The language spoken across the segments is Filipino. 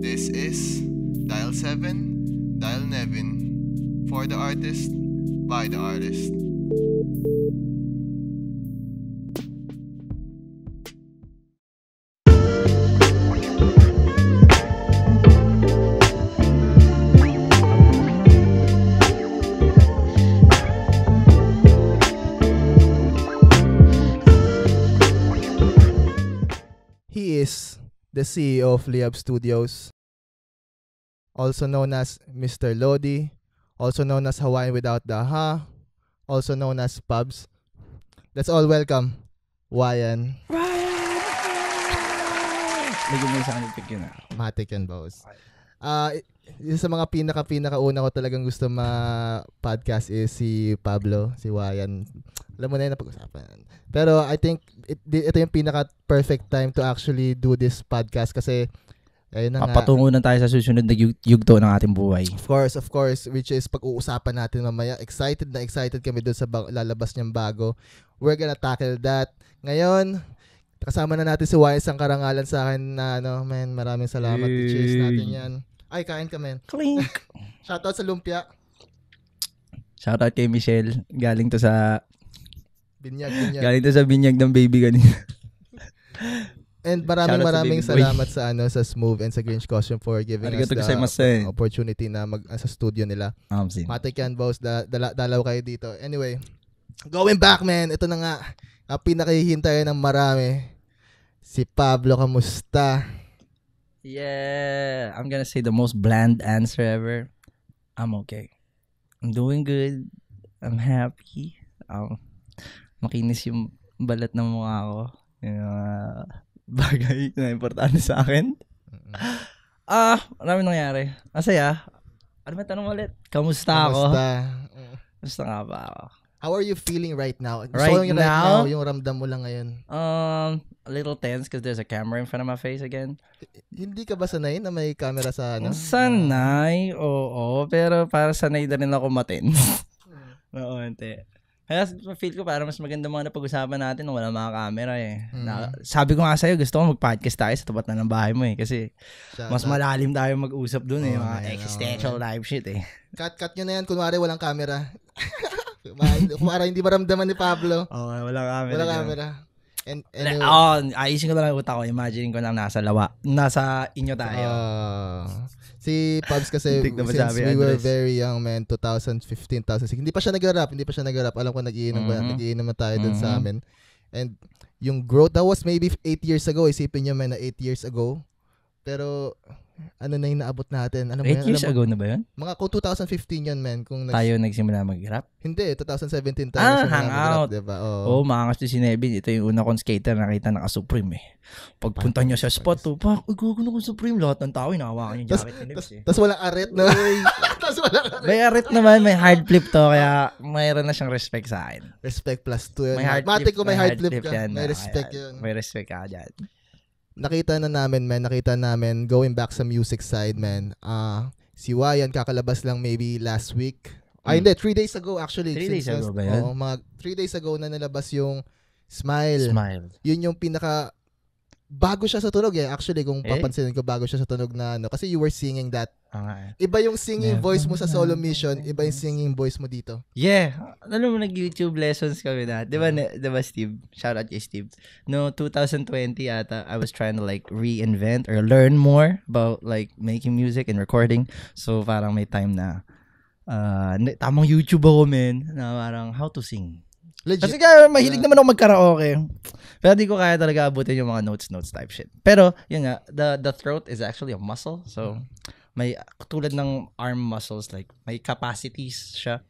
This is Dial 7, Dial Nevin. For the artist, by the artist. the CEO of Liab Studios, also known as Mr. Lodi, also known as Hawaiian Without the Ha, also known as Pubs. Let's all welcome Ryan. Ryan! Medyo ah. and Bose. Uh, isa sa mga pinaka pinaka una ko talagang gusto ma podcast is si Pablo, si Wayan. Alam mo na 'yan napag-usapan. Pero I think it, ito yung pinaka perfect time to actually do this podcast kasi ayun na Papatungo na tayo sa susunod na yug- yugto ng ating buhay. Of course, of course, which is pag-uusapan natin mamaya. Excited na excited kami doon sa ba- lalabas niyang bago. We're gonna tackle that. Ngayon, kasama na natin si Wayan karangalan sa akin na ano, man, maraming salamat. Hey. Cheers natin yan. Ay, kain kami. Clink! Shoutout sa lumpia. Shoutout kay Michelle. Galing to sa... Binyag, binyag. Galing to sa binyag ng baby kanina. And maraming maraming sa salamat sa ano sa Smooth and sa Grinch Costume for giving Arigato us the gozaimasu. Eh. opportunity na mag uh, sa studio nila. Um, Matikan boss, da, dala, dalaw kayo dito. Anyway, going back man, ito na nga ang pinakahihintayan ng marami. Si Pablo, kamusta? Yeah, I'm gonna say the most bland answer ever. I'm okay. I'm doing good. I'm happy. Um, makinis yung balat ng mukha ko. Yung uh, bagay na importante sa akin. Ah, uh, marami nangyari. Masaya. Ano ba tanong ulit? Kamusta, Kamusta? ako? Kamusta? Kamusta nga ba ako? How are you feeling right now? Gusto right, yung right now, yung ramdam mo lang ngayon. Um, a little tense because there's a camera in front of my face again. Hindi ka ba sanay na may camera sa ano? Sanay, oo. Pero para sanay na rin ako matens. Hmm. oo, hindi. Kaya feel ko para mas maganda mga napag-usapan natin nung wala mga camera eh. Mm. Na, sabi ko nga sa'yo, gusto ko mag-podcast tayo sa tapat na ng bahay mo eh. Kasi Shout mas malalim tayo mag-usap dun oh, eh. Mga existential life shit eh. Cut, cut nyo na yan. Kunwari walang camera. Para hindi maramdaman ni Pablo. Oo, oh, wala camera. Wala camera. And, anyway. Uh, oh, ayusin ko lang yung utak ko. Imagine ko lang nasa lawa. Nasa inyo tayo. Uh, si Pabs kasi since sabi, we were very young, man, 2015, 2016. Hindi pa siya nag-rap. Hindi pa siya nag-rap. Alam ko, nag-iinom mm-hmm. Nag-iinom na tayo mm-hmm. dun sa mm-hmm. amin. And yung growth, that was maybe 8 years ago. Isipin nyo, man, na 8 years ago. Pero ano na yung naabot natin. Ano Eight years ago na ba yun? Mga kung 2015 yun, man. Kung nags- tayo nagsimula mag-rap? Hindi, 2017 tayo ah, hangout. Diba? Oo, oh. oh, makakasti si Nevin. Ito yung una kong skater nakita naka-Supreme eh. Pagpunta niya sa spot, to, pak, uy, gugulo ko Supreme. Lahat ng tao, inahawakan eh, yung jacket ni Nevin eh. Tapos walang aret na. Tapos walang aret. May aret naman, may hard flip to. Kaya mayroon na siyang respect sa akin. Respect plus two. May hard Mati ko may hard flip, flip ka. May ah, respect yun. May respect ka dyan nakita na namin, man, nakita namin, going back sa music side, man, uh, ah, si Wayan kakalabas lang maybe last week. Mm. Ay, hmm. hindi, three days ago actually. Three days ago ba yan? Oh, mga three days ago na nalabas yung Smile. Smile. Yun yung pinaka bago siya sa tunog eh. Actually, kung eh? papansinin ko, bago siya sa tunog na ano. Kasi you were singing that. Ah, eh. Iba yung singing voice mo sa solo mission, iba yung singing voice mo dito. Yeah. Alam ano mo, nag-YouTube lessons kami na. Di ba, yeah. di ba Steve? Shout out kay Steve. No, 2020 ata, I was trying to like reinvent or learn more about like making music and recording. So, parang may time na uh, tamang YouTube ako, man. Na parang how to sing. Legit. Kasi kaya mahilig naman ako magkaraoke. karaoke pero di ko kaya talaga abutin yung mga notes-notes type shit. Pero, yun nga, the, the throat is actually a muscle. So, may, tulad ng arm muscles, like, may capacities siya.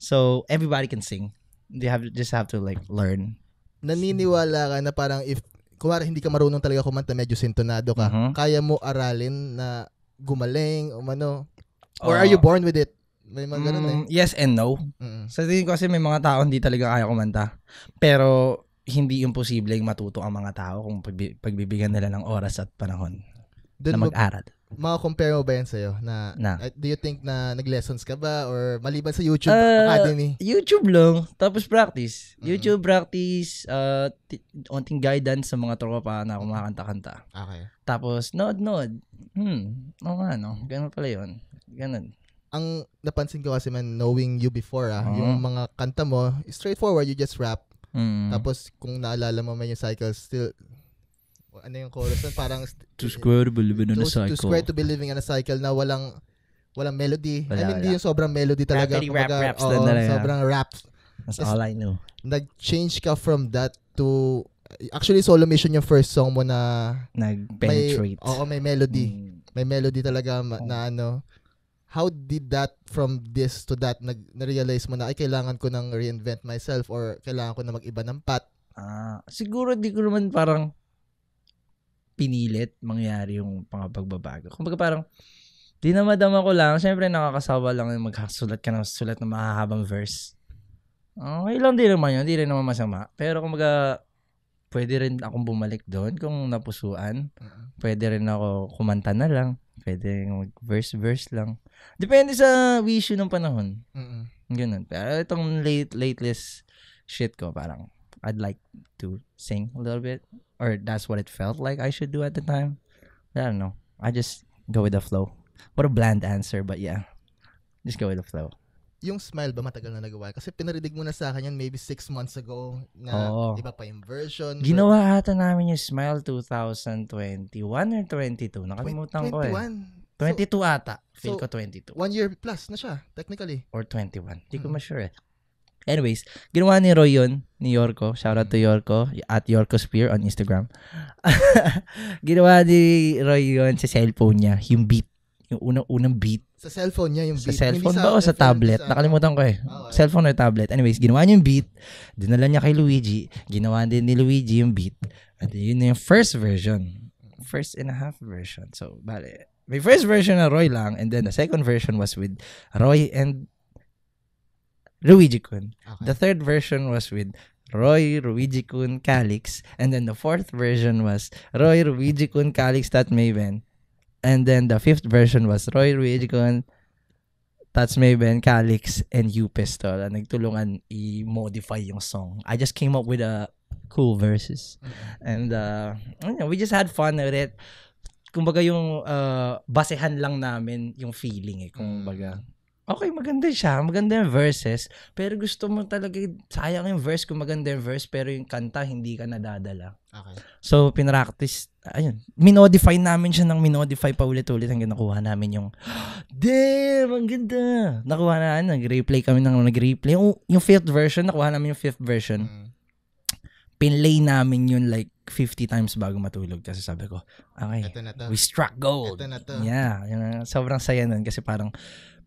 So, everybody can sing. They have just have to like learn. Naniniwala ka na parang if kumare hindi ka marunong talaga kumanta, medyo sintonado ka, mm-hmm. kaya mo aralin na gumaling o um, ano. Or uh, are you born with it? May mga ganun eh. Mm, yes and no. Mm-hmm. Sa so, tingin ko kasi may mga tao hindi talaga kaya kumanta. Pero hindi imposible matuto ang mga tao kung pagbibigyan nila ng oras at panahon Dun, na mag-aral. Maka-compare mo ba yan sa'yo? Na, na. Uh, do you think na nag-lessons ka ba? Or maliban sa YouTube uh, Academy? YouTube lang. Tapos practice. Mm-hmm. YouTube practice, uh, ah, t- onting guidance sa mga tropa na kumakanta-kanta. Okay. Tapos, nod-nod. Hmm, oo oh, nga, no? Ganun pala yun. Ganun ang napansin ko kasi man knowing you before ah, uh-huh. yung mga kanta mo, straightforward, you just rap Mm. Tapos, kung naalala mo man yung cycle, still, ano yung chorus nun? Parang, too square to believe in a cycle. Too square to believing in a cycle na walang, walang melody. Wala, I mean, hindi yung sobrang melody talaga. Rapidly rap, raps oo, na Sobrang raps. That's As, all I know. Nag-change ka from that to, actually, solo mission yung first song mo na, nag-penetrate. Oo, may melody. Mm. May melody talaga ma, oh. na ano how did that from this to that nag na-realize mo na ay kailangan ko nang reinvent myself or kailangan ko na mag-iba ng pat? Ah, siguro di ko naman parang pinilit mangyari yung pangapagbabago. Kumbaga parang di na madama ko lang. Siyempre nakakasawa lang yung magsulat ka ng sulat ng mahahabang verse. Okay ah, lang din naman yun. Hindi rin naman masama. Pero kumbaga pwede rin akong bumalik doon kung napusuan. Pwede rin ako kumanta na lang Pwede mag verse-verse lang. Depende sa issue ng panahon. Mm-hmm. Ganun. Pero itong late, latest shit ko, parang I'd like to sing a little bit. Or that's what it felt like I should do at the time. I don't know. I just go with the flow. What a bland answer, but yeah. Just go with the flow. yung smile ba matagal na nagawa? Kasi pinarinig mo na sa akin yan maybe six months ago na Oo. iba pa yung version. Ginawa ata namin yung Smile 2021 or 22. Nakalimutan ko eh. 21. 22 ata. Feel so, ko 22. One year plus na siya, technically. Or 21. Hindi ko hmm. ma-sure eh. Anyways, ginawa ni Roy yun, ni Yorko. Shout out to hmm. Yorko, at Yorko Spear on Instagram. ginawa ni Roy yun sa cellphone niya, yung beat yung unang, unang beat. Sa cellphone niya yung beat. Sa cellphone ba o sa tablet? Sa... Nakalimutan ko eh. Ah, okay. Cellphone or tablet. Anyways, ginawa niya yung beat. Dinala niya kay Luigi. Ginawa din ni Luigi yung beat. At yun na yung first version. First and a half version. So, bale. May first version na Roy lang and then the second version was with Roy and Luigi Kun. Okay. The third version was with Roy Luigi Kun Calix and then the fourth version was Roy Luigi Kun Calix Tat Maven And then the fifth version was Roy Ridgecon, Tats Maven, Calix, and U Pistol. And Nagtulungan i-modify yung song. I just came up with a cool verses. Mm-hmm. And uh, we just had fun with it. Kumbaga yung uh, basehan lang namin yung feeling eh. Kumbaga. Mm okay, maganda siya, maganda yung verses, pero gusto mo talaga, sayang yung verse kung maganda yung verse, pero yung kanta, hindi ka nadadala. Okay. So, pinractice, ayun, minodify namin siya ng minodify pa ulit-ulit hanggang nakuha namin yung, damn, ang ganda! Nakuha na, ano, nag-replay kami ng nag-replay. Yung, yung fifth version, nakuha namin yung fifth version. Mm. Pinlay namin yun like, 50 times bago matulog kasi sabi ko, okay, ito na to. we struck gold. Ito na to. Yeah, sobrang saya nun kasi parang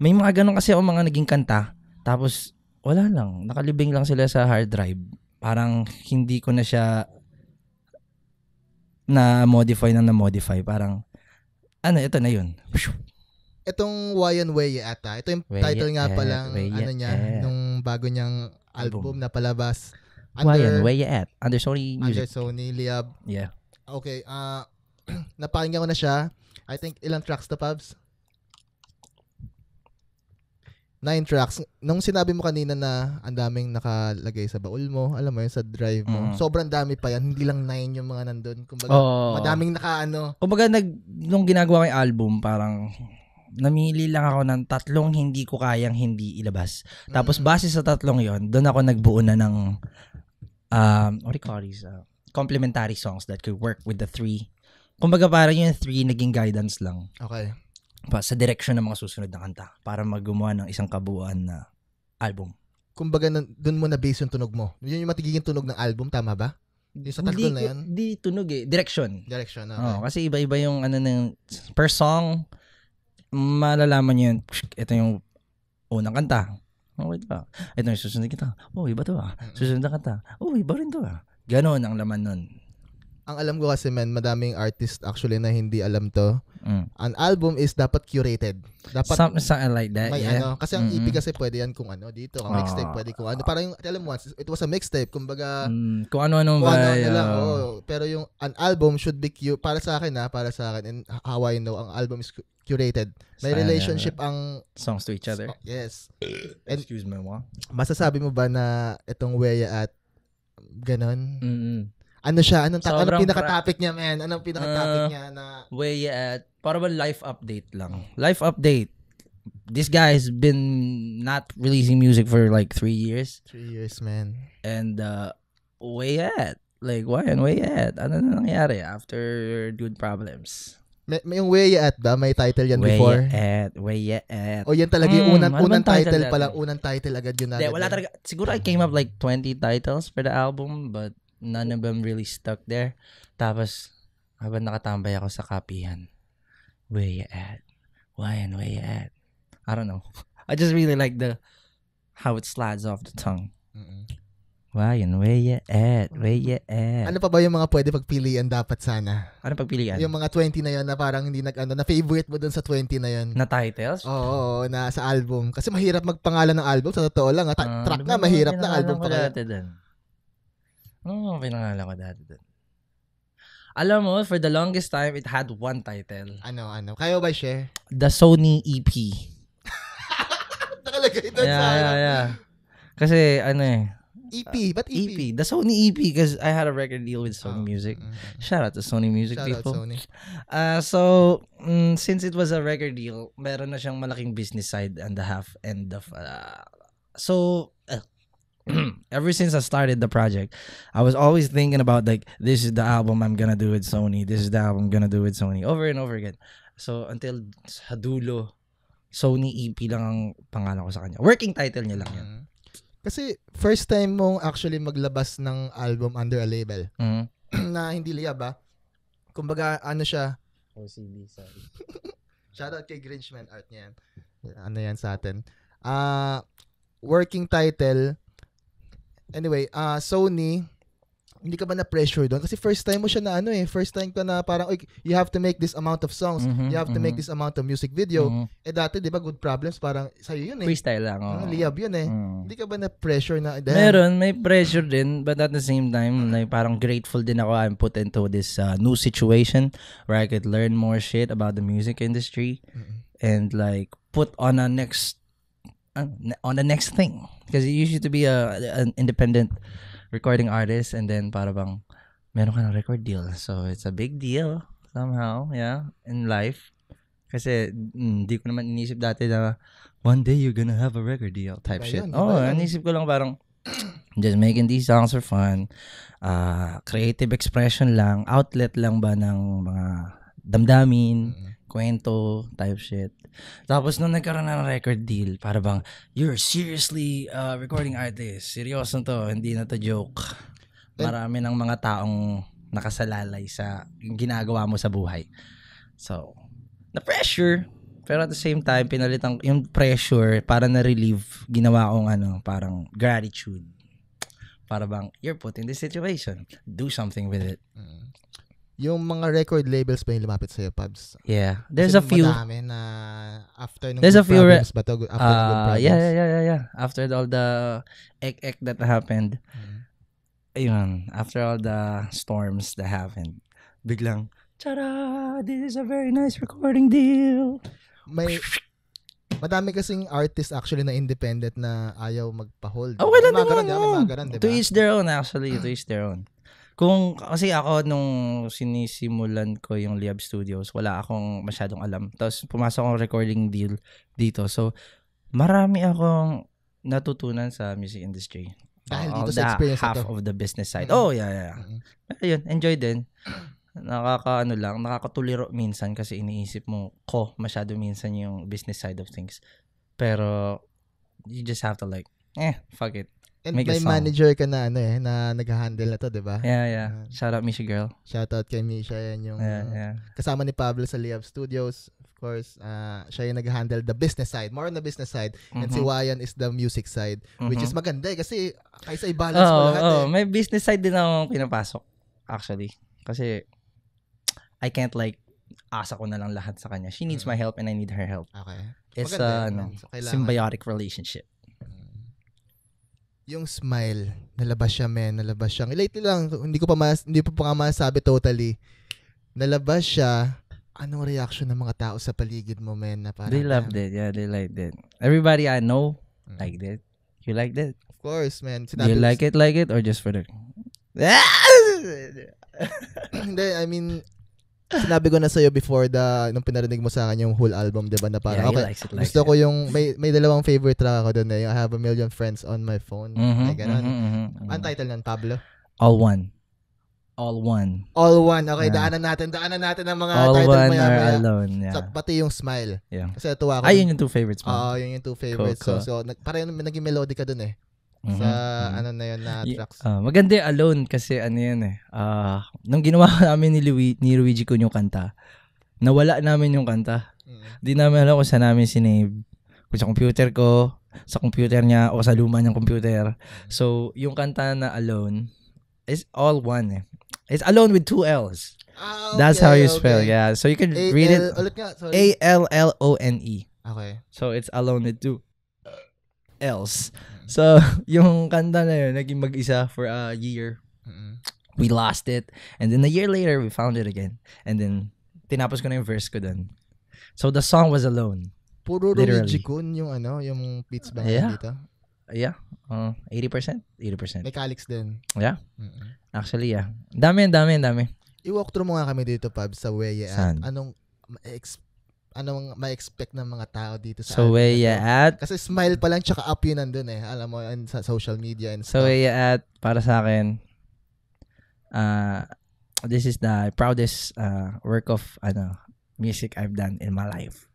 may mga ganun kasi ako mga naging kanta tapos wala lang, nakalibing lang sila sa hard drive. Parang hindi ko na siya na-modify na na-modify. Parang, ano, ito na yun. Itong Wayan Way ata. Ito yung Weye, title nga yeah, pa lang, ano niya, eh. nung bago niyang album, album na palabas. Under, Why Where you at? Under Sony Music. Under Sony, Liab. Yeah. Okay, uh, napakinggan ko na siya. I think ilang tracks na, Pabs? Nine tracks. Nung sinabi mo kanina na ang daming nakalagay sa baul mo, alam mo yun, sa drive mo, mm. sobrang dami pa yan. Hindi lang nine yung mga nandun. Kumbaga, oh. madaming nakaano. Kumbaga, nag, nung ginagawa ko yung album, parang namili lang ako ng tatlong hindi ko kayang hindi ilabas. Tapos mm. base sa tatlong yon doon ako nagbuo na ng um, what do you call these? Uh, complementary songs that could work with the three. Kumbaga parang yung three naging guidance lang. Okay. Pa, sa direction ng mga susunod na kanta para magumawa ng isang kabuuan na album. Kumbaga doon mo na base yung tunog mo. Yun yung matigiging tunog ng album, tama ba? Yung sa tagtol na yan? Hindi tunog eh. Direction. Direction, okay. Oo, kasi iba-iba yung ano ng per song, malalaman nyo yun, ito yung unang kanta. Okay oh, ah. Ito yung susunod kita. Oh, iba to ah. Mm. Susunod na kita. Oh, iba rin to ah. Ganon ang laman nun ang alam ko kasi man, madaming artist actually na hindi alam to. Mm. An album is dapat curated. Dapat something, something like that. May yeah. ano, kasi ang mm-hmm. EP kasi pwede yan kung ano dito, kung oh. mixtape ah. pwede kung ano. Parang yung alam mo, it was a mixtape, kumbaga mm, kung ano-ano ba. Ano, lang, oh. Pero yung an album should be cu- para sa akin na ah, para sa akin and how I know ang album is curated. May relationship ang songs to each other. Oh, yes. And Excuse me, ma. Masasabi mo ba na itong Weya at ganon? Mm-hmm ano siya, anong, ta- anong pinaka-topic niya, man? Anong pinaka-topic uh, niya na... Way at, uh, parang life update lang. Life update. This guy has been not releasing music for like three years. Three years, man. And, uh, way at, like, why and way at? Ano na nangyari after Dude Problems? May, may yung Way At ba? May title yan way before? Way At, Way At. O oh, yan talaga, yung mm, unang, ano unang title, title pala, unang title agad yun agad. De, wala talaga, siguro I came up like 20 titles for the album, but None of them really stuck there. Tapos, habang nakatambay ako sa kapihan, where you at? Why and where you at? I don't know. I just really like the how it slides off the tongue. Mm-mm. Why and where you at? Where you at? Ano pa ba yung mga pwede pagpilian dapat sana? Ano pagpilian? Yung mga 20 na yon na parang hindi nag ano, na favorite mo dun sa 20 na yon. Na titles? Oo, oo, na sa album. Kasi mahirap magpangalan ng album sa totoo lang. Ha? Ah, ta- uh, track na, mahirap na album pa kaya. Ano oh, pinangalan ko dati doon. Alam mo, for the longest time, it had one title. Ano, ano? Kayo ba share? The Sony EP. Nakalagay doon yeah, sa yeah, ano. yeah. Kasi ano eh. EP, but EP? EP. The Sony EP because I had a record deal with Sony oh, Music. Okay. Mm, mm. Shout out to Sony Music Shout people. Shout out Sony. Uh, so, mm, since it was a record deal, meron na siyang malaking business side and the half end of... Uh, so, ever since I started the project, I was always thinking about like this is the album I'm gonna do with Sony. This is the album I'm gonna do with Sony over and over again. So until sa dulo, Sony EP lang ang pangalan ko sa kanya. Working title niya lang 'yan. Mm-hmm. Kasi first time mong actually maglabas ng album under a label mm-hmm. na hindi liya ba? Ah. Kumbaga ano siya? OCD, sorry. Shoutout kay Grinchman Art niyan. Ano yan sa atin. Uh, working title anyway, uh, Sony, hindi ka ba na-pressure doon? Kasi first time mo siya na ano eh, first time ka na parang, you have to make this amount of songs, mm-hmm, you have to mm-hmm. make this amount of music video. Mm-hmm. Eh dati, di ba, Good Problems, parang sa'yo yun eh. Freestyle lang. Oh. Liab yun eh. Mm. Hindi ka ba na-pressure na? Damn. Meron, may pressure din, but at the same time, like, parang grateful din ako I'm put into this uh, new situation where I could learn more shit about the music industry mm-hmm. and like put on a next uh, on the next thing because you used to be a an independent recording artist and then para meron ka ng record deal so it's a big deal somehow yeah in life kasi hindi mm, ko naman inisip dati na one day you're gonna have a record deal type diba shit yun, oh yun? inisip ko lang parang just making these songs for fun uh, creative expression lang outlet lang ba ng mga damdamin mm-hmm kwento type shit. Tapos nung nagkaroon na ng record deal, para bang, you're seriously uh, recording artist. Seryoso to, hindi na to joke. Eh, Marami ng mga taong nakasalalay sa ginagawa mo sa buhay. So, na-pressure. Pero at the same time, pinalitan ko yung pressure para na-relieve. Ginawa kong ano, parang gratitude. Para bang, you're put in this situation. Do something with it. Mm yung mga record labels ba yung lumapit sa'yo, Pubs? Yeah. There's Kasi a few. Madami na after nung There's a few problems re- ba After uh, good ah, problems? Yeah, yeah, yeah, yeah. After all the ek-ek that happened, mm-hmm. ayun, after all the storms that happened, biglang, tada, this is a very nice recording deal. May, Madami kasing artist actually na independent na ayaw magpa-hold. Okay ah, lang naman. Ganun, oh. Ganun, diba? To each their own actually. to each their own. Kung kasi ako nung sinisimulan ko yung Liab Studios, wala akong masyadong alam. Tapos pumasok akong recording deal dito. So marami akong natutunan sa music industry. Dahil dito sa experience half ito. of the business side. Mm-hmm. Oh, yeah, yeah. Mm-hmm. Ayun, enjoy din. Nakakaano lang, nakakatuliro minsan kasi iniisip mo ko masyado minsan yung business side of things. Pero you just have to like, eh, fuck it. And Make may manager ka na ano eh, na nag-handle na to, di ba? Yeah, yeah. Uh, Shout out Misha Girl. Shout out kay Misha, yan yung yeah, uh, yeah. kasama ni Pablo sa Liab Studios. Of course, uh, siya yung nag-handle the business side, more on the business side. Mm-hmm. And si mm-hmm. Wayan is the music side, mm-hmm. which is mm-hmm. maganda eh, kasi kaysa i-balance oh, mo lahat oh, eh. May business side din akong pinapasok, actually. Kasi I can't like asa ko na lang lahat sa kanya. She needs mm-hmm. my help and I need her help. Okay. It's uh, ano, so, symbiotic relationship yung smile, nalabas siya men, nalabas siya. Lately lang, hindi ko pa mas, hindi pa pa masabi totally. Nalabas siya. Anong reaction ng mga tao sa paligid mo men na parang They love it Yeah, they like it Everybody I know mm. like that. You like that? Of course, man. Sinabi Do you like it, like it, or just for the... Hindi, I mean, sinabi ko na sa'yo before the, nung pinarinig mo sa akin yung whole album, di ba, na parang, yeah, okay, likes it, likes gusto it. ko yung, may, may dalawang favorite track ako doon na eh. yung I Have a Million Friends on My Phone. Mm-hmm, Ay, ganun. Mm-hmm, mm-hmm. mm-hmm. Ang title nun, Pablo? All One. All One. All One. Okay, yeah. daanan natin. Daanan natin ang mga All title One maya, All One Alone. Yeah. So, pati yung Smile. Yeah. Kasi natuwa ko. Ay, ah, yun yung two favorites mo. Oo, uh, yun yung two favorites. Cool, cool. So, so nag, parang naging melody ka dun eh mm-hmm. sa mm-hmm. ano na yun na tracks. Yeah, uh, maganda yung Alone kasi ano yan eh. Uh, nung ginawa namin ni, Lui, ni Luigi Kun yung kanta, nawala namin yung kanta. Mm-hmm. Di namin alam kung saan namin sinave. Kung sa computer ko, sa computer niya, o sa luma niyang computer. Mm-hmm. So, yung kanta na Alone is all one eh. It's Alone with two L's. Ah, okay, That's how you spell, okay. yeah. So you can A-L- read it. A L L O N E. Okay. So it's alone with two L's. Mm. So, yung kanta na yun, naging mag-isa for a year. Mm-hmm. We lost it. And then a year later, we found it again. And then, tinapos ko na yung verse ko dun. So, the song was alone. Puro Luigi Kun yung ano, yung beats ba yeah. dito? Yeah. Uh, 80%? 80%. May Mechanics din. Yeah. Mm-hmm. Actually, yeah. Dami, dami, dami. I-walk through mo nga kami dito, Pab, sa Weye. Saan? Anong, ex- anong ma-expect ng mga tao dito sa So, where ano? at? Kasi smile pa lang tsaka up yun nandoon eh. Alam mo, and sa social media and stuff. So, where at? Para sa akin, uh, this is the proudest uh, work of ano music I've done in my life.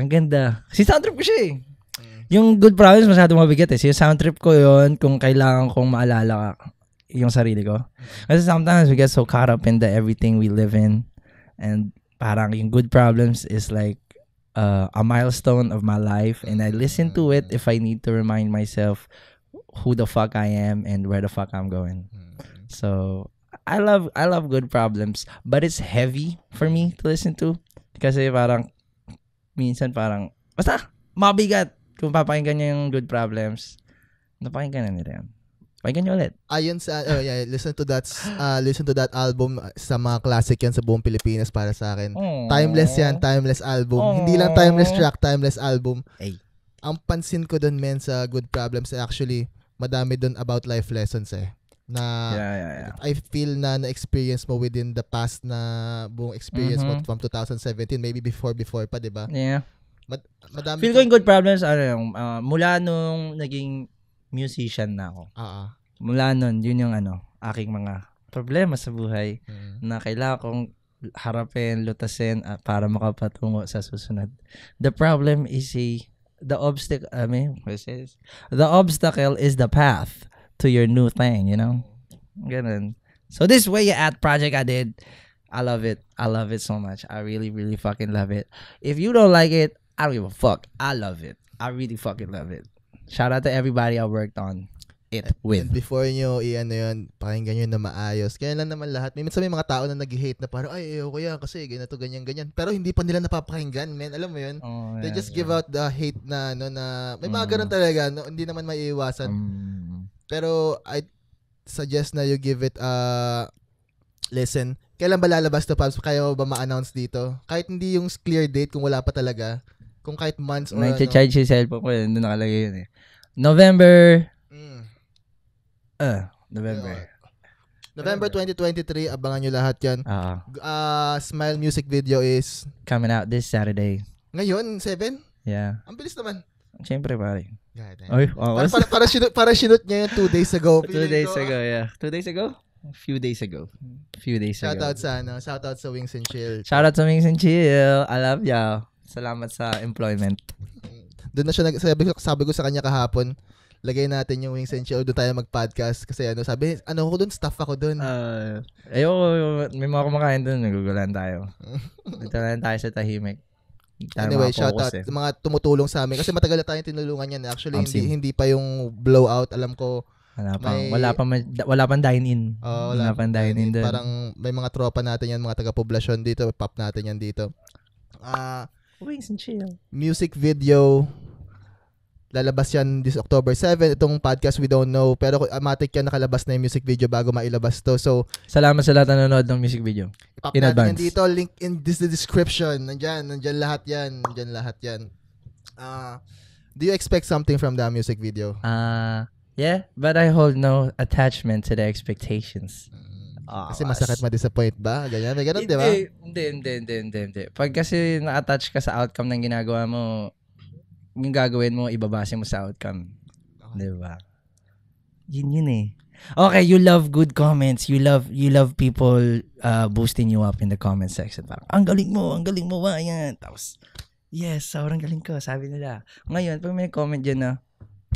Ang ganda. Si soundtrip ko siya eh. Mm. Yung Good Promise masyado mabigat eh. Si soundtrip ko yon kung kailangan kong maalala ka, yung sarili ko. Mm. Kasi sometimes we get so caught up in the everything we live in and parang yung good problems is like uh, a milestone of my life and I listen to it if I need to remind myself who the fuck I am and where the fuck I'm going. Mm-hmm. So I love I love good problems, but it's heavy for me to listen to kasi parang minsan parang basta mabigat kung papakinggan niyo yung good problems. Napakinggan na nila yan. Pakinggan nyo ulit. Ayun sa, oh yeah, listen to that, uh, listen to that album sa mga classic yan sa buong Pilipinas para sa akin. Aww. Timeless yan, timeless album. Aww. Hindi lang timeless track, timeless album. Ay. Ang pansin ko doon men sa Good Problems actually, madami doon about life lessons eh na yeah, yeah, yeah. I feel na na-experience mo within the past na buong experience mm-hmm. mo from 2017 maybe before before pa 'di ba? Yeah. Mad- madami Feel ko yung good problems ano yung uh, mula nung naging musician na ako. Oo. Mula nun, yun yung ano, aking mga problema sa buhay mm. na kailangan kong harapin, lutasin uh, para makapatungo sa susunod. The problem is a the obstacle, I mean, is, the obstacle is the path to your new thing, you know? Ganun. So this way at project I did, I love it. I love it so much. I really, really fucking love it. If you don't like it, I don't give a fuck. I love it. I really fucking love it. Shout out to everybody I worked on it with. And before nyo, i-ano yun, pakinggan nyo na maayos. Kaya lang naman lahat. Minsan may mga tao na nag-hate na parang, ay, ayoko yan kasi ganito, ganyan, ganyan. Pero hindi pa nila napapakinggan, men. Alam mo yun? Oh, yeah, They just yeah. give out the hate na, no, na, may mm. mga ganun talaga, no, hindi naman maiiwasan. Mm. Pero, I suggest na you give it a listen. Kailan ba lalabas to, Pabs? Kaya ba ma-announce dito? Kahit hindi yung clear date kung wala pa talaga. Kung kahit months or May ano. May charge yung cellphone ko, yun, doon nakalagay yun eh. November. Mm. Uh, November. November 2023, abangan nyo lahat yan. Uh, Smile music video is... Coming out this Saturday. Ngayon, 7? Yeah. Ang bilis naman. Siyempre, pare. God, Oy, para, para, para, sinut, para sinut niya yun two days ago. two days ko, ago, yeah. Two days ago? A few days ago. few days shout ago. Shout out sa, ano, shout out sa Wings and Chill. Shout out sa Wings and Chill. I love y'all. Salamat sa employment doon na siya nag, sabi, ko, sabi ko sa kanya kahapon, lagay natin yung Wings and Chill doon tayo mag-podcast kasi ano, sabi, ano ko doon, staff ako doon. Uh, ayoko, may mga kumakain doon, nagugulan tayo. Dito lang tayo sa tahimik. Tayo anyway, shout out eh. mga tumutulong sa amin kasi matagal na tayong tinulungan yan. Actually, hindi, hindi pa yung blowout. Alam ko, wala pa, may, wala pa wala pang dine-in. Oh, wala, wala pang dine-in doon. Parang may mga tropa natin yan, mga taga-poblasyon dito, pop natin yan dito. Ah, uh, Wings and chill. Music video lalabas yan this October 7. Itong podcast, we don't know. Pero matik yan, nakalabas na yung music video bago mailabas to. So, Salamat sa lahat na nanonood ng music video. Ipap in advance. dito, link in this the description. Nandyan, nandyan lahat yan. Nandyan lahat yan. Uh, do you expect something from the music video? Uh, yeah, but I hold no attachment to the expectations. Oh, kasi masakit ma-disappoint ba? Ganyan, may ganun, di ba? Hindi, hindi, hindi, hindi, hindi. Pag kasi na-attach ka sa outcome ng ginagawa mo, yung gagawin mo, ibabase mo sa outcome. Okay. Di ba? Yun yun eh. Okay, you love good comments. You love you love people uh, boosting you up in the comment section. Parang, ang galing mo, ang galing mo, ba? Yan. Tapos, yes, sobrang galing ko, sabi nila. Ngayon, pag may comment dyan na,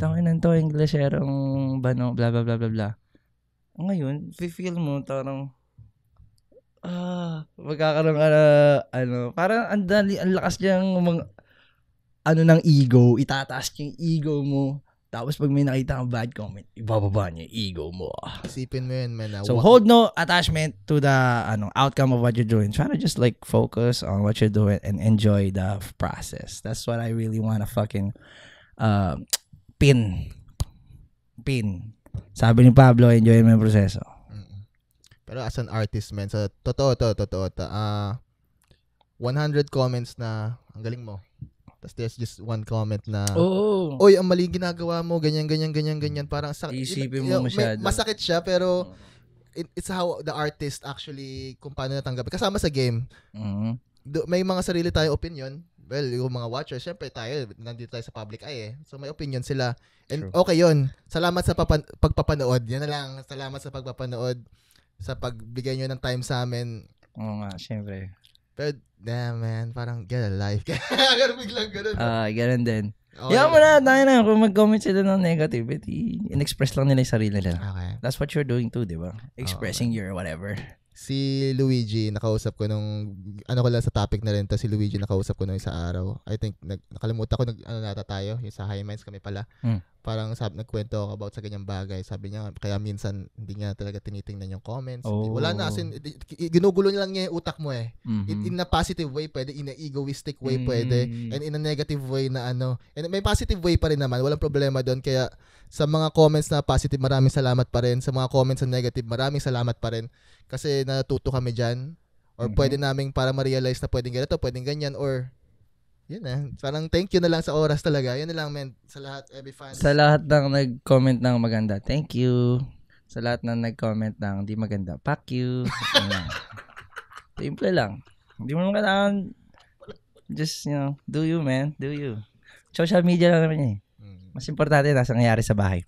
tangin na to, Ingleserong bano, bla bla bla bla bla. Ngayon, feel mo, parang, ah, magkakaroon ka na, ano, parang ang dali, ang lakas niyang, mga, ano ng ego, itataas niyo yung ego mo. Tapos pag may nakita kang bad comment, ibababa niya yung ego mo. Isipin mo yun, man. Ah. So hold no attachment to the ano outcome of what you're doing. Try to just like focus on what you're doing and enjoy the process. That's what I really want to fucking uh, pin. Pin. Sabi ni Pablo, enjoy mo yung proseso. Pero as an artist, man, so, totoo to, totoo to. Uh, 100 comments na, ang galing mo. Tapos there's just one comment na, oh. Oy, ang mali ginagawa mo, ganyan, ganyan, ganyan, ganyan. Parang sakit. Isipin mo masyado. May, masakit siya, pero it, it's how the artist actually, kung paano natanggap. Kasama sa game, mm-hmm. do, may mga sarili tayong opinion. Well, yung mga watchers, syempre tayo, nandito tayo sa public eye eh. So may opinion sila. And True. okay yun. Salamat sa papan- pagpapanood. Yan na lang. Salamat sa pagpapanood. Sa pagbigay nyo ng time sa amin. Oo nga, syempre. Pero damn man, parang get a life. Kaya biglang ganun. Ah, uh, ganun din. Okay. Yaman mo na, tayo na. Kung mag-comment sila ng negativity, in-express lang nila yung sarili nila. Okay. That's what you're doing too, di ba? Expressing okay. your whatever si Luigi, nakausap ko nung, ano ko lang sa topic na rin to, si Luigi nakausap ko nung isa araw. I think, nag, nakalimutan ko, nag, ano nata tayo, yung sa high minds kami pala. Mm. Parang sab, nagkwento ako about sa ganyang bagay. Sabi niya, kaya minsan, hindi niya talaga tinitingnan yung comments. Oh. Hindi, wala na, as in, oh. ginugulo niya lang niya yung utak mo eh. Mm-hmm. In, in a positive way pwede, in a egoistic way mm. pwede, and in a negative way na ano. And may positive way pa rin naman, walang problema doon. Kaya, sa mga comments na positive, maraming salamat pa rin. Sa mga comments na negative, maraming salamat pa rin. Kasi natuto kami dyan. Or mm-hmm. pwede naming para ma-realize na pwedeng ganito, pwedeng ganyan. Or, yun na. Eh. Parang thank you na lang sa oras talaga. Yun na lang, men. Sa lahat, every fan. Sa lahat ng nag-comment ng maganda, thank you. Sa lahat ng nag-comment ng di maganda, fuck you. Simple lang. Hindi mo kailangan just, you know, do you, man. Do you. Social media lang naman yan eh. Mm. Mas importante sa nangyari sa bahay.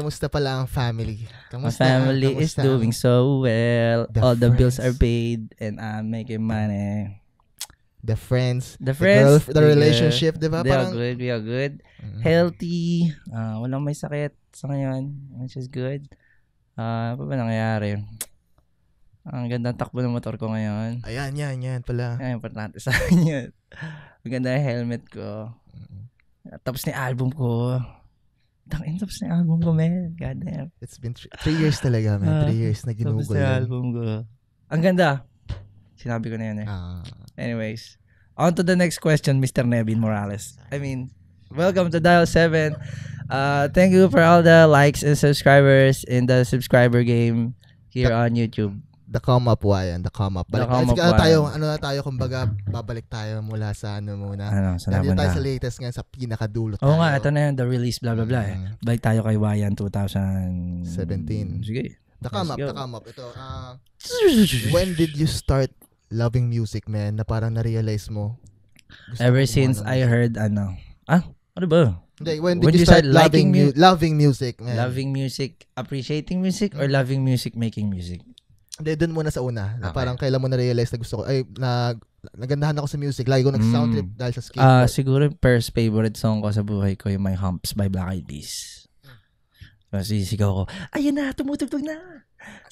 Kamusta pala ang family? Kamusta, My family kamusta? is doing so well. The All friends. the bills are paid and I'm uh, making money. The friends, the friends, the, girl, the relationship, di ba? They parang, are good, we are good. Mm-hmm. Healthy, uh, walang may sakit sa ngayon, which is good. Uh, ano ba nangyari? Ang ganda takbo ng motor ko ngayon. Ayan, yan, yan pala. Ay, importante sa akin yun. Ang ganda ng helmet ko. Mm-hmm. Tapos ni album ko. Tang end tapos na album ko, man. God damn. It's been three, three years talaga, man. Uh, three years na ginugol. Tapos na album ko. Ang ganda. Sinabi ko na yan eh. Uh, Anyways. On to the next question, Mr. Nevin Morales. I mean, welcome to Dial 7. Uh, thank you for all the likes and subscribers in the subscriber game here on YouTube. the come up why and the come up. Balik come up tayo, ano na tayo kumbaga babalik tayo mula sa ano muna. Ano, sa Nandito tayo sa latest ngayon sa pinakadulo tayo. Oo nga, ito na yung the release blah blah blah. Mm. Eh. Balik tayo kay Wayan 2017. Sige. The come up, the come up. Ito, uh, when did you start loving music, man? Na parang na-realize mo? Ever since mo, ano? I heard, ano, ah, ano ba? Like, when did when you, you start, start loving, mu- loving music, man? Loving music, appreciating music, or mm. loving music, making music? hindi, dun muna sa una. Okay. Parang kailan mo na-realize na gusto ko, ay, na, nagandahan ako sa music. Lagi ko nag-sound trip mm. dahil sa skateboard. Uh, siguro yung first favorite song ko sa buhay ko yung My Humps by Black Eyed Peas. Kasi hmm. sisigaw ko, ayun na, tumutugtog na.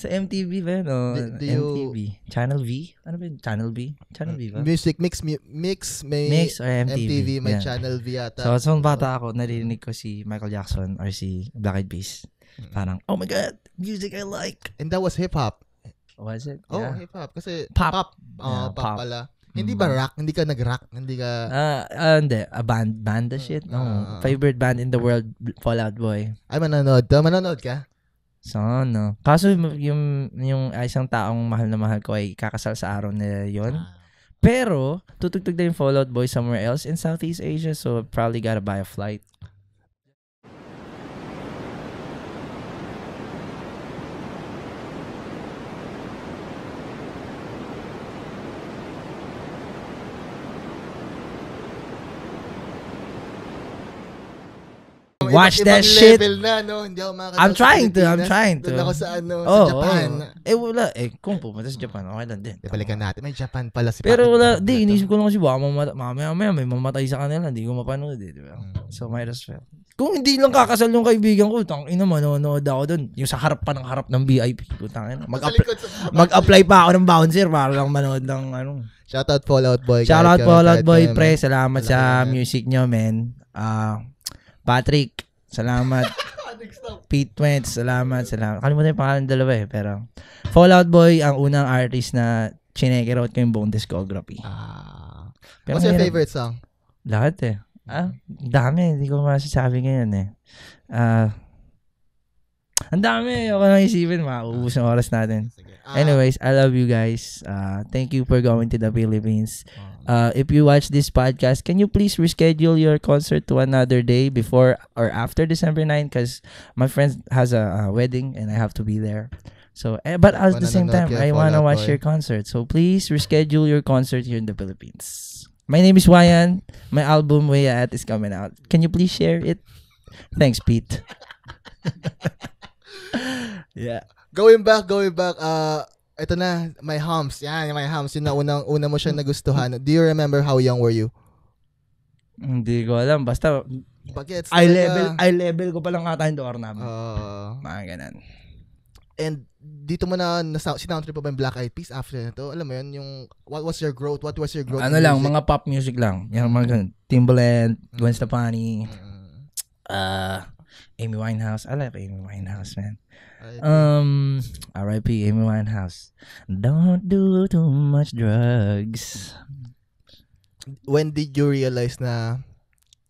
Sa MTV ba yun? O, MTV. You, Channel V? Ano ba yun? Channel V? Channel V ba? Music Mix, mu- mix may mix or MTV, MTV may yeah. Channel V yata. So, so bata ako, narinig ko si Michael Jackson or si Black Eyed Peas. Hmm. Parang, oh my God, music I like. And that was hip-hop. Was oh, it? Oh, yeah. hip hop kasi pop pop, uh, yeah, oh, pop, pop pala. Mm. Hindi ba rock? Hindi ka nag-rock? Hindi ka... Uh, uh, hindi. A ah, band, band mm, shit. No. Uh, Favorite band in the world, Fallout Boy. Ay, mananood. Uh, mananood ka? Sana. Kaso yung, yung isang taong mahal na mahal ko ay kakasal sa araw na yon. Pero, tutugtog na yung Fallout Boy somewhere else in Southeast Asia, so probably gotta buy a flight. Like, watch ibang, that shit. level na, no? Hindi ako makakita. I'm trying to, I'm trying to. Doon ako sa, ano, oh, sa Japan. Oh. Eh, wala. Eh, kung pumunta sa Japan, okay lang din. Ibalikan natin. May Japan pala si Pero wala, di, inisip ko lang kasi baka mamata, mamaya, mamaya, may mamatay sa kanila. Hindi ko mapanood, eh, di ba? Mm. So, my respect. well. Kung hindi lang kakasal yung kaibigan ko, tang ina manonood ako doon. Yung sa harap pa ng harap ng VIP ko, tang ina. Mag-apply, pa ako ng bouncer para lang manood ng ano. Shoutout Fallout Boy. Shoutout Fallout Boy, pre. Salamat, sa music nyo, man. Ah, uh, Patrick, salamat. Pete Wentz, salamat, salamat. Kalimutan yung pangalan dalawa eh, pero Fallout Boy ang unang artist na chineke ko yung buong discography. Ah. Pero What's your favorite song? Lahat eh. Ah, dami. Hindi ko masasabi ngayon eh. Ah, ang dami. Ako nang isipin. Makaubos ng oras natin. Ah. Anyways, I love you guys. Uh, thank you for going to the Philippines. Ah. uh, if you watch this podcast, can you please reschedule your concert to another day before or after December 9? Because my friend has a, a, wedding and I have to be there. So, eh, but at the same time, I want to watch your concert. So please reschedule your concert here in the Philippines. My name is Wayan. My album Way At is coming out. Can you please share it? Thanks, Pete. yeah. Going back, going back, uh ito na, my humps. Yan, my humps. Yun na unang, una mo siya nagustuhan. Do you remember how young were you? Hindi ko alam. Basta, Bagets eye level, I level ko pa lang ata yung door namin. Oo. Uh, Mga ganun. And dito mo na, na sinoundtrip pa ba yung Black Eyed Peas after na to? Alam mo yun, yung what was your growth? What was your growth? Ano lang, music? mga pop music lang. Yung mga ganun. Timbaland, Gwen Stefani, uh, Amy Winehouse. I love Amy Winehouse, man. Um, R.I.P. Amy Winehouse. Don't do too much drugs. When did you realize na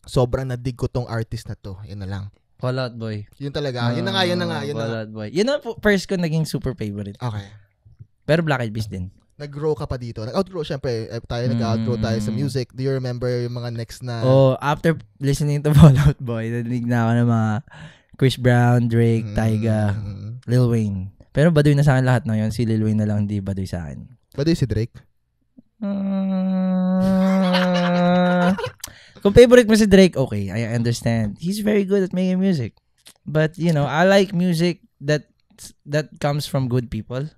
sobrang nadig ko tong artist na to? Yun na lang. Fall Out Boy. Yun talaga. Uh, yun na nga, yun na nga. Yun Fall na nga. Out Boy. Yun na first ko naging super favorite. Okay. Pero Black Eyed Peas din nag-grow ka pa dito. Nag-outgrow, syempre, eh, tayo mm. nag-outgrow tayo sa music. Do you remember yung mga next na... Oh, after listening to Fall Out Boy, nadinig na ako ng mga Chris Brown, Drake, mm. Tyga, Lil Wayne. Pero baduy na sa akin lahat na yun. Si Lil Wayne na lang hindi baduy sa akin. Baduy si Drake? Uh, kung favorite mo si Drake, okay, I understand. He's very good at making music. But, you know, I like music that that comes from good people.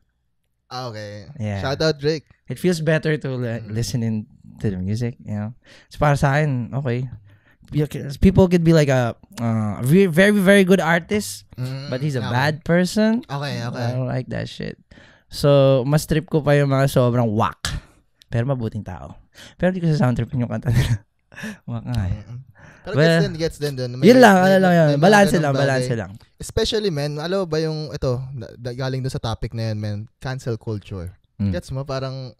Ah, okay. Yeah. Shout out Drake. It feels better to li- mm. listen in to the music, you know. So para sa akin, okay. People could be like a uh, very, very good artist, mm, but he's a okay. bad person. Okay, okay. I don't like that shit. So, mas trip ko pa yung mga sobrang whack. Pero mabuting tao. Pero di ko sa sound trip yung kanta nila. whack nga. Eh. Pero well, gets din, gets din dun. May, yun lang, may, ano lang yun. Balance lang, balance lang. Especially, men, alam ba yung, ito, galing doon sa topic na yun, men, cancel culture. Mm. Gets mo? Parang,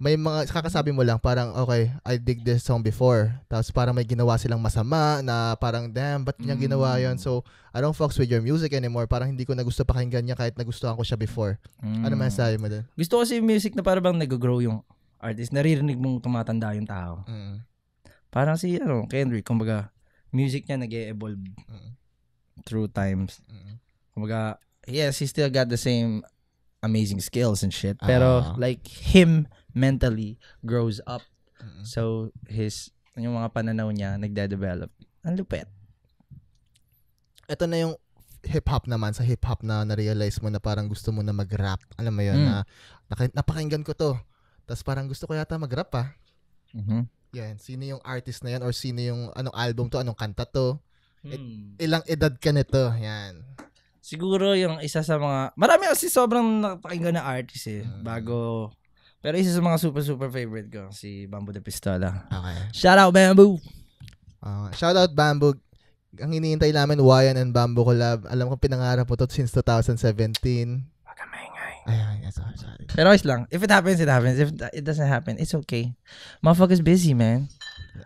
may mga kakasabi mo lang parang okay I dig this song before tapos parang may ginawa silang masama na parang damn ba't niya mm. ginawa hmm. yon so I don't fucks with your music anymore parang hindi ko na gusto pakinggan niya kahit nagustuhan ko siya before mm. ano hmm. masasabi mo doon gusto si music na parang bang nag-grow yung artist naririnig mong tumatanda yung tao mm. Parang si ano, Kendrick, kumbaga, music niya nag-evolve mm. through times. Mm. Kumbaga, yes, he still got the same amazing skills and shit. Pero uh-huh. like him mentally grows up. Uh-huh. So his yung mga pananaw niya nagde-develop. Ang lupet. Ito na yung hip hop naman sa hip hop na na-realize mo na parang gusto mo na mag-rap. Alam mo yon mm. na napakinggan ko 'to. Tapos parang gusto ko yata mag-rap ah. Mm-hmm. Yan, sino yung artist na yan or sino yung anong album to, anong kanta to. E, hmm. Et, ilang edad ka nito, yan. Siguro yung isa sa mga, marami kasi sobrang nakapakinggan na artist eh, hmm. bago pero isa sa mga super super favorite ko si Bamboo the Pistola. Okay. Shout out Bamboo. Uh, ah, shout out Bamboo. Ang iniintay namin Wayan and Bamboo collab. Alam ko pinangarap mo to since 2017. Wag maingay. Ayan sorry, sorry. Pero ayos lang. If it happens, it happens. If it doesn't happen, it's okay. Motherfucker's busy, man.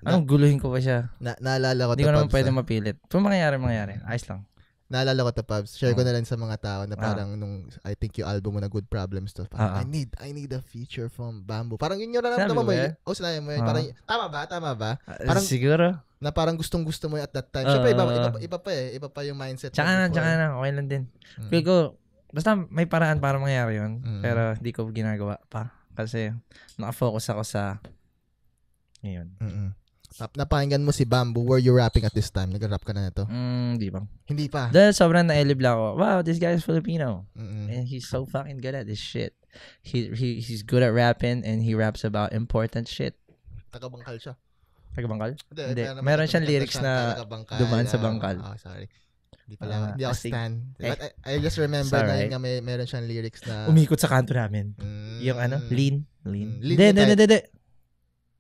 Anong na, guluhin ko pa siya? Na, naalala ko Hindi ko naman pwede ah. mapilit. Kung mangyayari, mangyayari. Ayos lang. Naalala ko to, Pabs. Share ko ah. na lang sa mga tao na ah. parang uh-huh. nung I think yung album mo na Good Problems to. Parang, uh-huh. I need, I need a feature from Bamboo. Parang yun yung nararamdaman mo. Eh? Oh, sinabi mo yun. Uh-huh. Parang, tama ba? Tama ba? Eh, parang, uh, siguro. Na parang gustong gusto mo at that time. Uh-huh. Siyempre, iba, iba, iba, pa eh. Iba pa yung mindset. Tsaka na, tsaka na. Okay lang din. Hmm. Feel ko, Basta may paraan para mangyari yun. Mm. Pero hindi ko ginagawa pa. Kasi nakafocus ako sa ngayon. Mm-mm. Nap napakinggan mo si Bamboo. Were you rapping at this time? Nag-rap ka na nito? Mm, hindi pa. Hindi pa? Dahil sobrang na lang ako. Wow, this guy is Filipino. Mm-mm. And he's so fucking good at this shit. He, he He's good at rapping and he raps about important shit. Tagabangkal siya. Tagabangkal? bangkal Hindi. Meron siyang lyrics na dumaan sa bangkal. Oh, sorry. Hindi pala, uh, hindi ako stan. Eh, But eh, I, I just remember sorry. na yun may, meron siyang lyrics na... Umikot sa kanto namin. Mm, yung ano, lean. Lean. Mm, lean de, de, de,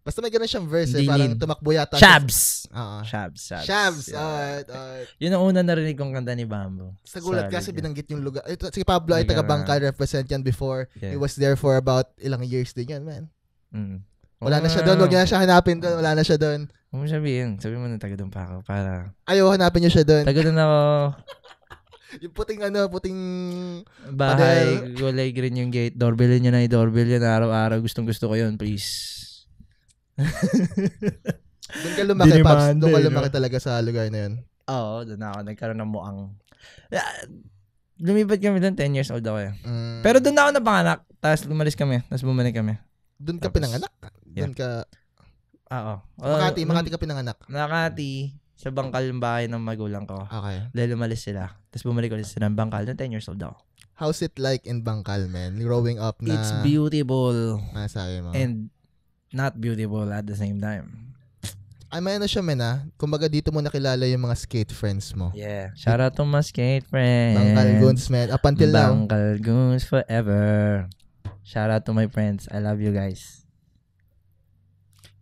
Basta may ganun siyang verse eh, parang lean. tumakbo yata. Shabs! Oo. Uh, shabs, shabs. Shabs, yeah. alright, alright. Yun ang una narinig kong kanta ni Bamboo. Sa gulat kasi binanggit yung lugar. Ito, si Pablo ay taga-Bangka, represent yan before. Yeah. He was there for about ilang years din yan, man. Mm. Wala na siya doon. Huwag na siya hanapin doon. Wala na siya doon. Huwag mo sabihin. Sabi mo na taga doon pa ako para... Ayaw, hanapin niyo siya doon. Taga doon ako. yung puting ano, puting... Bahay, gulay green yung gate. Doorbell niya na i doorbell yun. Araw-araw. Gustong gusto ko yun. Please. doon ka lumaki, Paps. Doon ka lumaki talaga sa lugar na yun. Oo, doon ako. Nagkaroon ng muang... Ah, lumipat kami doon. 10 years old ako yun. Eh. Mm. Pero doon ako napanganak. Tapos lumalis kami. Tapos bumalik kami. Doon ka pinanganak? Yeah. Doon ka... Oo. Sa Makati, uh, Makati ka pinanganak. Makati, sa bangkal ng bahay ng magulang ko. Okay. Dahil lumalis sila. Tapos bumalik ulit sila ng bangkal. Na 10 years old ako. How's it like in Bangkal, man? Growing up na... It's beautiful. Masabi ah, mo. And not beautiful at the same time. Ay, may ano siya, men, ah. Kumbaga, dito mo nakilala yung mga skate friends mo. Yeah. Shout out to my skate friends. Bangkal Goons, man. Up until Bangkal now. Bangkal Goons forever. Shout out to my friends. I love you guys.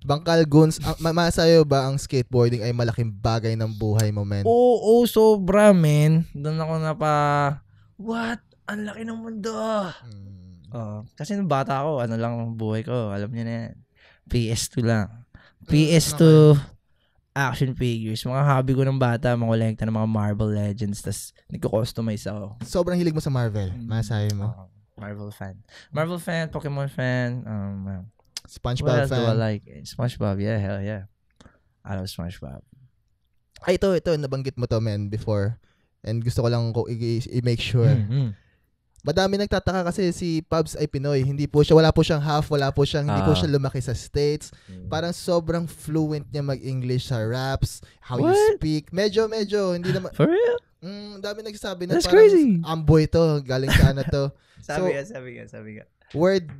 Bangkal Goons, ang, ah, masayo ba ang skateboarding ay malaking bagay ng buhay mo, men? Oo, oh, oh sobra, men. Doon ako na pa, what? Ang laki ng mundo. Mm. Oh, kasi nung bata ako, ano lang ang buhay ko, alam niyo na yan. PS2 lang. Hmm, PS2 okay. action figures. Mga hobby ko ng bata, makolekta ng mga Marvel Legends. Tapos, nagko-customize ako. Sobrang hilig mo sa Marvel. Masayo hmm. mo. Uh, Marvel fan. Marvel fan, Pokemon fan, um, SpongeBob what else fan. Do I like? SpongeBob, yeah, hell yeah. I love SpongeBob. Ay, ito, ito, nabanggit mo to, man, before. And gusto ko lang i-make sure. Mm-hmm. Madami nagtataka kasi si Pabs ay Pinoy. Hindi po siya, wala po siyang half, wala po siyang, uh, hindi po ah. siya lumaki sa States. Mm. Parang sobrang fluent niya mag-English sa raps, how What? you speak. Medyo, medyo, hindi naman. For real? Mm, dami nagsasabi na That's parang crazy. amboy to, galing sa na to. sabi so, ka, sabi ka, sabi ka. Word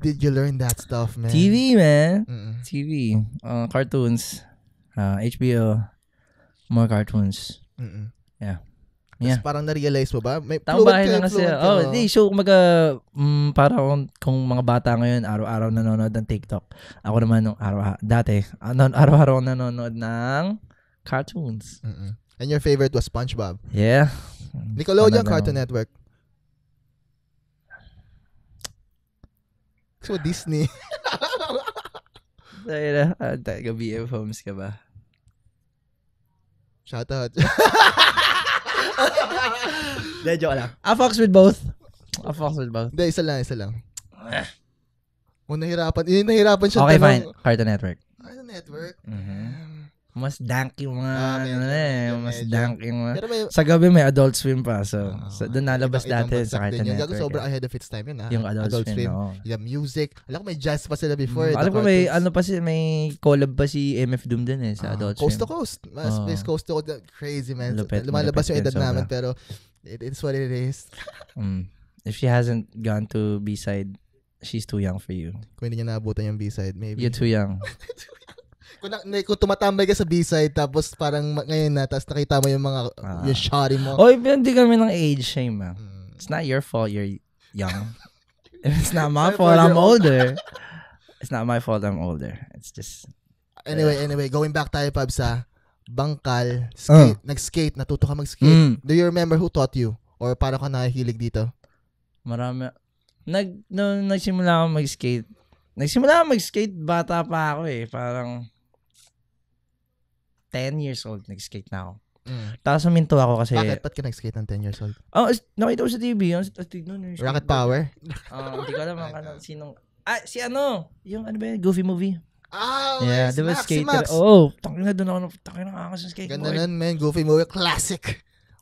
did you learn that stuff, man? TV, man. Mm-mm. TV. Uh, cartoons. Uh, HBO. More cartoons. Mm-mm. Yeah. Yeah. Tapos parang na-realize mo ba? May Tao bahay lang kasi. Oh, di, so mga, um, mm, para kung, kung mga bata ngayon, araw-araw nanonood ng TikTok. Ako naman nung araw, ah, dati, ah, araw-araw nanonood ng cartoons. Mm-mm. And your favorite was SpongeBob? Yeah. Nickelodeon Cartoon Network. So, Disney. Dahil na, ah, taga BF Homes ka ba? Shout out. Hindi, joke lang. I fucks with both. I fucks with both. De, isa lang, isa lang. O, eh. nahirapan. siya. Okay, tanong. fine. Cartoon Network. Cartoon Network. Mhm mas dank yung mga ah, ano na eh, mas medyo. dank yung mga, may, sa gabi may Adult Swim pa so, uh, ah, so doon nalabas ibang, dati sa Cartoon Network. Yung eh. sobrang ahead of its time yun ah. Yung Adult, adult Swim, oh. yung music. Alam ko may jazz pa sila before. Mm, alam ko may ano pa si may collab pa si MF Doom din eh sa uh, Adult coast Swim. Coast to Coast. Mas oh. Uh, coast to coast. Crazy man. Lupet, Lumalabas lupet yung edad namin pero it, it's what it is. mm. If she hasn't gone to B-side, she's too young for you. Kung hindi niya naabutan yung B-side, maybe. You're too young. kung, na, kung tumatambay ka sa B-side, tapos parang ngayon na, tapos nakita mo yung mga, ah. yung shawty mo. Oy, hindi kami ng age shame, ah. Mm. It's not your fault you're young. it's not my fault I'm older. it's not my fault I'm older. It's just... Anyway, uh, anyway, going back tayo, Pab, sa ah. bangkal, ah. skate, uh. nag-skate, natuto ka mag-skate. Mm. Do you remember who taught you? Or paano ka nakikilig dito? Marami. Nag, no, nagsimula ako mag-skate, Nagsimula mag-skate bata pa ako eh. Parang 10 years old, nag-skate na ako. Mm. Tapos huminto ako kasi... Bakit? Ba't ka nag-skate ng 10 years old? Oh, nakita ko sa TV yun. Sa tignan Rocket Power? Oo, oh, hindi ko alam kung ano, sinong... Ah, si ano? Yung ano ba yun? Goofy movie. Ah, oh, yeah, yes, diba Max, skater? Si Max. Oo, oh, tangin na doon ako. Tangin na ako sa skateboard. Ganda nun, man. Goofy movie. Classic.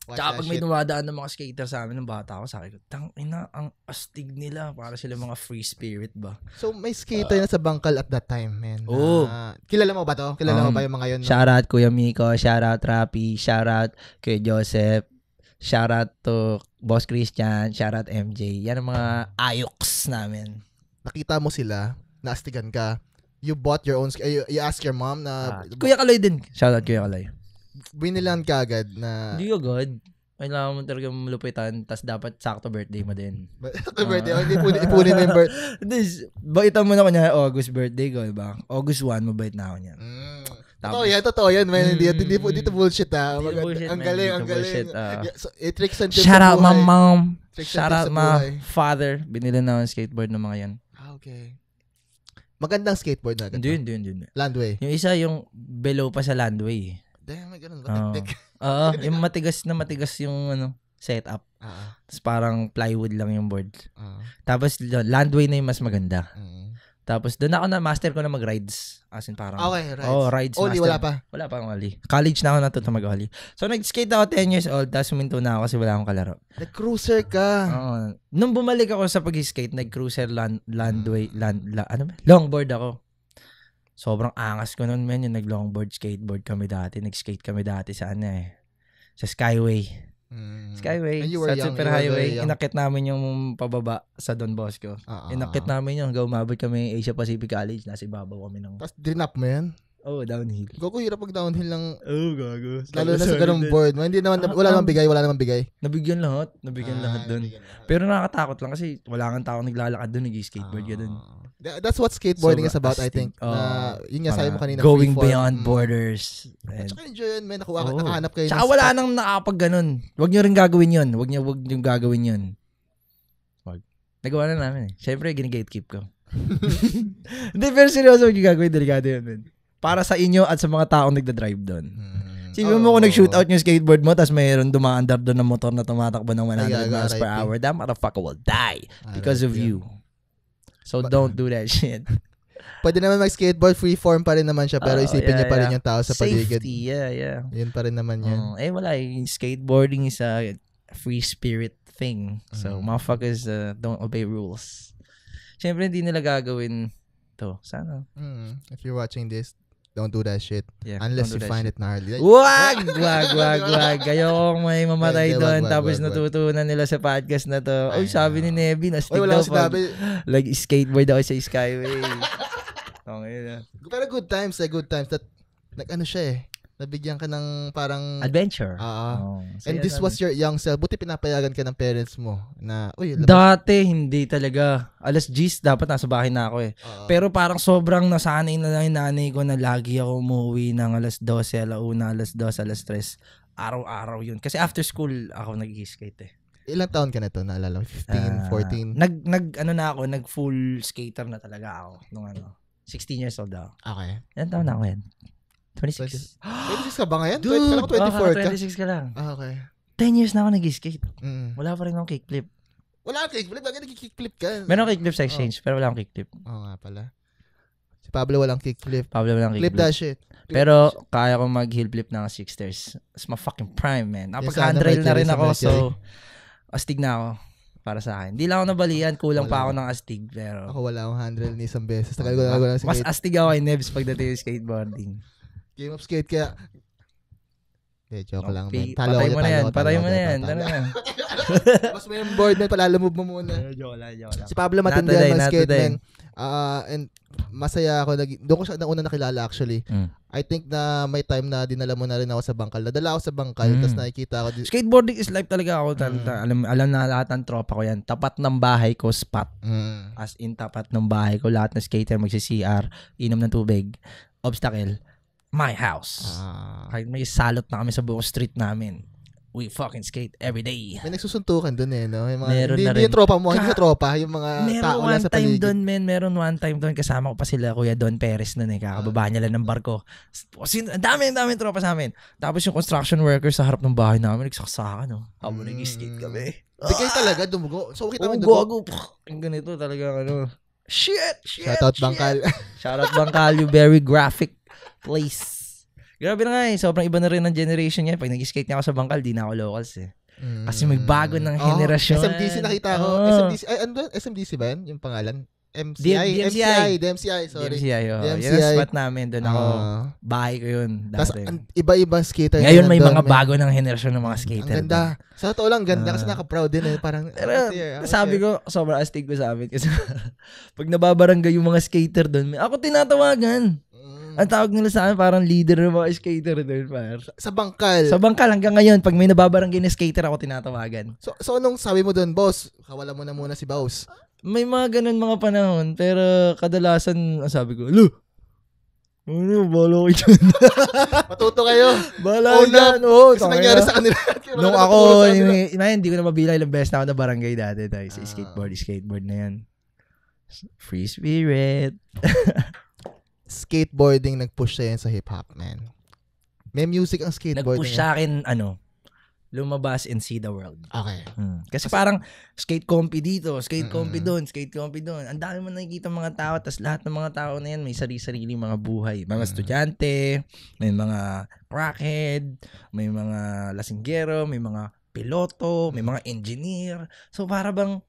Watch Tsaka pag may dumadaan ng mga skater sa amin ng bata ako, sabi ko, tang ina, ang astig nila. Para sila mga free spirit ba. So, may skater uh, na sa bangkal at that time, man. Oo. Uh, kilala mo ba to? Kilala um, mo ba yung mga yun? No? Shoutout Kuya Miko, shoutout Rapi, shoutout Kuya Joseph, shoutout to Boss Christian, shoutout MJ. Yan ang mga ayoks namin. Nakita mo sila, naastigan ka, you bought your own, you, you ask your mom na... Uh, Kuya Kaloy din. Shoutout Kuya Kaloy binilan ka agad na... Hindi agad. Kailangan mo talaga malupitan, tapos dapat sakto birthday mo din. Sakto birthday? Oh, hindi ipunin, ipunin mo yung birthday. Baitan mo na ko niya, August birthday ko, ba? Diba? August 1, mabait na ako niya. Mm. Tapos, totoo yan, totoo yan, man. Hindi, mm, dito, hindi, bullshit, ha? Ah. Mag- bullshit, ang galing, ang galing. Bullshit, uh, so, eh, tricks and tips Shout out my mom. Shout out my father. Binili na ng skateboard ng mga yan. Ah, okay. Magandang skateboard na. Hindi, hindi, hindi. Landway. Yung isa, yung below pa sa landway damn, may ganun, matiktik. Oo, yung matigas na matigas yung ano, setup. Uh-huh. Ah. Tapos parang plywood lang yung board. uh ah. Tapos landway na yung mas maganda. uh Tapos doon ako na master ko na mag-rides. As in parang Okay, rides. Oh, rides Oli master. wala pa. Wala pa akong Oli. College na ako natuto mag-Oli. So nag-skate ako 10 years old tapos huminto na ako kasi wala akong kalaro. Nag-cruiser ka. Oo. Uh, nung bumalik ako sa pag-skate, nag-cruiser land, landway mm. land, la, ano ba? Longboard ako sobrang angas ko noon, men. Yung nag-longboard, skateboard kami dati. Nag-skate kami dati sa ano eh. Sa Skyway. Mm. Skyway. And you were sa young, Super Highway. Young. Inakit namin yung pababa sa Don Bosco. Ah, Inakit namin yung hanggang umabot kami Asia Pacific College. Nasa ibabaw kami ng... Tapos dinap mo yan? Oh, downhill. Gago, hirap pag downhill lang. Oh, gago. Lalo na sa ganung board. Hindi naman, ah, wala um, naman bigay, wala naman bigay. Nabigyan lahat. Nabigyan ah, lahat doon. Pero nakakatakot lang kasi wala kang tao naglalakad doon, nag-skateboard ah. ka doon. That's what skateboarding so, is about, I think. Oh, na, yun nga sabi mo kanina. Going beyond mm. borders. And, At saka enjoy yun, may nakuha, oh. nakahanap kayo. Tsaka wala nang nakapag ganun. Huwag nyo rin gagawin yun. Huwag nyo, huwag nyo gagawin yun. Wag. Nagawa na namin eh. Siyempre, gine-gatekeep ko. Hindi, pero seryoso, huwag nyo gagawin. Delikado yun. Man. Para sa inyo at sa mga taong nagda-drive doon. Hmm. Sige oh, mo kung nag-shoot out yung skateboard mo tapos mayroon dumaandar doon ng motor na tumatakbo ng 100 miles per hour, that motherfucker will die because of you. So but, don't do that shit. Pwede naman mag-skateboard, free form pa rin naman siya, pero oh, isipin yeah, niya pa rin yeah. yung tao sa paligid. Safety, yeah, yeah. Yun pa rin naman yun. Oh, eh wala, yung skateboarding is a free spirit thing. So, mm. motherfuckers uh, don't obey rules. Siyempre, hindi nila gagawin to. Sana. Mm. If you're watching this, Don't do that shit. Yeah, Unless you find shit. it gnarly. Wag! Wag, wag, wag. Ayokong may mamatay yeah, doon. tapos natutunan nila sa podcast na to. Ay, Oy, sabi ni Nevi, na-stick daw pag like, skateboard ako sa Skyway. okay na. Pero good times, eh, good times. That, nag-ano siya eh. Nabigyan ka ng parang... Adventure. Oo. Oh, so And this was your young self. Buti pinapayagan ka ng parents mo na, uy, labas. Dati, hindi talaga. Alas G's, dapat nasa bahay na ako eh. uh Pero parang sobrang nasanay na lang nanay ko na lagi ako umuwi ng alas 12, eh, alauna, alas 2, alas 3. Araw-araw yun. Kasi after school, ako nag-skate eh. Ilang taon ka na to? Naalala mo? 15, uh, 14? Nag, nag, ano na ako, nag full skater na talaga ako. Nung ano, 16 years old ako. Okay. Ilang taon na ako yan? 26. 26 ka ba ngayon? Dude, 20 ka lang 24 ka? 26 ka lang. okay. 10 years na ako nag-skate. Mm. Wala pa rin akong kickflip. Wala akong kickflip? Bakit nag-kickflip ka? Meron akong kickflip sa oh. exchange, oh. pero wala akong kickflip. Oo oh, nga pala. Si Pablo walang kickflip. Pablo walang kickflip. Flip that shit. Flip pero that shit. kaya kong mag-heel flip ng 6 stairs. It's my fucking prime, man. Napag-handrail yes, na rin ako, so astig na ako para sa akin. Hindi lang ako nabalian, kulang wala. pa ako ng astig, pero... Ako wala akong handrail ni isang beses. Tagal ko na ako ng skate. Mas astig ako kay Nebs pagdating sa skateboarding. Game of Skate kaya... Hindi, joke okay. lang, man. Talo patay mo na yan, patay mo na yan. Talo na. Mas may board, na. Palalamove mo muna. joke lang, joke lang. Si Pablo matindihan, man, skate, man. Uh, ah, and masaya ako. Nag, doon ko siya nauna nakilala actually. Mm. I think na may time na dinala mo na rin ako sa bangkal. Nadala ako sa bangkal, mm. tapos nakikita ako. Skateboarding is life talaga ako. Mm. Talata, alam, alam na lahat ng tropa ko yan. Tapat ng bahay ko, spot. Mm. As in, tapat ng bahay ko. Lahat ng skater, magsi-CR, inom ng tubig, obstacle my house. Ah. Kahit may salot na kami sa buong street namin. We fucking skate every day. May nagsusuntukan doon eh, no? Yung mga, meron hindi, na rin. Hindi tropa mo, Ka- hindi tropa, yung mga tao lang sa paligid. Meron one time dun, men. Meron one time doon. Kasama ko pa sila, Kuya Don Perez nun eh. Kakababa ah. niya lang ng barko. ang dami, ang dami tropa sa amin. Tapos yung construction worker sa harap ng bahay namin, nagsaksakan, no? Oh. Habang mm. nag-skate kami. Ah! talaga, dumugo. So, kita mo dugo. Ang ganito talaga, ano. Shit! Shit! Shout out, Bangkal. Shout out, Bangkal, you very graphic place. Grabe na nga eh. Sobrang iba na rin ng generation niya. Pag nag-skate niya ako sa bangkal, di na ako locals eh. Mm. Kasi may bago ng mm. oh, generation. SMDC nakita ko. Oh. SMDC, ay, ano SMDC ba yan? Yung pangalan? MCI? D- DMCI. DMCI. sorry. DMCI, oh. DMCI. Yan ang spot namin. Doon ako. Uh, bahay ko yun. Tapos iba-iba skater. Ngayon may mga bago ng generation ng mga skater. Ang ganda. Sa totoo lang, ganda. kasi ah. naka-proud din eh. Parang, pero, sabi ko, sobrang astig ko sa amin. Kasi pag nababarangay yung mga skater doon, ako tinatawagan. Mm. Ang tawag nila sa akin, parang leader ng mga skater doon, par. Sa bangkal. Sa bangkal, hanggang ngayon, pag may nababarangay na skater ako, tinatawagan. So, so anong sabi mo doon, boss? Kawala mo na muna si boss. May mga ganun mga panahon, pero kadalasan, ang sabi ko, lo, ano, bala ko dyan. Matuto kayo. Bala ko dyan. Oo, Kasi nangyari sa kanila. Nung ako, yung, hindi ko na mabilang ilang beses na ako na barangay dati. Tayo, sa ah. skateboard, skateboard na yan. Free spirit. skateboarding nag-push siya yan sa hip-hop, man. May music ang skateboarding. Nag-push sa akin, ano, lumabas and see the world. Okay. Hmm. Kasi, Kasi parang skate compy dito, skate compy doon, skate compy doon. Ang dami mo nakikita mga tao, tapos lahat ng mga tao na yan may sarili-sarili mga buhay. Mga mm-hmm. estudyante, may mga crackhead, may mga lasinggero, may mga piloto, may mga engineer. So para bang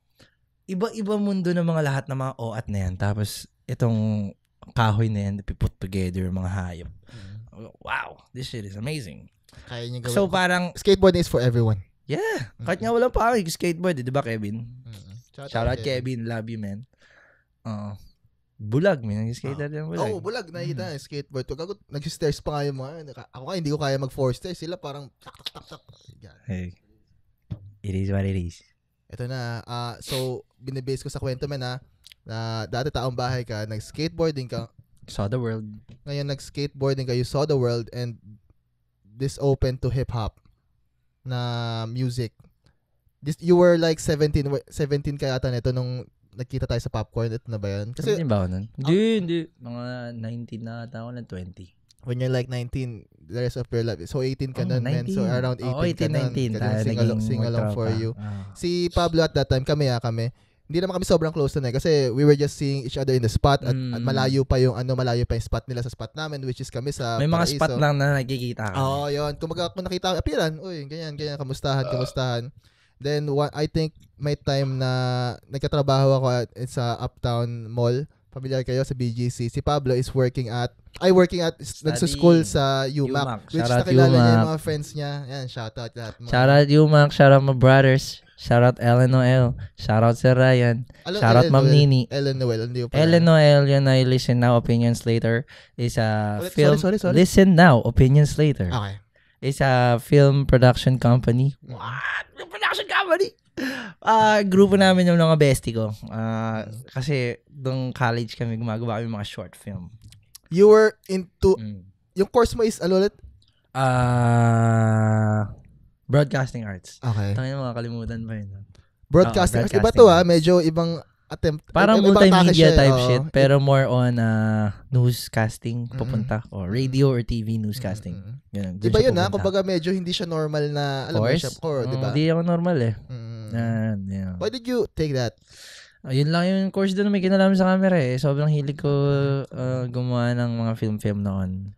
iba-iba mundo ng mga lahat ng mga OAT na yan. Tapos itong kahoy na yan, put together, mga hayop. Mm-hmm. Wow, this shit is amazing. Kaya niya gawin. So parang... Skateboarding is for everyone. Yeah. Mm-hmm. Kahit nga walang pa ako skateboard, eh, di ba Kevin? Mm-hmm. Shout, out Kevin. Kevin. Love you, man. Uh, bulag, man. nag skater ah. natin ng bulag. oh, bulag. Nakita mm. skateboard. To. Gagot, nag-stairs pa kayo mga. Ako nga, hindi ko kaya mag-four stairs. Sila parang tak, tak, tak, tak. Hey. It is what it is. Ito na. Uh, so, binibase ko sa kwento man ha. Ah na dati taong bahay ka, nag-skateboarding ka. Saw the world. Ngayon, nag-skateboarding ka, you saw the world and this open to hip-hop na music. This, you were like 17, 17 kaya yata nito nung nagkita tayo sa popcorn. Ito na ba yun? Kasi, 17 ba ako nun? Ah. Hindi, um, hindi. Mga 19 na ata ako ng 20 when you're like 19, the rest of your life. So 18 ka oh, nun, 19. man. So around 18 oh, 18 ka nun. 19. Ka nun. Sing, along, sing along for you. Oh. Si Pablo at that time, kami ah, kami, hindi naman kami sobrang close na eh. Kasi we were just seeing each other in the spot at, mm. at malayo pa yung ano, malayo pa yung spot nila sa spot namin which is kami sa May mga Paraiso. spot lang na nagkikita. Oo, oh, yun. Kung, mag- kung nakita ko, apiran, uy, ganyan, ganyan, kamustahan, uh, kamustahan. Then, one, I think may time na nagkatrabaho ako at, at sa Uptown Mall. Familiar kayo sa BGC. Si Pablo is working at, ay working at, Study. nagsuschool sa UMAC. UMAC. Which shout nakilala UMAC. niya yung mga friends niya. Yan, shout out lahat. Mga. Shout out UMAC, shout out my brothers. Shout out Ellen Noel. Shout out Sir Ryan. Alam, out Ma'am Nini. Ellen Noel. Hindi pa Ellen Noel, yun ay Listen Now, Opinions Later. Is a Ulit, film. Sorry, sorry, sorry. Listen Now, Opinions Later. Okay. Is a film production company. What? Film production company? Uh, grupo namin yung mga bestie ko. Uh, kasi doon college kami gumagawa kami mga short film. You were into... Mm. Yung course mo is, ano ulit? Ah... Uh, Broadcasting arts. Okay. Tangin mo, makakalimutan pa yun. Broadcasting, Oo, broadcasting arts. Iba to ha, ah. medyo ibang attempt. Parang ibang multimedia siya, eh. type oh. shit, pero more on uh, newscasting papunta mm-hmm. or mm-hmm. radio or TV newscasting. Mm-hmm. Ganun, iba yun ha, ah. kumbaga medyo hindi siya normal na, alam course? mo siya, core, mm, di ba? Mm, hindi ako normal eh. Mm-hmm. yeah. Why did you take that? Ayun lang yung course doon may kinalaman sa camera eh. Sobrang hilig ko uh, gumawa ng mga film-film noon.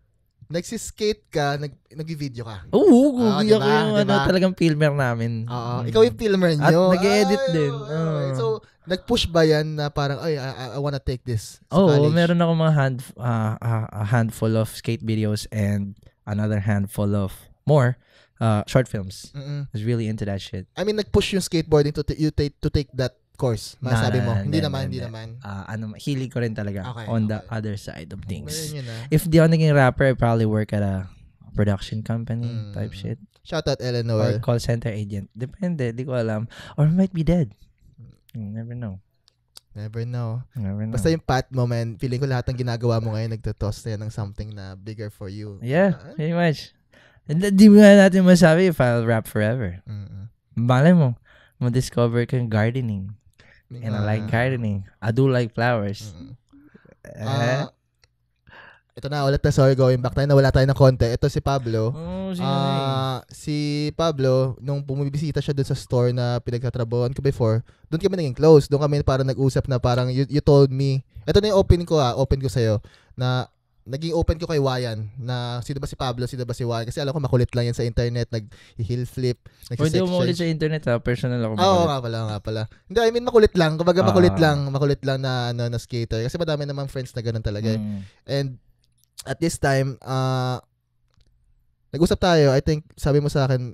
Nagsiskate ka, nag, nag-video ka. Oo, oh, diba? ako yung diba? ano, talagang filmer namin. Oo, mm. ikaw yung filmer nyo. At nag-edit din. Oh. So, nag-push ba yan na parang, ay, I, I wanna take this sa Oo, college? meron ako mga hand, uh, uh, handful of skate videos and another handful of more uh, short films. Mm-mm. I was really into that shit. I mean, nag-push yung skateboarding to, t- you take, to take that course, masabi mo. Na, na, na, hindi naman, hindi naman. Uh, ano, hilig ko rin talaga okay, on okay. the other side of things. If di ako naging rapper, I probably work at a production company mm. type shit. Shout out Eleanor. Or call center agent. Depende, di ko alam. Or might be dead. You never know. Never know. Never know. Basta yung pat mo, man, feeling ko lahat ng ginagawa mo ngayon, nagtotoss na yan ng something na bigger for you. Yeah, uh, pretty much. Hindi mo na natin masabi if I'll rap forever. Mm-hmm. Malay mo, ma-discover ko yung gardening and uh, I like gardening. I do like flowers. Uh, uh, ito na ulit na sorry going back tayo na wala tayo ng konti. Ito si Pablo. Oh, si, uh, ah, si Pablo nung bumibisita siya dun sa store na pinagtatrabahoan ko before, doon kami naging close. Doon kami parang nag-usap na parang you, you told me. Ito na yung open ko ah, open ko sa iyo na naging open ko kay Wayan na sino ba si Pablo, sino ba si Wayan. Kasi alam ko makulit lang yan sa internet, nag-heel flip, nag-sex Hindi mo sa internet ha, personal ako. Oo, oh, nga pala, nga pala. Hindi, I mean makulit lang. Kumbaga ah. makulit ah. lang, makulit lang na, ano, na skater. Kasi madami namang friends na ganun talaga. Eh. Mm. And at this time, uh, nag-usap tayo, I think, sabi mo sa akin,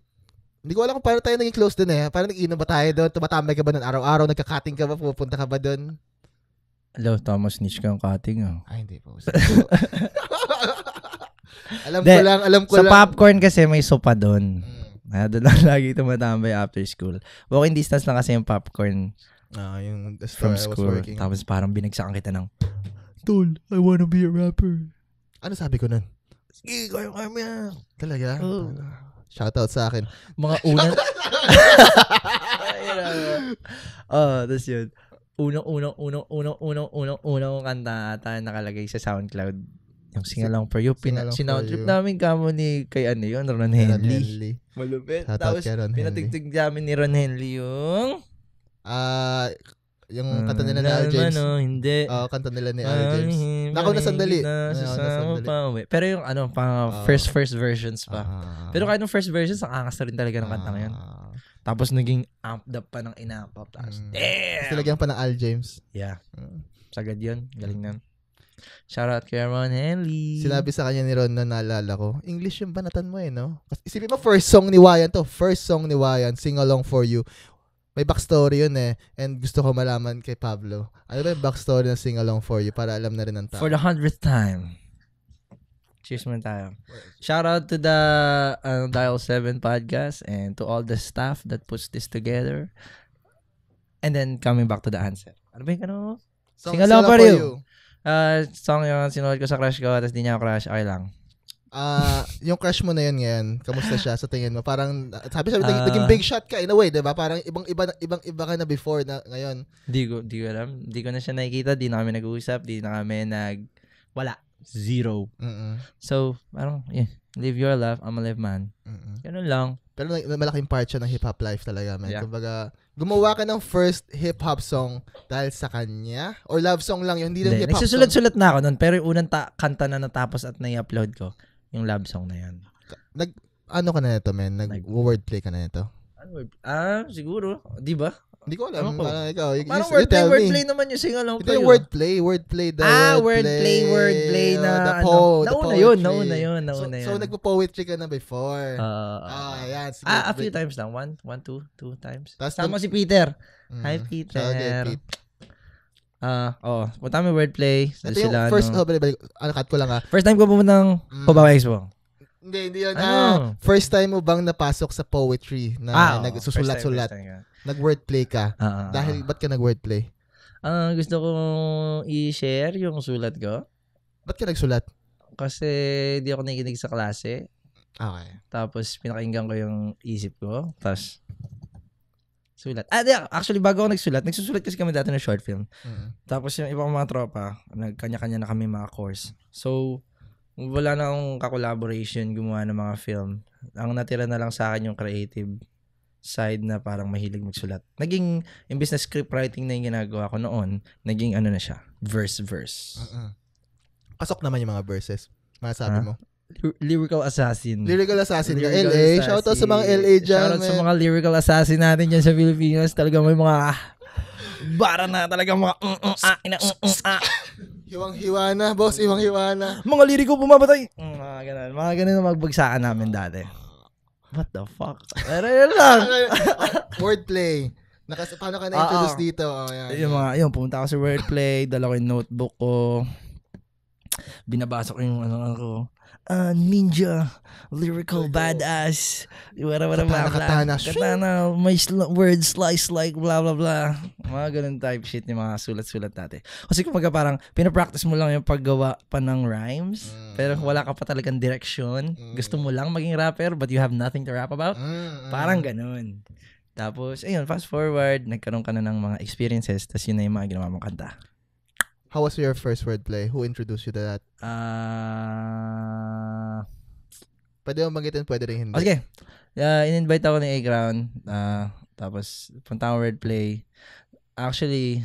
hindi ko alam kung paano tayo naging close din eh. Paano nag-inom ba tayo doon? Tumatambay ka ba ng araw-araw? Nagka-cutting ka ba? Pupunta ka ba doon? Hello, Thomas Niche ka yung cutting, oh. Ay, hindi po. alam De, ko lang, alam ko sa lang. Sa popcorn kasi may sopa doon. Mm. Ah, doon lang lagi tumatambay after school. Walking distance lang kasi yung popcorn. Ah, yung from school. Tapos parang binagsakan kita ng, Tol, I wanna be a rapper. Ano sabi ko nun? Sige, kaya kaya yan. Talaga? Oh. Shoutout sa akin. Mga unang... Ano. oh, tapos yun unang unang unang unang unang unang unang kanta ata nakalagay sa SoundCloud. Yung Singalong For You. Pina, sinoutrip namin kamo ni kay ano yun, Ron Henley. Ron Henley. Malupit. Shout Tapos pinatigtig namin ni Ron Henley yung... Ah, uh, yung hmm. kanta nila ni Al Ano, ano hindi. Oh, kanta nila ni Al James. Nako na sandali. Pero yung ano, pang ah. first first versions pa. Ah. Pero kahit yung first versions, ang angas na rin talaga ng kanta ngayon. Ah. Tapos naging amped up pa ng inampap. Tapos, mm. damn! Tapos nilagyan pa ng Al James. Yeah. Mm. Sagad yun. Galing nun. Shout out kay Ron Henley. Sinabi sa kanya ni Ron na naalala ko, English yung banatan mo eh, no? Kasi isipin mo, first song ni Wayan to. First song ni Wayan, Sing Along For You. May backstory yun eh. And gusto ko malaman kay Pablo. Ano ba yung backstory ng Sing Along For You para alam na rin ng tao? For the hundredth time. Cheers muna tayo. Shout out to the uh, Dial 7 podcast and to all the staff that puts this together. And then coming back to the answer. Ano ba yung ano? Song Singalaw pa rin. Uh, song yun, sinulat ko sa crush ko, tapos di niya ako crush. Okay lang. uh, yung crush mo na yun ngayon, kamusta siya sa tingin mo? Parang sabi sabi uh, naging big shot ka in a way, 'di ba? Parang ibang iba ibang iba ka na before na ngayon. Di ko di ko alam. Di ko na siya nakikita, di na kami nag-uusap, di na kami nag wala. Zero. Mm-mm. So, parang, yeah, live your life, I'm a live man. mm lang. Pero malaking part siya ng hip-hop life talaga, man. Yeah. Kumbaga, gumawa ka ng first hip-hop song dahil sa kanya? Or love song lang yun? Hindi lang hip-hop song? sulat na ako nun, pero yung unang ta- kanta na natapos at nai-upload ko, yung love song na yan. Nag, ano ka na nito, man? Nag-wordplay ka na nito? Ano, ah, siguro. Di ba? Hindi ko alam. Ano ko? Uh, ikaw, Parang wordplay, wordplay naman yung singalang ko. Ito wordplay, wordplay, the ah, wordplay. wordplay, wordplay na, the po, ano, nauna yun, nauna yun, nauna so, yun. So, nagpo-poetry ka na before. Uh, ah, ayan. Sige, ah, a few times lang. One, one, two, two times. Tas Sama si Peter. Mm, Hi, Peter. Okay, Pete. Ah, uh, oh, punta kami wordplay. Ito yung sila, first, no. oh, balik, balik, ano, cut ko lang ah. First time ko pumunta ng mm. Cubao Expo. Hindi, hindi yun. Ano? Uh, first time mo bang napasok sa poetry na ah, nagsusulat-sulat? Nag-wordplay ka? Uh-uh. Dahil ba't ka nag-wordplay? Uh, gusto kong i-share yung sulat ko. Ba't ka nagsulat? Kasi di ako nakikinig sa klase. Okay. Tapos pinakinggan ko yung isip ko. Tapos sulat. Ah, yeah, actually bago ako nagsulat, nagsusulat kasi kami dati ng short film. Mm-hmm. Tapos yung ibang mga tropa, nagkanya-kanya na kami mga course. So wala na akong kakolaboration gumawa ng mga film. Ang natira na lang sa akin yung creative side na parang mahilig magsulat. Naging, imbis na script writing na yung ginagawa ko noon, naging ano na siya, verse-verse. Uh-uh. Pasok naman yung mga verses. Masabi huh? mo. Lyrical Assassin. Lyrical Assassin. Lyrical LA. Assassin. Shoutout sa mga LA dyan. Shoutout man. sa mga Lyrical Assassin natin dyan sa Pilipinas. Talaga may mga ah, bara na talaga mga mm, mm, ah, ina, mm, mm, ah hiwang hiwana, boss. hiwang hiwana. Mga liriko bumabatay. Mm, mga ganun. Mga ganun ang magbagsakan namin dati. What the fuck? Pero yun lang. Wordplay. Nakas paano ka na-introduce ah, ah. dito? Oh, yan, yung mga, yun, pumunta ako sa Wordplay, dala ko yung notebook ko, binabasa ko yung ano, ano ko, uh, ninja, lyrical badass, wala wala blah blah. Katana, katana may sl- word slice like blah blah blah. Mga ganun type shit yung mga sulat-sulat natin. Kasi kumaga parang pinapractice mo lang yung paggawa pa ng rhymes, mm. pero wala ka pa talagang direksyon. Mm. Gusto mo lang maging rapper but you have nothing to rap about. Mm, mm. Parang ganun. Tapos, ayun, fast forward, nagkaroon ka na ng mga experiences, tapos yun na yung mga ginawa mong kanta. How was your first wordplay? Who introduced you to that? Uh, pwede mo magitin, pwede rin hindi. Okay. Uh, in-invite ako ng A-Ground. Uh, ah, tapos, punta akong wordplay. Actually,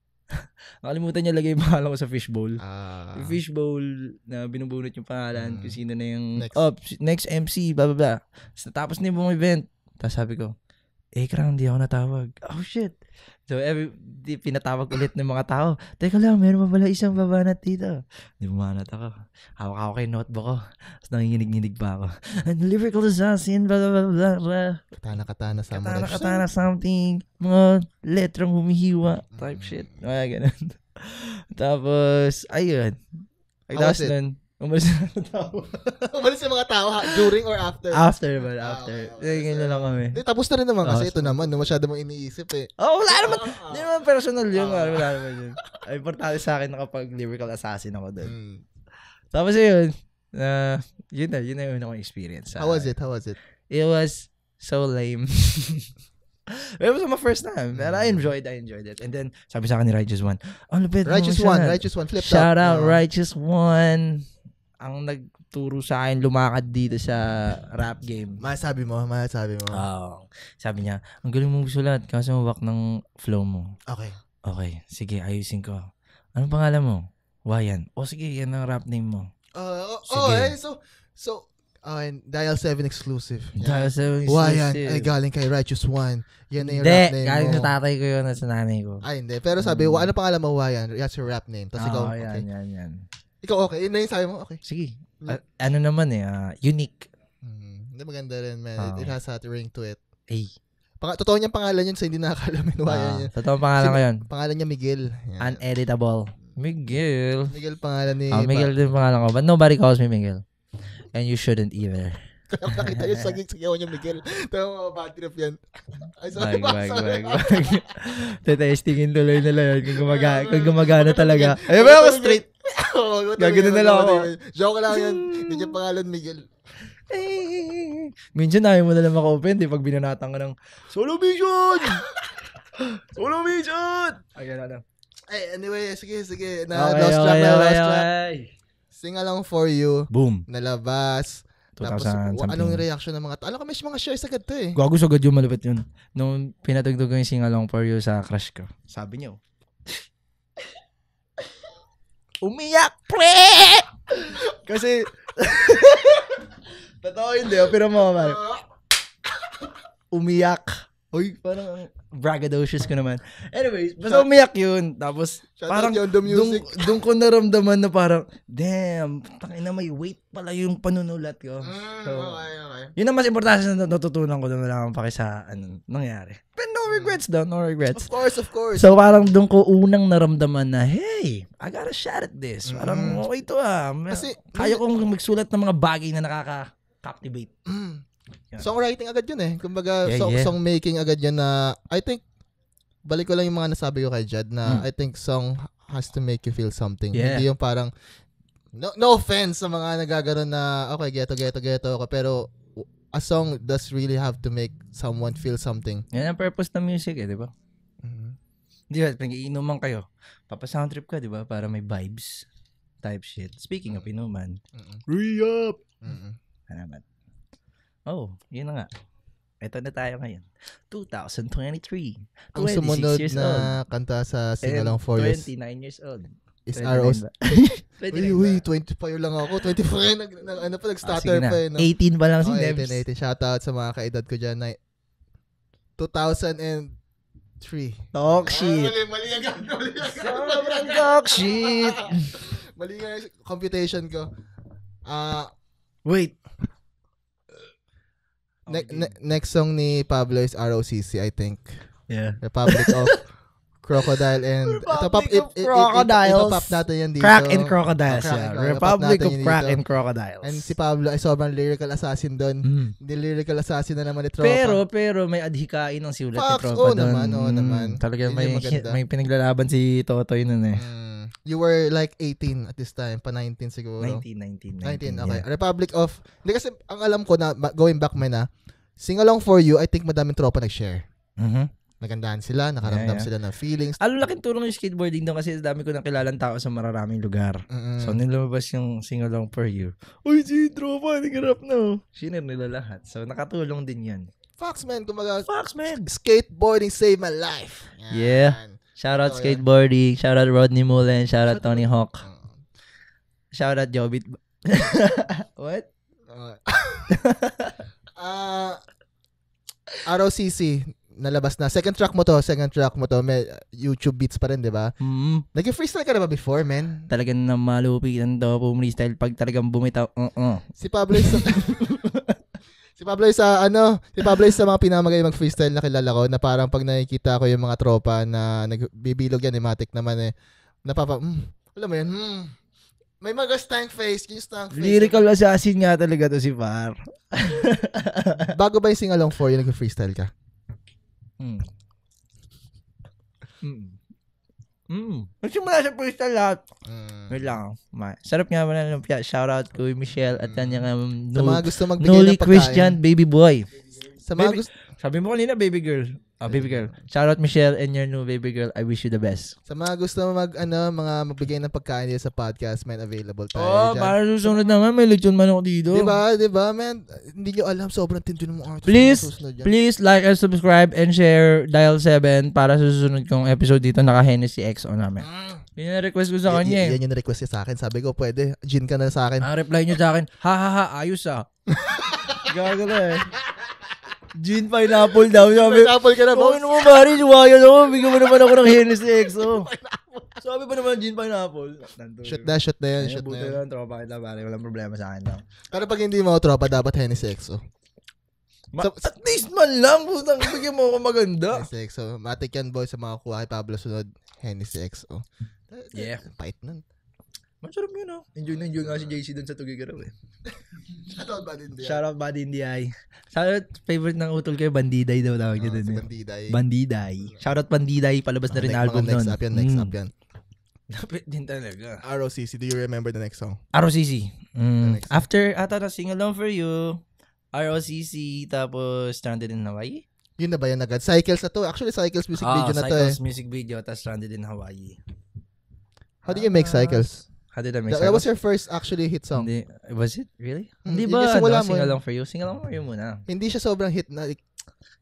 nakalimutan niya lagay yung pangalan ko sa fishbowl. Ah. Yung fishbowl na binubunot yung pangalan, mm. kung sino na yung, next. oh, next MC, bla bla blah. Tapos na yung event. Tapos sabi ko, A-Ground, di ako natawag. Oh, shit. So, every, di, pinatawag ulit ng mga tao. Teka lang, meron pa pala isang babanat dito. Di bumanat ako. Hawak ako kay notebook ko. Tapos nanginginig-nginig pa ako. And lyrical assassin, blah, blah, blah, blah. Katana-katana samurai. Katana-katana something. Mga letrang humihiwa type mm. shit. Mga ganun. Tapos, ayun. Ay, tapos nun, Umalis na mga tao. Umalis na mga tao ha? during or after? After, man. Ah, after. Ah, okay, okay. Ganyan lang kami. Di, tapos na rin naman kasi oh, ito naman. Masyado mong iniisip eh. oh, wala naman. Ah, ah, Hindi naman personal yun. Wala, wala naman yun. Ay, importante sa akin nakapag lyrical assassin ako doon. Mm. Tapos yun. Uh, yun na. Yun na yung unang experience. How was it? How was it? It was so lame. It was my first time. And I hmm. enjoyed, I enjoyed it. And then, sabi sa akin ni Righteous One, oh, lupit, Righteous One, Righteous One, flip Shout out, Righteous One ang nagturo sa akin lumakad dito sa rap game. Masabi mo, masabi mo. Oo. Uh, sabi niya, ang galing mong sulat kasi mawak ng flow mo. Okay. Okay, sige, ayusin ko. Ano pangalan mo? Wayan. O sige, yan ang rap name mo. Uh, oh, sige. oh, eh, so, so, uh, Dial 7 exclusive. Yeah. Dial 7 exclusive. Why Ay, galing kay Righteous One. Yan na yung hindi, rap name galing mo. sa tatay ko yun at sa nanay ko. Ay, hindi. Pero sabi, mm. ano pangalan mo, Wayan? That's your rap name. Tapos oh, ikaw, yan, okay. yan, yan. Ikaw okay? Na yung sabi mo? Okay. Sige. Uh, ano naman eh, uh, unique. Hmm. Hindi maganda rin, man. Uh, It has a ring to it. Ay. Pang totoo niyang pangalan yun sa so hindi nakakalamin. Uh, ah, niya. Totoo pangalan ko yun. Pangalan niya Miguel. Yan. Uneditable. Miguel. Miguel pangalan ni... Oh, Miguel din pangalan ko. But nobody calls me Miguel. And you shouldn't either. Kaya nakita yung saging sigaw niya, Miguel. Tama mga bad trip yan. Ay, sorry bag, ba, sorry bag, bag. Tetestingin tuloy nila yun kung, gumagana talaga. Ayun ba ako straight? oh, Gagano na lang ako. Joke lang yan. Medyo pangalan Miguel. Eh, minsan ayaw mo na lang maka-open, eh, pag binanatan ka ng Solo Vision! Solo Vision! Ayan, ano. Ay, ano? eh, anyway, sige, sige. Na, okay, lost okay, track, okay, na okay, track. Okay. Sing along for you. Boom. Nalabas. 2000 Tapos, something. anong reaction ng mga tao? Alam ko, may mga shares agad to eh. Gago agad yung malupit yun. Nung pinatugtog ko yung sing along for you sa crush ko, sabi niyo, umiyak, pre! Kasi, totoo hindi, di Pero mga pare, umiyak. Uy, parang, braggadocious ko naman. Anyways, basta umiyak yun. Tapos, Shout parang doon ko naramdaman na parang, damn, tangin na may weight pala yung panunulat ko. Mm, so, okay, okay. Yun ang mas importante na natutunan ko doon wala akong paki sa ano, nangyari. But no regrets daw, no regrets. Of course, of course. So parang doon ko unang naramdaman na, hey, I got a shot at this. Mm. Parang okay to ah. Kasi, kaya kong magsulat ng mga bagay na nakaka-captivate. Mm. Yun. Songwriting agad yun eh. Kumbaga, yeah, song, yeah. song making agad yun na, I think, balik ko lang yung mga nasabi ko kay Jed na hmm. I think song has to make you feel something. Yeah. Hindi yung parang, no, no offense sa mga nagaganon na, okay, geto, geto, geto ako, pero a song does really have to make someone feel something. Yan ang purpose ng music eh, di ba? Mm-hmm. Di ba, pag iinuman kayo, papasound trip ka, di ba, para may vibes type shit. Speaking mm-hmm. of inuman, mm-hmm. re-up! Mm-hmm. Salamat. Oh, yun na nga. Ito na tayo ngayon. 2023. Ang sumunod years na old. kanta sa Singalang Forest. 29 years old. Is ROC. uy, uy, 25 lang ako. 25 na, nag, ano pa, nag-stutter oh, ah, pa. Eh, no? 18 ba lang si oh, Debs? 18, 18. Shout sa mga kaedad ko dyan. Na, 2003. Talk ah, shit. Ah, mali, mali agad. Mali agad. Sobrang talk shit. mali nga computation ko. Ah, uh, Wait. Oh, ne- ne- next song ni Pablo is ROCC, I think. Yeah. Republic of Crocodile and Republic ito, of it, Crocodiles. Ipapap natin yan dito. Crack and Crocodiles. Oh, crack yeah. Republic of Crack and Crocodiles. And si Pablo ay sobrang lyrical assassin doon. Mm. lyrical assassin na naman ni Tropa. Pero, pero may adhikain ang siulat Fox, ni Tropa oh, doon. naman, oh, naman. Mm. talaga may, may pinaglalaban si Totoy noon eh. Mm. You were like 18 at this time, pa 19 siguro. 19, 19, 19. 19, okay. Yeah. Republic of, hindi kasi ang alam ko na, going back man na, ah, Sing Along For You, I think madaming tropa nag-share. Mm-hmm. Nagandahan sila, nakaramdam yeah, yeah. sila ng feelings. Ang laking tulong yung skateboarding daw kasi dami ko nang kilalang tao sa mararaming lugar. Mm-hmm. So, nilabas yung Sing Along For You. Uy, si tropa, nagarap na. Shinare nila lahat. So, nakatulong din yan. Facts, man. Kumaga, Facts, man. Skateboarding saved my life. Yan. Yeah. Shoutout so, skateboarding. Yeah. Shoutout Rodney Mullen. Shoutout Tony Hawk. Uh, Shoutout Jobit. What? Uh, uh, ROCC nalabas na. Second track mo to, second track mo to. May uh, YouTube beats pa rin, di ba? Mm-hmm. freestyle ka na ba before, man? Talagang namalupitan daw po freestyle pag talagang bumita. Uh-uh. Si Pablo Escobar. Si Pablo sa ano, si Pablo sa mga pinamagay mag freestyle na kilala ko na parang pag nakikita ko yung mga tropa na nagbibilog yan, ematic eh, naman eh. Napapa, mm, alam mo yun, mm, may mga stank face, yung stank face. Lyrical assassin nga talaga to si Par. Bago ba yung sing-along for yung nag-freestyle ka? Mm. Mm. Mm. Nagsimula sa freestyle lahat. Mm. Wait lang. Ma. Sarap nga wala ng lumpia. Shoutout out kay Michelle at mm. kanya um, no, Sa mga gusto magbigay Noli ng pagkain. Christian baby boy. Sa mga baby, gusto sabi mo kanina, baby girl. oh, baby girl. Shout out Michelle and your new baby girl. I wish you the best. Sa mga gusto mag ano, mga magbigay ng pagkain sa podcast, man available tayo. Oh, dyan. para susunod naman may lechon manok dito. 'Di ba? Diba, man? Hindi niyo alam sobrang tindi ng mga Please, please like and subscribe and share Dial 7 para sa susunod kong episode dito naka Hennessy XO namin. Mm. Yun yung request ko sa kanya. Y- eh. yan yung request niya sa akin. Sabi ko, pwede. Gin ka na sa akin. Ang ah, reply niya sa akin, ha ha ha, ayos ah. Gagala eh. Gin pineapple daw. Sabi, pineapple ka na, boss. Pagin mo, pare, juwayan ako. Bigyan mo naman ako ng Hennessy XO. Sabi pa naman, gin pineapple. Nandun. Shot na, shot na yan, Ay, shot na yan. Buti tropa kita, pare. Walang problema sa akin daw. Pero pag hindi mo tropa, dapat Hennessy XO. Ma- so, at least man lang, putang bigyan mo ako maganda. Hennessy XO. Matik yan, boy, sa mga kuha kay Pablo sunod. Hennessy XO. Yeah. Pait nun. Masarap yun, oh. Enjoy na enjoy nga si JC doon sa Tugigaraw, eh. Shoutout Bad India. Shoutout Bad India. Shoutout, favorite ng utol kayo, Bandiday daw tawag niya oh, ah, doon. Si eh. Bandiday. Bandiday. Shoutout Bandiday, palabas na ah, rin na album noon. Next up yan, next mm. up yan. Dapat din talaga. ROCC, do you remember the next song? ROCC. Mm. After, ata na Sing Along For You, ROCC, tapos Stranded in Hawaii. Yun na ba yan agad? Cycles na to. Actually, Cycles music oh, video na cycles to eh. Cycles music video, tapos Stranded in Hawaii. How do you make Cycles? How did I make That, that was your first actually hit song. Hindi, was it? Really? Mm, hindi Mm, ba? yung No, mo- sing along for you. Single along for you muna. Hindi siya sobrang hit na like,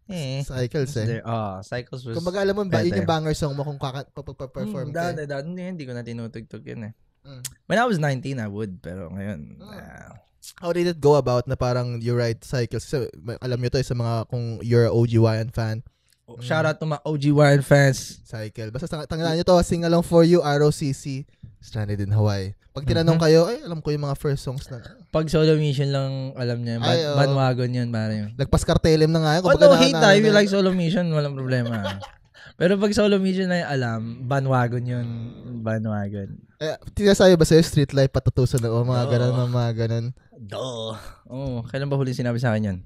Eh. cycles eh. There, oh, Cycles was... Kung alam mo ba, yun yung banger song mo kung kaka- pa- pa- pa- perform mm, ka. eh. Dati, hindi, ko na tinutugtog yun eh. Mm. When I was 19, I would. Pero ngayon, Mm. ah, How did it go about na parang you ride cycles? So, alam nyo to eh, sa mga kung you're a OGYN fan, oh, shout mm. out to my OG Wine fans. cycle. Basta tang- tanggalan nyo to, sing along for you, ROCC. Stranded in Hawaii. Pag tinanong mhm. kayo, ay, alam ko yung mga first songs na. Pag solo mission lang, alam niya. Ban- Ay, bandwagon yun, pare. Lagpas kartelem na nga yan. Kumbaga na, hate na- tayo, na- we like solo mission, walang problema. Pero pag solo mission na yung alam, bandwagon yun. Bandwagon. Eh, tinasayo ba sa'yo street life patutusan o mga Oo. ganun, mga ganun. Do. Oo, oh, kailan ba huli sinabi sa akin yun?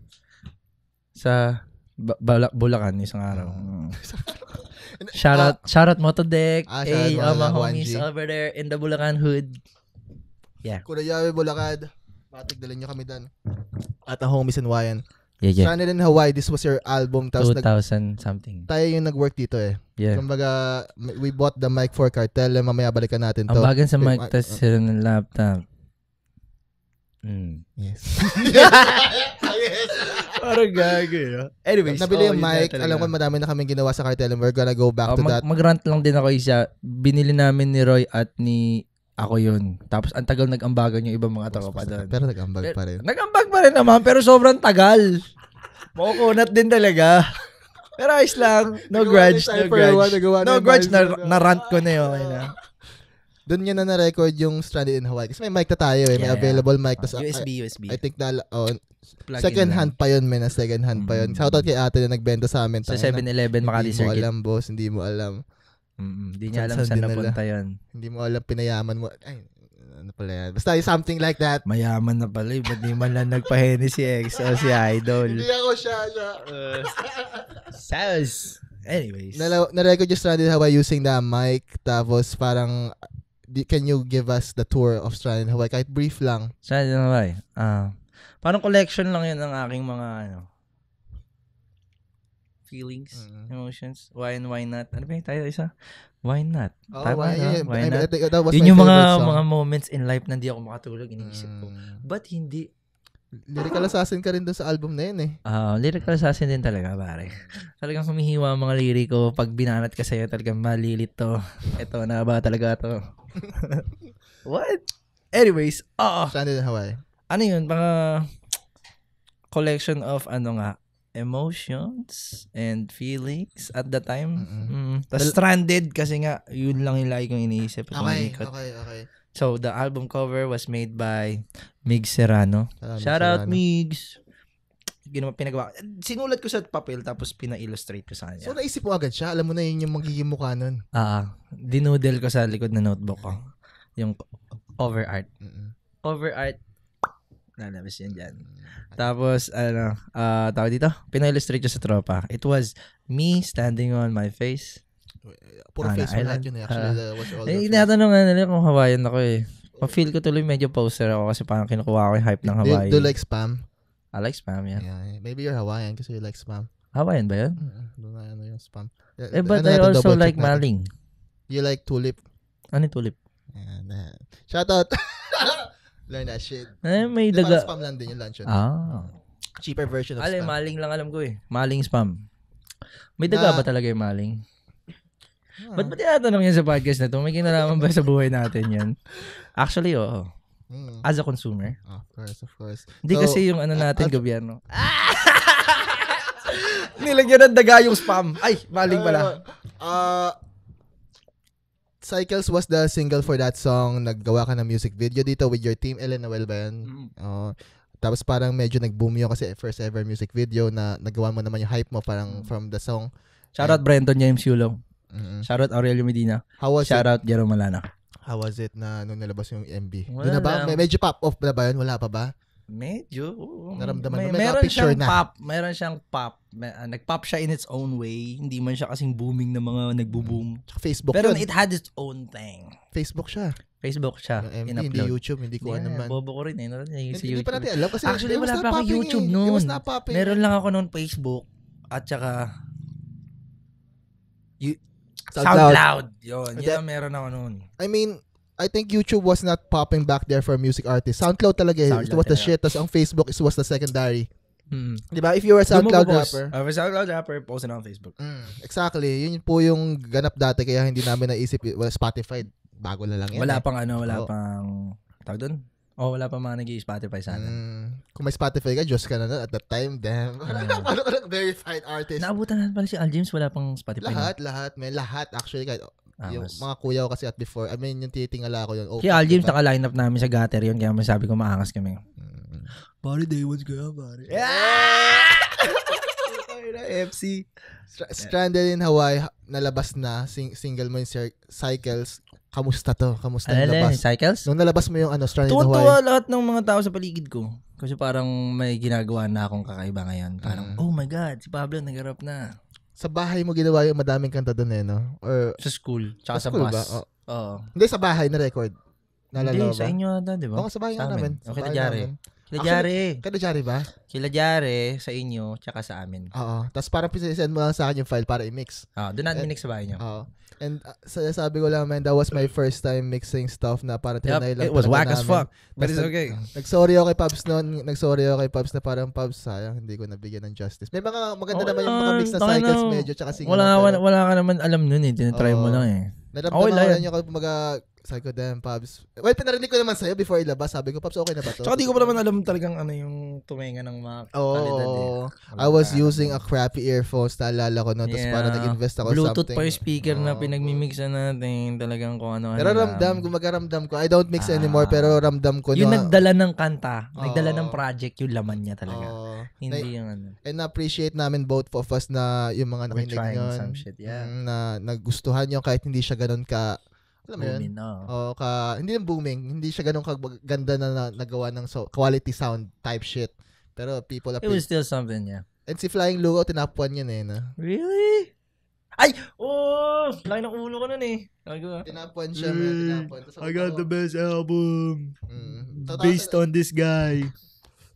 Sa ba- Bala- Bulacan, isang araw. Oo. Ah. Mm. Shout out, uh, ah. shout out Motodek. Ah, hey, all my homies over there in the Bulacan hood. Yeah. Kurayawe, Bulacan. Matig, dalhin nyo kami dan. At ang homies in Wayan. Yeah, yeah. Channel in Hawaii, this was your album. 2000 nag, something. Tayo yung nag-work dito eh. Yeah. Kumbaga, we bought the mic for Cartel. Eh, mamaya balikan natin to. Ang bagan sa mic, eh, tapos uh, ng laptop. Mm. Yes. Parang gago yun. Eh. Anyways. Nabili oh, yung mic. Alam ko madami na kami ginawa sa cartel and we're gonna go back oh, to mag- that. Mag-rant lang din ako isa. Binili namin ni Roy at ni ako yun. Tapos ang tagal nag-ambagan yung ibang mga tao pa doon. Pero nag-ambag pa rin. Nag-ambag pa rin naman pero sobrang tagal. Makukunat din talaga. Pero ayos lang. No grudge. No grudge. No grudge. Na, na-rant ko na yun doon niya na na-record yung Stranded in Hawaii. Kasi may mic na tayo eh. May yeah, available yeah. mic. Tas, oh, USB, USB. I think na, oh, second hand pa yun, men. Second hand mm-hmm. pa yun. Mm. Shoutout kay ate na nagbenta sa amin. Sa so 7-Eleven, Makati Circuit. Hindi mo alam, boss. Hindi mo alam. Mm-hmm. Hindi niya alam saan napunta yun. Hindi mo alam, pinayaman mo. Ay, ano pala yan. Basta something like that. Mayaman na pala eh. Ba't di man lang nagpahene si EXO, si Idol? Hindi ako siya, siya. Uh, Anyways. Nala- na-record yung Stranded Hawaii using the mic. Tapos parang can you give us the tour of Strand and Hawaii? Kahit brief lang. Strand and Hawaii. Uh, parang collection lang yun ng aking mga ano, feelings, mm-hmm. emotions. Why and why not? Ano ba yung tayo isa? Why not? Oh, Tama why, na? why not? I, that was yun yung mga, song. mga moments in life na hindi ako makatulog, iniisip mm. ko. But hindi, Lyrical Assassin ka rin doon sa album na yun eh. Oo, uh, ah, Lyrical Assassin din talaga, pare. talagang humihiwa ang mga liriko. Pag binanat ka sa'yo, talagang malilit to. Ito, na ba talaga to? What? Anyways, ah. Uh, ah. Saan din Hawaii? Ano yun? Mga collection of ano nga, emotions and feelings at the time. Mm-hmm. Mm. Tapos But, stranded kasi nga, yun lang yung lagi kong iniisip. Okay, okay, okay. So, the album cover was made by Mig Serrano. Salamat Shout Serrano. out, Migs! ginawa, pinagawa. Sinulat ko sa papel tapos pina-illustrate ko sa kanya. So naisip mo agad siya? Alam mo na yun yung magiging mukha nun? Oo. Ah, uh, ah. dinudel ko sa likod ng notebook ko. Yung cover art. Mm-mm. Cover art, lalabas yan dyan. Tapos, ano, uh, tawag dito, pina-illustrate ko sa tropa. It was me standing on my face. Puro face mo lahat yun eh. Actually, uh, was all eh, Tinatanongan nila kung Hawaiian ako eh. Ma-feel ko tuloy medyo poser ako kasi parang kinukuha ko yung hype ng Hawaii. Do, do like spam? I like spam, yeah. yeah. Maybe you're Hawaiian kasi you like spam. Hawaiian ba yun? Doon na ano yung spam. Eh, but ano I also like maling. You like tulip. Ano yung tulip? Ayan. ayan. Shout out! Learn that shit. Eh, may Di daga. spam lang din yung luncheon. Ah. Cheaper version of Alay, spam. maling lang alam ko eh. Maling spam. May daga Na- ba talaga yung maling? Hmm. Ba't ba tinatanong yan sa podcast na to? May kinalaman ba sa buhay natin yan? Actually, oo. Mm. As a consumer. Of course, of course. Hindi so, kasi yung ano natin, uh, gobyerno. Ah! Nilagyan ng daga yung spam. Ay, maling pala. Uh, uh, Cycles was the single for that song. Naggawa ka ng music video dito with your team, Ellen Noel ba yun? Mm. Uh, tapos parang medyo nag-boom yun kasi first ever music video na nagawa mo naman yung hype mo parang mm. from the song. Shoutout And, Brandon James Yulo. Mm-hmm. Shoutout Aurelio Medina. How was Shoutout Jerome Malana. How was it na nung nalabas yung MB? Wala Doon na ba? May, medyo pop off na ba yun? Wala pa ba? Medyo. Oo. Naramdaman may, mo. May meron picture siyang na. pop. Meron siyang pop. May, uh, nag-pop siya in its own way. Hindi man siya kasing booming na mga nagbo-boom. Mm. Tsaka Facebook Pero yun. it had its own thing. Facebook siya. Facebook siya. MB, hindi in-upload. YouTube. Hindi ko yeah, ano man. Bobo ko rin eh. Naroon niya eh, sa Hindi YouTube. pa natin alam kasi Actually, wala pa ako YouTube eh. noon. Meron lang ako noon Facebook at saka you, SoundCloud. SoundCloud. Yun, yun ang meron ako noon. I mean, I think YouTube was not popping back there for music artists. SoundCloud talaga eh. SoundCloud it was the shit. Tapos ang Facebook is was the secondary. Mm. Di ba? If you were a SoundCloud rapper. Uh, if SoundCloud rapper, post it on Facebook. Mm, exactly. Yun po yung ganap dati kaya hindi namin naisip. Well, Spotify, bago na lang yan. Wala eh. pang ano, wala oh. pang, tawag doon? Oh, wala pa mga nag spotify sana. Mm, kung may Spotify ka, Diyos ka na nun at that time, damn. Yeah. ano ka verified artist? Naabutan na pala si Al James, wala pang Spotify. Lahat, na. lahat, May Lahat, actually. Kahit, ah, yung mas. mga kuya ko kasi at before, I mean, yung titingala ko yun. Oh, si Al James, diba? naka-line up namin sa gutter yun, kaya masabi ko maangas kami. Mm. Pare, day one's kaya, pare. Yeah! FC. Stranded in Hawaii, nalabas na, sing- single mo yung cycles, kamusta to? Kamusta yung labas? Cycles? Nung nalabas mo yung ano, Stranded Tuwa-tuwa Hawaii. Tuwa lahat ng mga tao sa paligid ko. Kasi parang may ginagawa na akong kakaiba ngayon. Parang, mm. oh my God, si Pablo nagarap na. Sa bahay mo ginawa yung madaming kanta doon eh, no? Or, sa school. Tsaka sa, sa school bus. Ba? Oh. Oo. Oh. oh. Hindi, sa bahay na record. Nalalawa Hindi, ba? sa inyo na, di ba? Oo, sa bahay sa namin. Sa okay, bahay namin. Kila Jare. Kila Jare ba? Kila Jare sa inyo, tsaka sa amin. Oo. Tapos parang pinisend mo lang sa akin yung file para i-mix. Oo, doon natin eh, mix sa bahay niyo. Oo. And uh, sabi ko lang, man, that was my first time mixing stuff na parang yep, trinay lang. It was whack namin. as fuck. But Mas it's okay. Nag-sorry ako kay Pabs noon. Nag-sorry ako kay Pabs na parang Pabs, sayang, hindi ko nabigyan ng justice. May mga maganda oh, naman yung ah, mga mix na cycles na, medyo, tsaka single. Wala, wala, wala ka naman alam noon eh. Tinatry oh, mo lang eh. Naramdaman oh, ko lang yung mga sabi ko, damn, Pabs. Well, pinarinig ko naman sa'yo before ilabas. Sabi ko, Pabs, okay na ba to? Tsaka di ko pa naman alam talagang ano yung tumenga ng mga Oo. Oh, I was using a crappy earphones. Naalala ko no. Tapos Yeah. parang nag-invest ako Bluetooth something. pa yung speaker na Oo. pinagmimixan natin. Talagang kung ano-ano. Pero ramdam ko, magaramdam ko. I don't mix Ah. anymore, pero ramdam ko Yung na. nagdala ng kanta, Oo. nagdala ng project, yung laman niya talaga. Oo. Hindi Na- yung ano. and appreciate namin both of us na yung mga We're nakinig trying yun. some shit, yeah. Mm, na nagustuhan yung kahit hindi siya ganun ka alam mo yun? Booming, Oh, ka, hindi yung booming. Hindi siya ganun kaganda na, na nagawa ng so, quality sound type shit. Pero people appreciate. It was still something, yeah. And si Flying Lugo, tinapuan yun eh. Na. Really? Ay! Oh! Laki ng ulo ko nun eh. Ah. Tinapuan siya, man. Mm. Tinapuan. Tapos, I got the best album. Mm. based on this guy.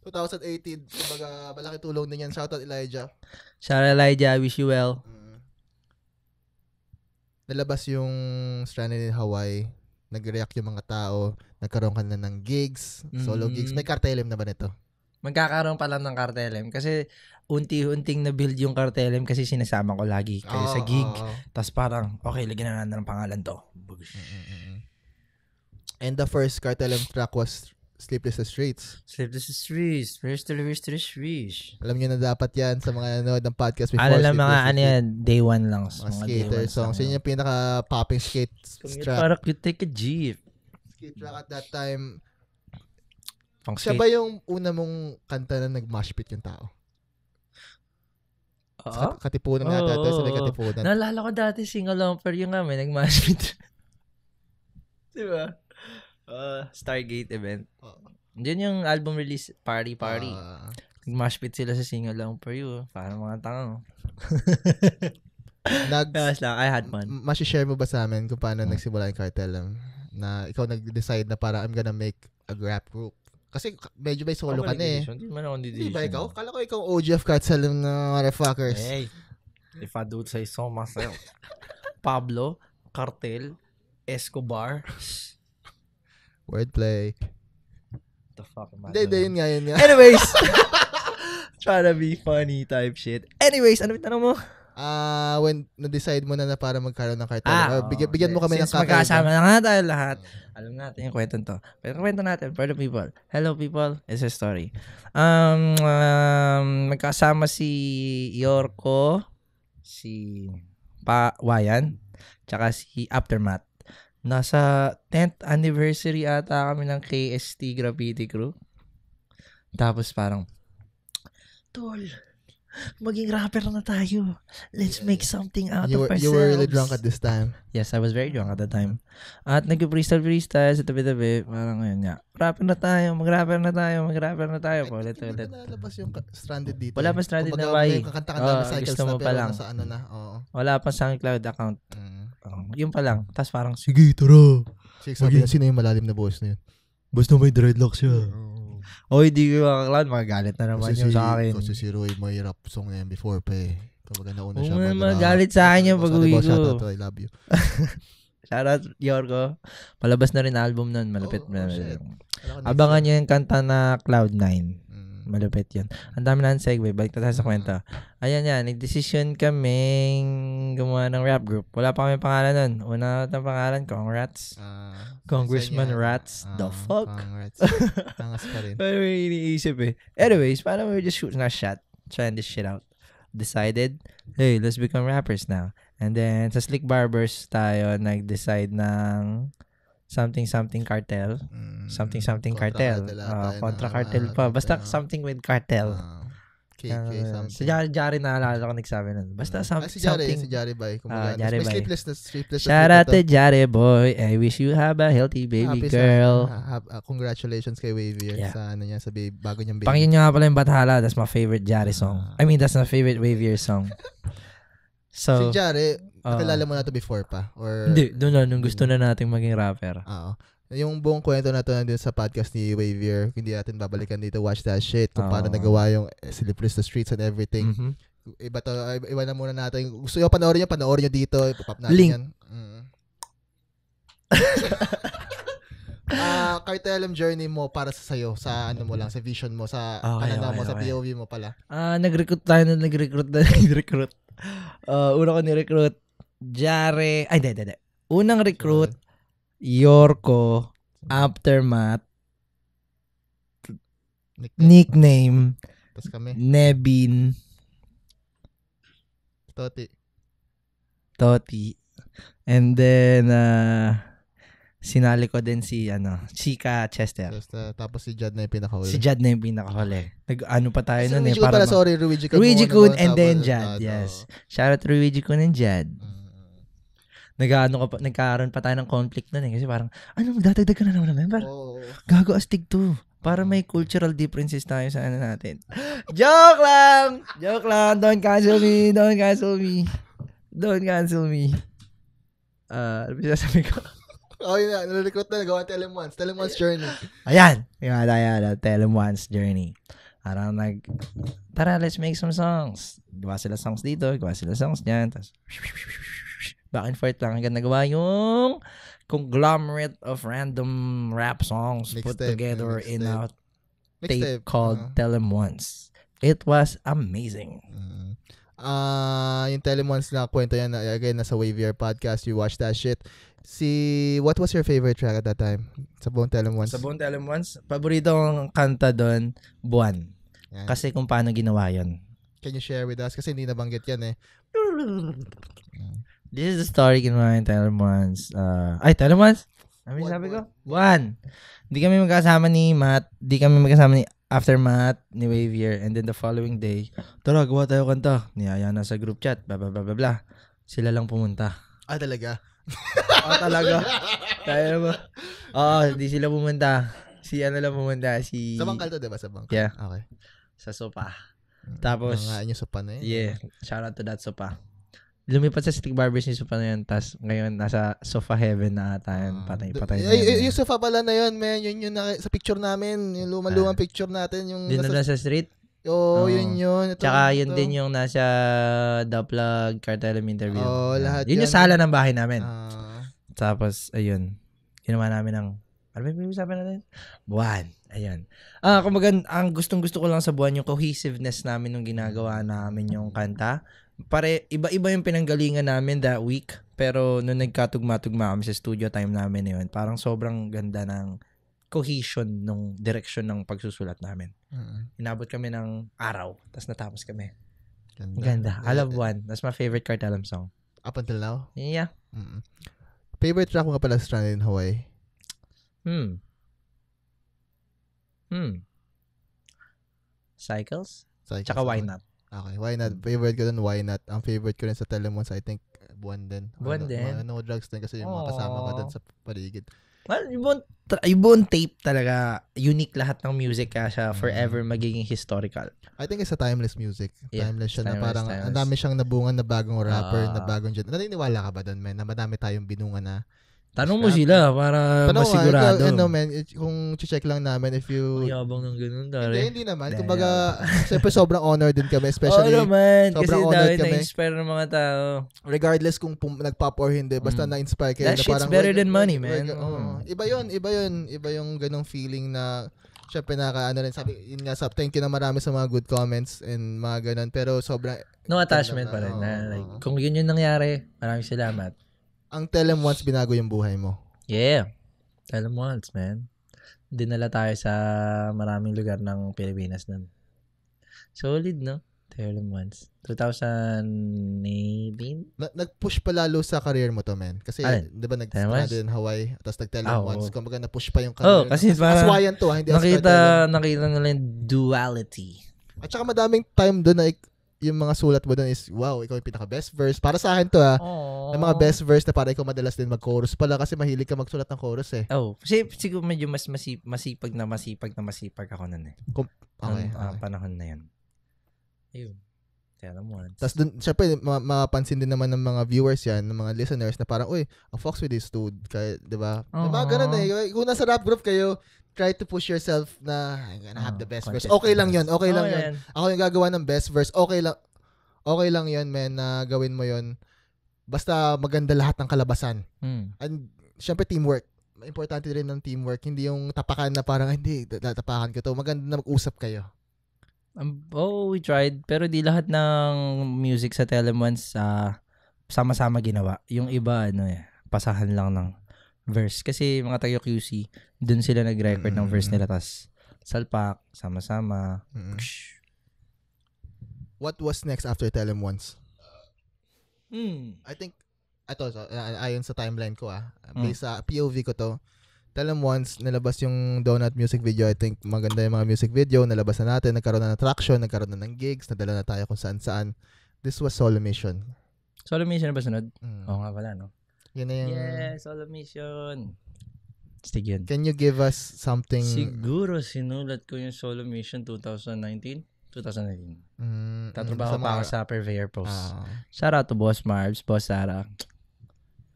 2018, kumbaga, malaki tulong din yan. Shoutout Elijah. Shout out Elijah. Wish you well. Mm nalabas yung Stranded in Hawaii, nag-react yung mga tao, nagkaroon ka na ng gigs, mm-hmm. solo gigs. Mm-hmm. May cartelem na ba nito? Magkakaroon pa lang ng cartelem kasi unti-unting na-build yung cartelem kasi sinasama ko lagi kayo oh, sa ah, gig. Oh, oh. Tapos parang, okay, lagyan na natin ng pangalan to. And the first cartelem track was Sleepless as Streets. Sleepless as Streets. the mystery, Streets. Alam niyo na dapat yan sa mga nanonood ng podcast before. Alam lang mga ano yan, day one lang. Mga, mga skater songs. Yun yung pinaka-popping skate strap. Parang you take a jeep. Skate track at that time. Pang skate. Siya ba yung una mong kanta na nag-moshpit yung tao? Oo? Ah? Sa katipunan nga dati. Sa katipunan. Naalala ko dati single long pero yung nga may nag-moshpit. diba? Uh, Stargate event. Uh, yung album release party party. Uh, ah. Mashpit sila sa single lang for you. Ah. Parang mga tango. Nag, yes lang, I had fun. Masishare mo ba sa amin kung paano uh, nagsimula yung cartel um, na ikaw nag-decide na para I'm gonna make a rap group? Kasi medyo may solo ka na eh. Hindi man ako Hindi ba ikaw? Kala ko ikaw OG of cartel na motherfuckers. Hey, if I do say so myself. Pablo, Cartel, Escobar, Wordplay. What the fuck am I Hindi, hindi, yun nga, yun nga. Anyways, trying to be funny type shit. Anyways, ano yung tanong mo? Ah, when na-decide mo na na para magkaroon ng cartel, ah, or oh, bigyan, bigyan mo kami ng Since kakaiba. magkasama na nga tayo lahat, alam natin yung kwento to. Pero kwento natin for the people. Hello people, it's a story. Um, um magkasama si Yorko, si Pa Wayan, tsaka si Aftermath. Nasa 10th anniversary ata kami ng KST Graffiti Crew. Tapos parang, Tol, maging rapper na tayo. Let's make something out you of were, ourselves. You were really drunk at this time. Yes, I was very drunk at the time. At nag-freestyle freestyle sa tabi-tabi, parang ngayon nga, rapper na tayo, mag-rapper na tayo, mag-rapper na tayo. Ay, ulit, ulit. Wala yung stranded dito. Wala eh. pa stranded Kumbaga, na bay. Kumbaga, kakanta-kanta oh, na cycles na, pero lang. nasa ano na. Oo. Wala pa SoundCloud account. Mm. Parang, yun pa lang. Tapos parang, sige, tara. Sige, sabi na, sino yung malalim na boss na yun? Basta may dreadlocks siya. Oh. Oy, di ko makaklad, magagalit na naman kasi yung si, sa akin. Kasi si Roy may rap song na yan before pa eh. Kumbaga nauna siya. magagalit sa akin yung pag-uwi ko. Shout out to I love you. shout out, Yorko. Palabas na rin album nun, malapit oh, na. Oh, Abangan niyo yung kanta na Cloud9. Malupit yun. Ang dami na ng segue. Balik na tayo sa kwento. Ayan yan. Nag-decision kaming gumawa ng rap group. Wala pa kami pangalan nun. Una na pangalan, Congrats. Uh, Congressman yan, Rats. Uh, the fuck? Congrats. Tangas pa rin. Pero may iniisip eh. Anyways, paano we just shoot na shot? Trying this shit out. Decided, hey, let's become rappers now. And then, sa Slick Barbers tayo nag-decide ng something something cartel mm, something something cartel uh, ah, contra ah. cartel pa basta na. something with cartel uh, ah, KK uh, something. Si Jari, Jari naalala ko nagsabi nun. Basta mm. some, ah, si Jari, something. Si Jari Bay. Kumbaga, uh, Jari Bay. Sleepless na, sleepless na. Shout out to Jari Boy. I wish you have a healthy baby Happy girl. Sa, uh, congratulations kay Wavy yeah. sa ano niya, sa baby, bago niyang baby. Pakinggan nga pala yung Bathala. That's my favorite Jari song. I mean, that's my favorite Wavy song. So, si Jare, uh, mo na to before pa? Or... Hindi, doon lang, nung gusto na nating maging rapper. Ah, oo. Yung buong kwento na to nandun sa podcast ni Wavier, hindi natin babalikan dito, watch that shit, kung uh, paano ah. nagawa yung eh, Slippers the Streets and everything. Mm-hmm. Iba to, ah, iba na muna natin. Gusto nyo panoorin nyo, panoorin nyo dito. Ipapap natin Link. yan. Mm. uh, cartelum journey mo para sa sayo sa ano mo lang sa vision mo sa okay, okay, mo okay. sa POV mo pala. Ah, uh, nag-recruit tayo nung nag-recruit na nag-recruit uh, una ko ni-recruit, Jare, ay, hindi, hindi, Unang recruit, Yorko, Aftermath, nickname, nickname tapos kami, Nebin, Toti, Toti, and then, uh, sinali ko din si ano, Chica Chester. Chester. Tapos si Jad na yung pinakahuli. Si Jad na yung pinakahuli. Nag, ano pa tayo so, nun eh. Para pala, sorry, Luigi Kun. Luigi Kun and then Jad, ah, yes. Shout out Luigi Kun and Jad. Mm-hmm. Nag-ano ka pa, nagkaroon pa tayo ng conflict nun eh. Kasi parang, ano, magdadagdag ka na naman ng member? Oh. Gago astig to. Para may cultural differences tayo sa ano natin. Joke lang! Joke lang! Don't cancel me! Don't cancel me! Don't cancel me! Uh, ano ba sasabi ko? Oh, yun na. Nare-recruit na. Gawa Tell Him Once. Tell Him Once Journey. Ayan. Yung ada yada. Tell Him Once Journey. Parang nag, tara, let's make some songs. Gawa sila songs dito. Gawa sila songs dyan. Tapos, back and forth lang. Hanggang nagawa yung conglomerate of random rap songs mixed put together in a tape, tape called uh-huh. Tell Him Once. It was amazing. Mm-hmm. Uh, yung Tell Him Once na kwento yan, again, nasa Wavier podcast, you watch that shit. Si, what was your favorite track at that time? Sa Bone Tellem Once? Sa Bone Tellem Once, paborito kong kanta doon, Buwan. Yan. Kasi kung paano ginawa yon. Can you share with us? Kasi hindi nabanggit yan eh. This is the story ginawa ng Tellem Once. Uh, ay, Tellem Once? Ano yung sabi ko? Buwan. Hindi kami magkasama ni Matt. Hindi kami magkasama ni after Matt, ni Wavier. And then the following day, tara, gawa tayo kanta. Niyaya na sa group chat. Blah, blah, blah, blah, blah. Sila lang pumunta. Ah, talaga? oh, talaga. Tayo ba? Oo, oh, ah, di sila pumunta. Si ano lang pumunta, si... Sa bangkal to, diba? Sa bangkal. Yeah. Okay. Sa sopa. Mm. Tapos... Nangain yung sopa na yun. Yeah. Shout out to that sopa. Lumipat sa Stick Barbers ni sopa na yun. Tapos ngayon, nasa sofa heaven na ata yun. Ah. Patay, patay. Ay, yung sofa pala na yun, man. Yun yung sa picture namin. Yung lumang-lumang picture natin. Yung Dinala nasa, sa street? Oo, oh, yun yun. Ito, Tsaka yun ito. din yung nasa The Plug Cartellum interview. Oo, oh, lahat yun. Yun yung sala ng bahay namin. Uh, Tapos, ayun. Ginawa namin ng, ano ba yung usapan natin? Buwan. Ayun. Ah, kumbaga, ang gustong-gusto ko lang sa buwan, yung cohesiveness namin nung ginagawa namin yung kanta. Pare, iba-iba yung pinanggalingan namin that week. Pero nung nagkatugma-tugma kami sa studio time namin na yun, parang sobrang ganda ng cohesion nung direction ng pagsusulat namin. Mm-hmm. Inabot kami ng araw, tapos natapos kami. Ganda. Ganda. I love one. That's my favorite Cartel song. Up until now? Yeah. Mm-hmm. Favorite track mo nga pala Stranded in Hawaii? Hmm. Hmm. Cycles? Cycles. Tsaka Why Not. Okay, Why Not? Hmm. Favorite ko dun, Why Not? Ang favorite ko rin sa Telemons, I think, buwan din. Buwan ano, din? Mga, no drugs din kasi yung mga kasama ko dun sa paligid. Well, yung won't Ibon tape talaga, unique lahat ng music kaya ah, siya mm-hmm. forever magiging historical. I think it's a timeless music. Yeah, timeless siya timeless, na parang ang dami siyang nabungan na bagong rapper, uh, na ah. bagong gen. Naniniwala ka ba doon, man, na madami tayong binungan na Tanong mo sila para Tanong masigurado. Tanong ano man, kung check lang namin if you... Ang yabang ng ganun, dare. Hindi, hindi naman. Dahil Kumbaga, siyempre sobrang honor din kami, especially. oh, naman, kasi honored kami. na-inspire ng mga tao. Regardless kung pum- nag-pop or hindi, basta mm. na-inspire kayo. That na shit's parang, better than money, man. Reg- oh. Mm. Iba yun, iba yun. Iba yung ganung feeling na syempre naka ano rin sabi yun nga sub thank you na marami sa mga good comments and mga ganun pero sobrang no attachment pa rin na, ah, like kung yun yung nangyari maraming salamat ang Tell Them Once binago yung buhay mo. Yeah. Tell Them Once, man. Dinala tayo sa maraming lugar ng Pilipinas nun. Solid, no? Tell Them Once. 2018? Na- nag-push pa lalo sa career mo to, man. Kasi, di ba, nag-strand in Hawaii, tapos nag-Tell Them oh, ah, Once. Oh. Kumbaga, na-push pa yung oh, career. Oh, kasi na- parang, aswayan to, ha? Hindi nakita, nakita nila yung duality. At saka madaming time doon na ik- yung mga sulat mo doon is, wow, ikaw yung pinaka-best verse. Para sa akin to ha, ah. Aww. ng mga best verse na para ikaw madalas din mag-chorus pala kasi mahilig ka magsulat ng chorus eh. Oh, kasi siguro medyo mas masip, masipag na masipag na masipag ako noon eh. Kung, okay, Nung, ah, okay. Uh, panahon na yun. Ayun. Kaya alam mo. Tapos dun, syempre, ma- mapapansin din naman ng mga viewers yan, ng mga listeners na parang, uy, a fox with this dude. Kaya, di ba? Di ba, ganun eh. Kung nasa rap group kayo, try to push yourself na I'm gonna have the ah, best verse. Okay lang yun. Okay lang oh, yun. Ako yung gagawa ng best verse. Okay lang. Okay lang yun, man, na gawin mo yun. Basta maganda lahat ng kalabasan. Mm. And syempre teamwork. Importante rin ng teamwork. Hindi yung tapakan na parang, hindi, tatapakan ko to. Maganda na mag-usap kayo. Um, oh, we tried. Pero di lahat ng music sa Telemans uh, sama-sama ginawa. Yung iba, ano eh, pasahan lang ng verse. Kasi mga taga QC, doon sila nag-record mm-hmm. ng verse mm. nila tas salpak, sama-sama. Mm-hmm. What was next after Tell Him Once? Mm. I think, ito, so, ayon sa timeline ko ah, mm. based mm. sa POV ko to, Tell Him Once, nalabas yung Donut music video. I think maganda yung mga music video. Nalabas na natin, nagkaroon na ng traction, nagkaroon na ng gigs, nadala na tayo kung saan-saan. This was solo mission. Solo mission ba sunod? Mm. Oo nga pala, no? Yun na yung... Yeah, solo mission. Sige yan. Can you give us something? Siguro sinulat ko yung solo mission 2019. 2019. Mm, Tatrabaho mm, pa ako sa Purveyor Post. Uh, Shout out to Boss Marbs, Boss Sarah,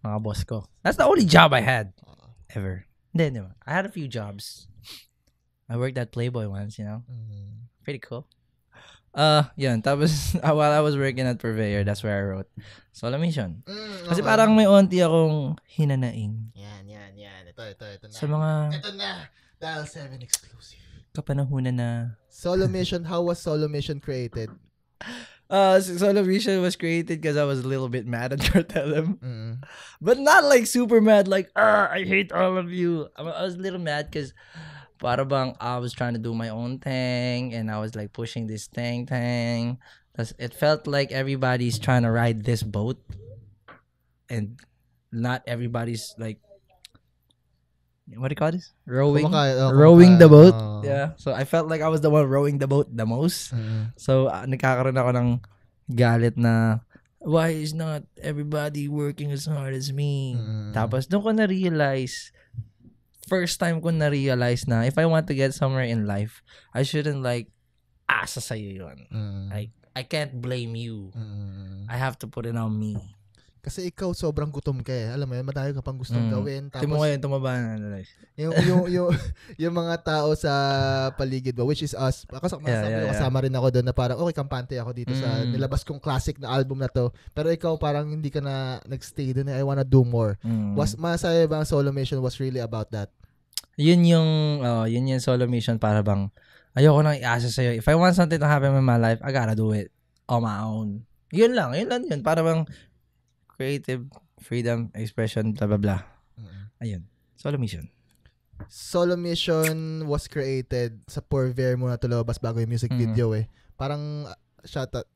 mga boss ko. That's the only job I had ever. Hindi, di I had a few jobs. I worked at Playboy once, you know? Mm. Pretty cool. Ah, uh, yun. Tapos, ah, while I was working at Purveyor, that's where I wrote Solomation. Mm, Kasi parang may onti akong hinanaing. Yan, yan, yan. Ito, ito, ito na. Sa mga... Ito na! Dial 7 exclusive. Kapanahunan na... Solomation, how was Mission created? Uh, ah, Mission was created because I was a little bit mad at Cartellum. Mm. Mm-hmm. But not like super mad, like, I hate all of you. I was a little mad because para I was trying to do my own thing and I was like pushing this thing thing. It felt like everybody's trying to ride this boat and not everybody's like what do you call this? Rowing, oh, rowing the boat. Oh. Yeah. So I felt like I was the one rowing the boat the most. Mm. So uh, nagkakaroon ako ng galit na why is not everybody working as hard as me? Mm. Tapos doon ko na realize first time ko na-realize na if I want to get somewhere in life, I shouldn't like asa sa'yo yun. Mm. Like, I can't blame you. Mm. I have to put it on me. Kasi ikaw sobrang gutom ka eh. Alam mo yun, madami ka pang gustong mm. gawin. Tapos, Timo kayo, tumaba na analyze. yung, yung, yung, yung mga tao sa paligid mo, which is us. Kasama, yeah, yeah, yeah. kasama rin ako doon na parang, okay, kampante ako dito mm. sa nilabas kong classic na album na to. Pero ikaw parang hindi ka na nagstay doon. I wanna do more. Mm. Was, masaya ba ang solo mission was really about that? Yun yung, uh, yun yung solo mission para bang, ayoko nang i-asa sa'yo. If I want something to happen in my life, I gotta do it on my own. Yun lang, yun lang yun. Para bang creative, freedom, expression, blah, blah, blah. Uh-huh. Ayun. Solo Mission. Solo Mission was created sa Poor Ver muna tulobas bago yung music mm. video eh. Parang, uh, shout out.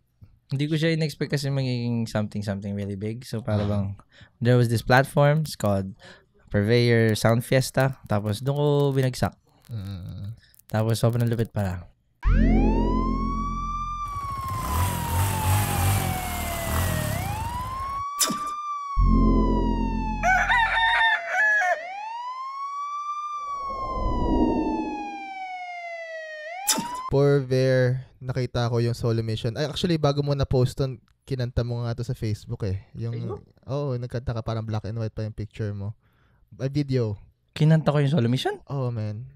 Hindi ko siya in-expect kasi magiging something, something really big. So, para ah. bang, uh-huh. there was this platform, it's called Purveyor Sound Fiesta. Tapos, doon ko binagsak. Uh-huh. Tapos, sobrang lupit para. Mm. there, nakita ko yung solo mission. Ay, actually, bago mo na-post to, kinanta mo nga to sa Facebook eh. Yung, Oo, oh, nagkanta ka parang black and white pa yung picture mo. A video. Kinanta ko yung solo mission? Oh, man.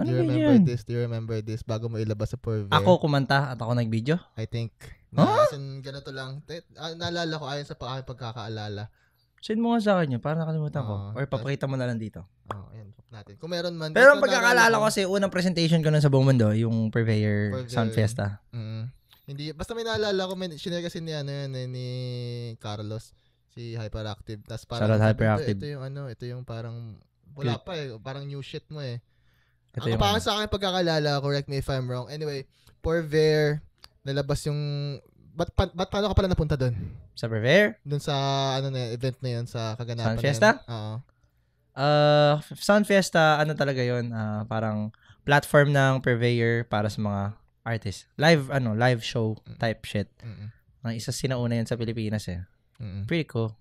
Ano Do you remember yun? this? Do you remember this? Bago mo ilabas sa Purveyor. Ako kumanta at ako nag-video? I think. Na, huh? As in, ganito lang. Ah, naalala ko ayon sa pag- pagkakaalala. Send mo nga sa akin para nakalimutan ko. Ah, Or papakita mo na lang dito. Oo, oh, ah, ayan. Pop natin. Kung meron man. Pero ang pagkakalala ko kasi unang presentation ko nun sa buong mundo, yung Purveyor, Purveyor. Sound Fiesta. Mm. Hindi, basta may naalala ko, may sinare kasi ni, ano, yun, eh, ni Carlos, si Hyperactive. Tapos parang, Shout Hyperactive. Ito, ito yung ano, ito yung parang, wala pa eh, parang new shit mo eh. Ito ang parang ano. sa akin pagkakalala, correct me if I'm wrong. Anyway, Purveyor, nalabas yung but pa, ba't paano ka pala napunta doon? Sa Prevair? Doon sa ano na event na 'yon sa kaganapan. Sun Fiesta? Oo. Uh, ah, Sun Fiesta, ano talaga 'yon? Uh, ah, parang platform ng Purveyor para sa mga artist. Live ano, live show mm. type shit. Mm-mm. Ang isa sinauna 'yon sa Pilipinas eh. Mm-mm. Pretty cool.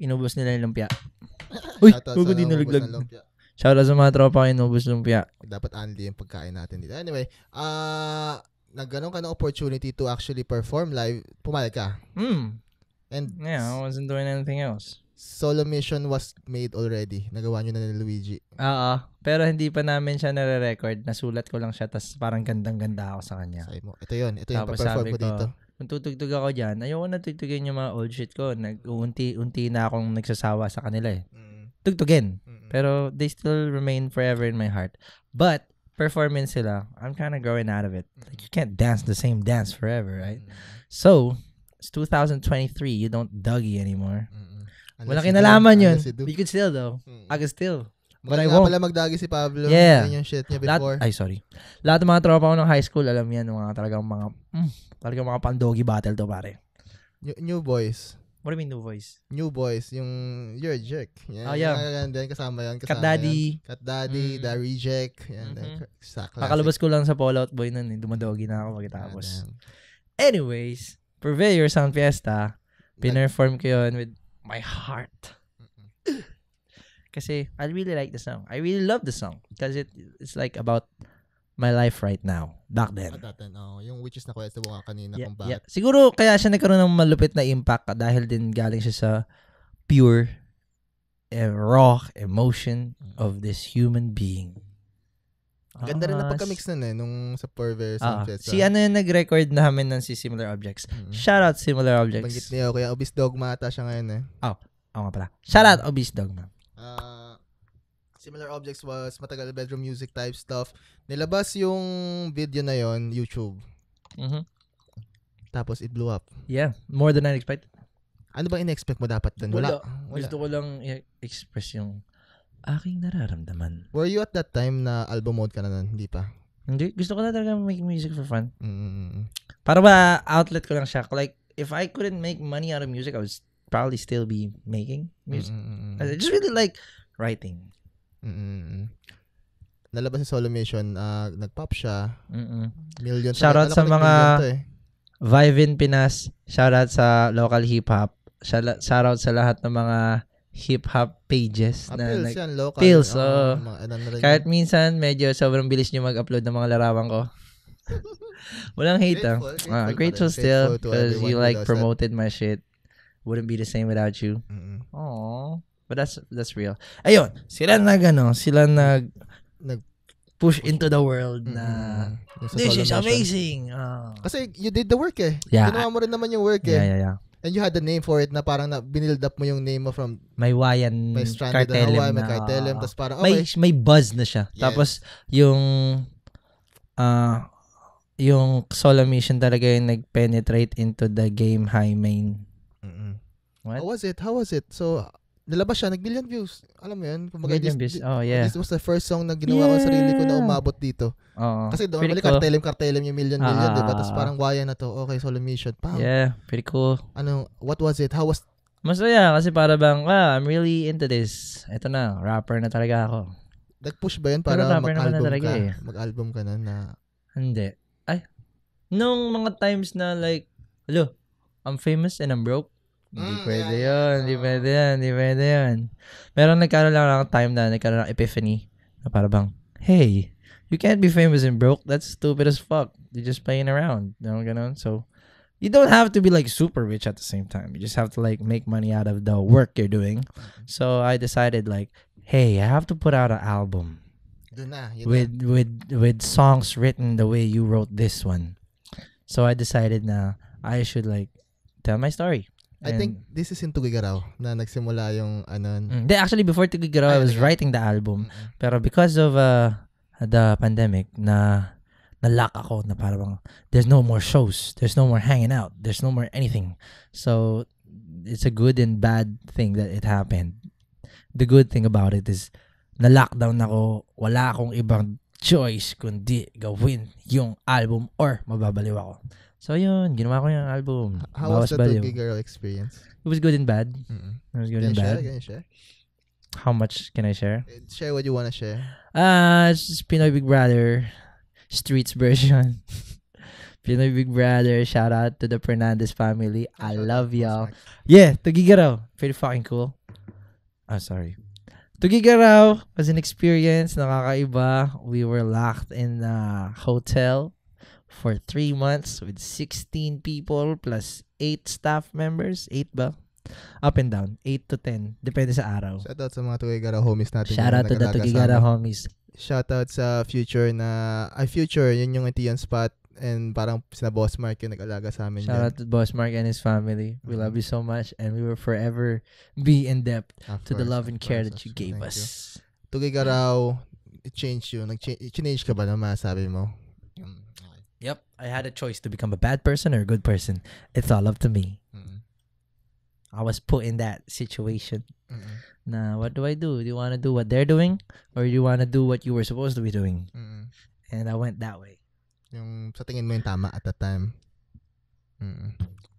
Inubos nila ng lumpia. Uy, huwag din nalaglag. Shoutout sa mga tropa ko inubos lumpia. Dapat only yung pagkain natin dito. Anyway, ah uh, nagkaroon ka ng opportunity to actually perform live, pumayag ka. Mm. And yeah, I wasn't doing anything else. Solo mission was made already. Nagawa nyo na ni Luigi. Oo. Pero hindi pa namin siya nare-record. Nasulat ko lang siya tas parang gandang-ganda ako sa kanya. Sabi mo, ito yun. Ito yung tapos pa-perform ko, ko dito. Kung tutugtog ako dyan, ayoko na tugtugin yung mga old shit ko. Nag-unti-unti na akong nagsasawa sa kanila eh. Mm. Tugtugin. Mm-mm. Pero they still remain forever in my heart. But, performance sila, I'm kind of growing out of it. Mm-hmm. Like you can't dance the same dance forever, right? Mm-hmm. So, it's 2023, you don't Dougie anymore. Wala mm-hmm. kinalaman yun. You could still though. mm I could still. But Magaling I won't. pala magdagi si Pablo. Yeah. Yun yung shit niya before. Lahat, ay, sorry. Lahat ng mga tropa ko ng high school, alam yan, mga talagang mga, mm, talagang mga pandogi battle to, pare. New, new boys. What do you mean new voice? New boys, yung You're a Jerk. Yan, oh, yeah. And then kasama yan. Kasama Cat Daddy. Yan. Cat Daddy, mm. The Reject. Yan, mm-hmm. exactly. Kakalabas ko lang sa Fallout Boy nun. Eh. Dumadogi na ako pagkatapos. Ah, Anyways, Purveyor Sound Fiesta, pinerform ko yun with my heart. Kasi I really like the song. I really love the song because it it's like about my life right now. Back then. Back ah, then, oh. Yung which is nakwento mo kanina yeah, kung bakit. Yeah. Siguro kaya siya nagkaroon ng malupit na impact dahil din galing siya sa pure eh, raw emotion mm. of this human being. Ang ganda rin na ah, pagka-mix na eh, nung sa Perverse uh, Si ano yung nag-record namin ng si Similar Objects. Mm-hmm. Shoutout Similar Objects. Banggit niyo, oh, kaya Obis Dogma ata siya ngayon eh. Oh, oo nga pala. out Obis Dogma. Uh, Similar Objects was matagal bedroom music type stuff. Nilabas yung video na yon YouTube. Mm-hmm. Tapos it blew up. Yeah, more than I expected. Ano bang inexpect expect mo dapat dun? Wala. Wala. Gusto ko lang i-express yung aking nararamdaman. Were you at that time na album mode ka na nun? Hindi pa? Hindi. Gusto ko na talaga make music for fun. Mm. Para ba outlet ko lang siya. Like, if I couldn't make money out of music, I would probably still be making music. Mm. I just really like writing. mm Nalabas sa solo mission, uh, nag-pop siya. Mm-mm. Million. Shoutout sa mga to, eh. Vivin Pinas. Shoutout sa local hip-hop. Shoutout sa lahat ng mga hip-hop pages ah, na pills like, yan, local. Pills, oh. Uh, mga, ano na Kahit yun. minsan, medyo sobrang bilis nyo mag-upload ng mga larawan ko. Walang hate, ah. grateful, ah. Grateful, uh, grateful still because you like promoted that. my shit. Wouldn't be the same without you. Mm-hmm. But that's that's real. Ayun, sila nag ano, sila nag nag push into the world na mm-hmm. this is amazing. Oh. Kasi you did the work eh. Yeah. Ginawa mo rin naman yung work eh. Yeah, yeah, yeah. And you had the name for it na parang na binild up mo yung name mo from may Wayan may stranded cartelem na, may cartelem, tapos parang okay. May, may buzz na siya. Yes. Tapos yung uh, yung solo mission talaga yung nag-penetrate into the game high main. Mm-hmm. What? How was it? How was it? So nalabas siya, nag-million views. Alam mo yun? Kumbaga, million this, views. Oh, yeah. This was the first song na ginawa yeah. ko sarili ko na umabot dito. Oh, Kasi doon, mali, cool. kartelem, kartelem yung million, million, ah. diba? Tapos ah. parang waya na to. Okay, solo mission. Pam. Yeah, pretty cool. Ano, what was it? How was Masaya kasi para bang, ah, I'm really into this. Ito na, rapper na talaga ako. Nag-push ba yun para mag-album ka? Eh. Mag-album ka na na... Hindi. Ay, nung mga times na like, hello, I'm famous and I'm broke. Hindi mm, pwede yeah, yun, hindi yeah. pwede yun, hindi pwede yun. Meron nagkaroon lang time na nagkaroon ng epiphany na hey, you can't be famous and broke. That's stupid as fuck. You're just playing around. You know, ganun. So, you don't have to be like super rich at the same time. You just have to like make money out of the work you're doing. So I decided like, hey, I have to put out an album. Na, with na. with with songs written the way you wrote this one. So I decided na I should like tell my story. I think this is in Tugigaraw na nagsimula yung ano. Mm, then actually before Tugigaraw, I was writing the album. Mm-hmm. Pero because of uh, the pandemic na na-lock ako na parang there's no more shows, there's no more hanging out, there's no more anything. So it's a good and bad thing that it happened. The good thing about it is na-lockdown ako, wala akong ibang choice kundi gawin yung album or mababaliw ako. So yun, ginawa ko yung album. How Bawas was the baliw. Girl experience? It was good and bad. Mm-mm. It was good can and bad. Can you share? How much can I share? Uh, share what you want to share. uh, it's just Pinoy Big Brother streets version. Pinoy Big Brother, shout out to the Fernandez family. I love y'all. Yeah, Tugiga raw. Pretty fucking cool. I'm oh, ah, sorry. Tugiga raw was an experience. Nakakaiba. We were locked in a hotel for 3 months with 16 people plus 8 staff members. 8 ba? Up and down. 8 to 10. Depende sa araw. Shout out sa mga Tugigara homies natin. Shout out to the Tugigara homies. out sa future na, ay future, yun yung Antian spot and parang sina Boss Mark yung nag-alaga sa amin. Shout dyan. out to Boss Mark and his family. We mm-hmm. love you so much and we will forever be in debt of to course, the love and care course, that you gave us. Tugay ka raw, change you. Nag-change ka ba na masabi mo? Yep. I had a choice to become a bad person or a good person. It's all up to me. Mm-hmm. I was put in that situation. Mm-hmm. Now, what do I do? Do you want to do what they're doing or do you want to do what you were supposed to be doing? Mm-hmm. And I went that way. Yung sa tingin mo yung tama at the time. Mm.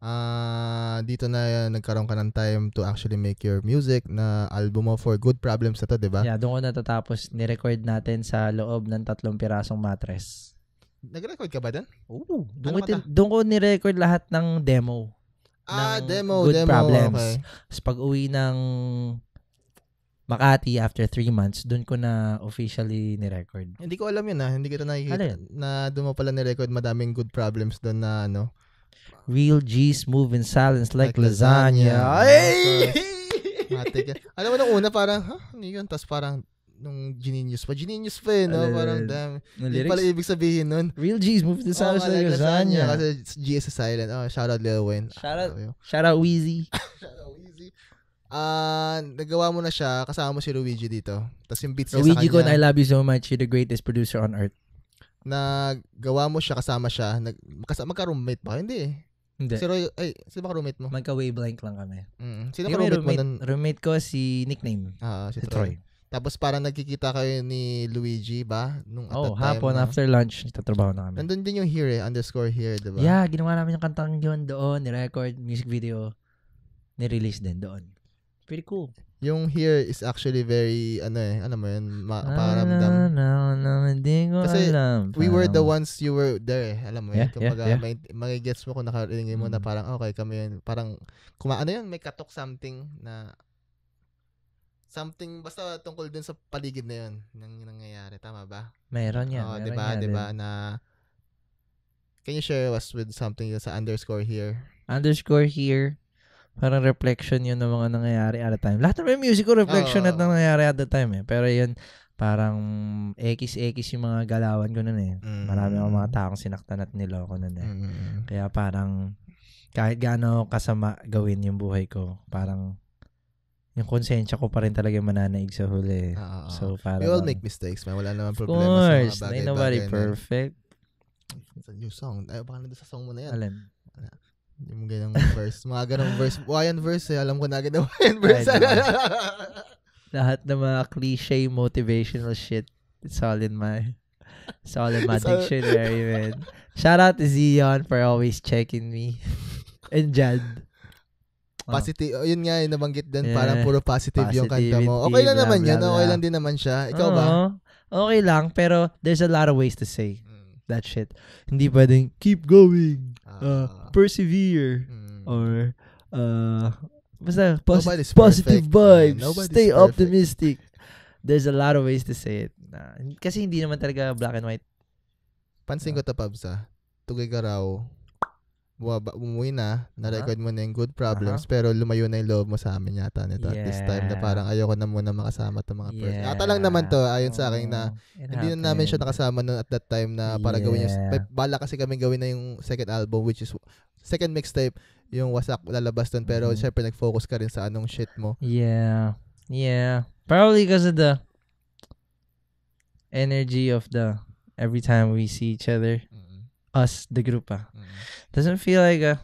Uh, dito na uh, nagkaroon ka ng time to actually make your music na album mo for Good Problems na to, di ba? Yeah, doon ko natatapos. Nirecord natin sa loob ng tatlong pirasong mattress. Nag-record ka ba ano doon? Oo. Doon ano ko, doon ko ni-record lahat ng demo. Ah, ng demo, good demo. Problems. Okay. pag uwi ng Makati after three months, doon ko na officially ni-record. Hindi ko alam yun ah. Hindi kita nakikita. Ano Na doon mo pala ni-record madaming good problems doon na ano. Real G's move in silence like, like lasagna. lasagna. Ay! Matik. alam mo nung una parang, ha? Huh? Ano yun? Tapos parang, nung Genius pa. Genius pa eh, no? Alert. Ano Parang dami. No, Yung pala ibig sabihin nun. Real G's, move to South oh, Lasagna. Lasagna. Kasi G is silent. Oh, shout out Lil Wayne. Shout out, shout out Weezy. shout out Weezy. Ah, uh, nagawa mo na siya kasama mo si Luigi dito. Tapos yung beats Luigi niya Luigi sa kanya. Luigi I love you so much. You're the greatest producer on earth. Naggawa mo siya kasama siya. Nag, kasama, magka-roommate ba? Hindi eh. Hindi. Si Roy, ay, sino ba roommate mo? Magka-wavelength wave lang kami. Mm. Sino ka roommate, mo? Roommate ko si nickname. Ah, si, si Troy. Troy. Tapos parang nagkikita kayo ni Luigi ba? Nung at oh, hapon na, after lunch, nagtatrabaho na kami. Nandun din yung here eh, underscore here, di ba? Yeah, ginawa namin yung kantang yun doon, ni-record, music video, ni-release din doon. Pretty cool. Yung here is actually very, ano eh, ano mo yun, ma- paramdam. No, no, hindi ko Kasi alam. we were the ones you were there eh, alam mo yun. Yeah, Kumbaga, yeah, yeah. may, magigets mo kung nakarinig mo mm. na parang, okay, kami yun. Parang, kuma, ano yun, may katok something na Something basta tungkol dun sa paligid na 'yon, nang nangyayari, tama ba? Meron 'yan. Oh, 'di ba? 'Di ba na Can you share us with something sa underscore here? Underscore here. Parang reflection yun ng mga nangyayari at the time. Lahat ng music ko reflection oh. at nangyayari at the time eh. Pero yun, parang ekis-ekis yung mga galawan ko nun eh. Mm. Marami akong mga mm. taong sinaktan at niloko nun eh. Mm, mm, mm. Kaya parang kahit gaano kasama gawin yung buhay ko, parang yung konsensya ko pa rin talaga yung mananaig sa huli. Ah, ah, ah. so, para We all make mistakes, man. Wala naman problema course, sa mga bagay. Of course, ain't nobody perfect. Na, it's a new song. Ay, baka nandun sa song mo na yan. Alam. Yung ganang verse. Mga ganang verse. Wayan verse eh. Alam ko na agad na wayan verse. Lahat ng mga cliche motivational shit, it's all in my it's all in my dictionary, man. Shout out to Zion for always checking me. And Jed. Ano? Positive. Oh, yun nga, yung nabanggit din. Yeah. Parang puro positive, yung kanta mo. Okay lang blah, naman blah, yun. Blah. Okay lang din naman siya. Ikaw uh-huh. ba? Okay lang, pero there's a lot of ways to say mm. that shit. Hindi pwedeng keep going, uh, uh, persevere, mm. or uh, basta posi- positive vibes, yeah, stay perfect. optimistic. There's a lot of ways to say it. Uh, kasi hindi naman talaga black and white. Pansin uh, ko to, Pabs, ah. Tugay ka raw, buwaba, umuwi na, uh-huh. na-record mo na yung good problems, uh-huh. pero lumayo na yung love mo sa amin yata nito yeah. at this time na parang ayoko na muna makasama itong mga yeah. person. Ata lang naman to, ah, ayon oh, sa akin na oh, hindi na namin siya nakasama noon at that time na para yeah. gawin yung, bala kasi kami gawin na yung second album which is second mixtape, yung wasak lalabas doon pero mm-hmm. syempre nag-focus ka rin sa anong shit mo. Yeah. Yeah. Probably because of the energy of the every time we see each other. Mm. us, the grupa. Mm-hmm. Doesn't feel like a.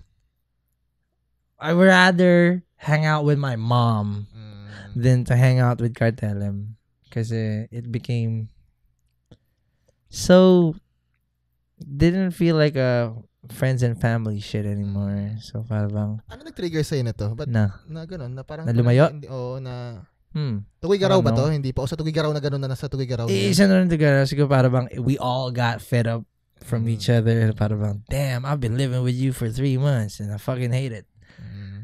I would rather hang out with my mom mm-hmm. than to hang out with Cartelem. Because it became so. Didn't feel like a friends and family shit anymore. So parang... Ano nag-trigger sa ina to? ba na. Na ganun, na parang... Na lumayo? Oo, oh, na... Hmm. Tugigaraw ba to? Hindi pa. O sa Tugigaraw na ganun na nasa Tugigaraw. Eh, isa na rin Tugigaraw. Siguro parang we all got fed up from mm-hmm. each mm. other and about bang, damn, I've been living with you for three months and I fucking hate it. Mm-hmm.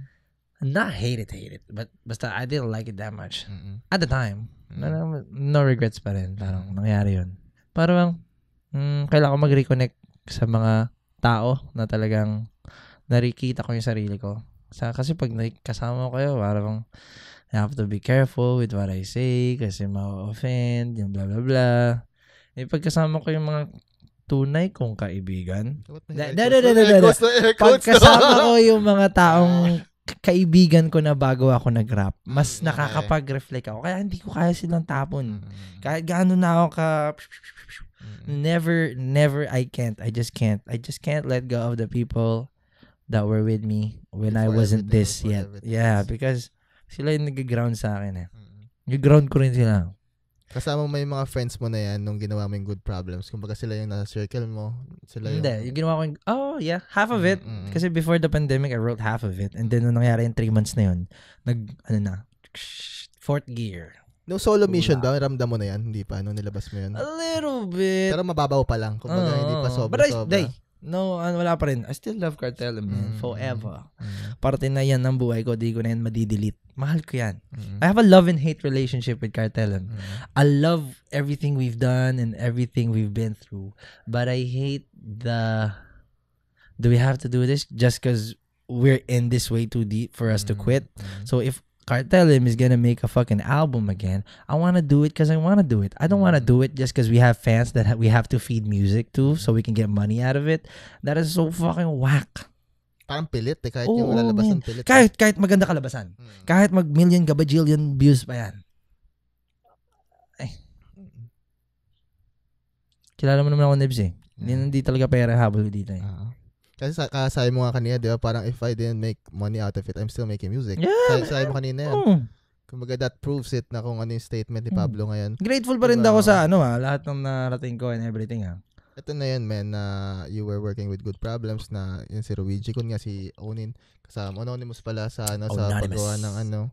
Not hate it, hate it, but but I didn't like it that much mm-hmm. at the time. No, um, no regrets pa rin. Parang nangyari yun. Parang, mm, kailangan ko mag-reconnect sa mga tao na talagang narikita ko yung sarili ko. Sa, kasi pag kasama ko kayo, parang I have to be careful with what I say kasi ma-offend, yung blah blah blah. Eh, pag kasama ko yung mga tunay kong kaibigan. Da, da, da, da, da, da, da. Pagkasama ko yung mga taong kaibigan ko na bago ako nag-rap, mas mm, nakakapag-reflect ako. Kaya hindi ko kaya silang tapon. Mm. Kahit gaano na ako ka... Mm. Never, never, I can't. I just can't. I just can't let go of the people that were with me when before I wasn't this yet. Yeah, because sila yung nag-ground sa akin eh. nag ground ko rin sila. Kasama mo yung mga friends mo na yan nung ginawa mo yung good problems. Kumbaga sila yung nasa circle mo. Sila yung... Hindi. Yung ginawa ko yung, oh yeah, half of it. Mm-mm. Kasi before the pandemic, I wrote half of it. And then nung nangyari yung three months na yun, nag, ano na, fourth gear. No solo mission ba? Ramdam mo na yan? Hindi pa. Nung nilabas mo yun? A little bit. Pero mababaw pa lang. Kumbaga, uh, hindi pa sobra-sobra. But I, sobra. No, ano, ah, wala pa rin. I still love Cartel, man. Mm. Forever. Mm. Mm-hmm. Parte na yan ng buhay ko. Di ko na yan Mahal ko yan. Mm. I have a love and hate relationship with Cartel. Mm. I love everything we've done and everything we've been through. But I hate the... Do we have to do this just because we're in this way too deep for us mm. to quit? Mm. So if Cartelim is gonna make a fucking album again. I want to do it because I want to do it. I don't want to do it just because we have fans that ha- we have to feed music to so we can get money out of it. That is so fucking whack. Parang pilit eh, kahit Oo, yung wala man. pilit. Kahit, kahit maganda kalabasan. Hmm. Kahit mag-million ka views pa yan. Ay. Hmm. Kilala mo naman ako, Nibs eh. Hindi, hmm. hindi talaga pera habol ko dito eh. Ah. Kasi sa, kasay ah, mo nga kanina, di ba? Parang if I didn't make money out of it, I'm still making music. Yeah. Sa, kasay mo kanina yan. Mm. Kumbaga that proves it na kung ano yung statement ni hmm. Pablo ngayon. Grateful pa rin diba? ako sa ano ha, ah, lahat ng narating ko and everything ha. Ah. Ito na yun, man, na uh, you were working with good problems na yun si Ruigi kun nga si Onin kasama anonymous pala sa ano sa paggawa ng ano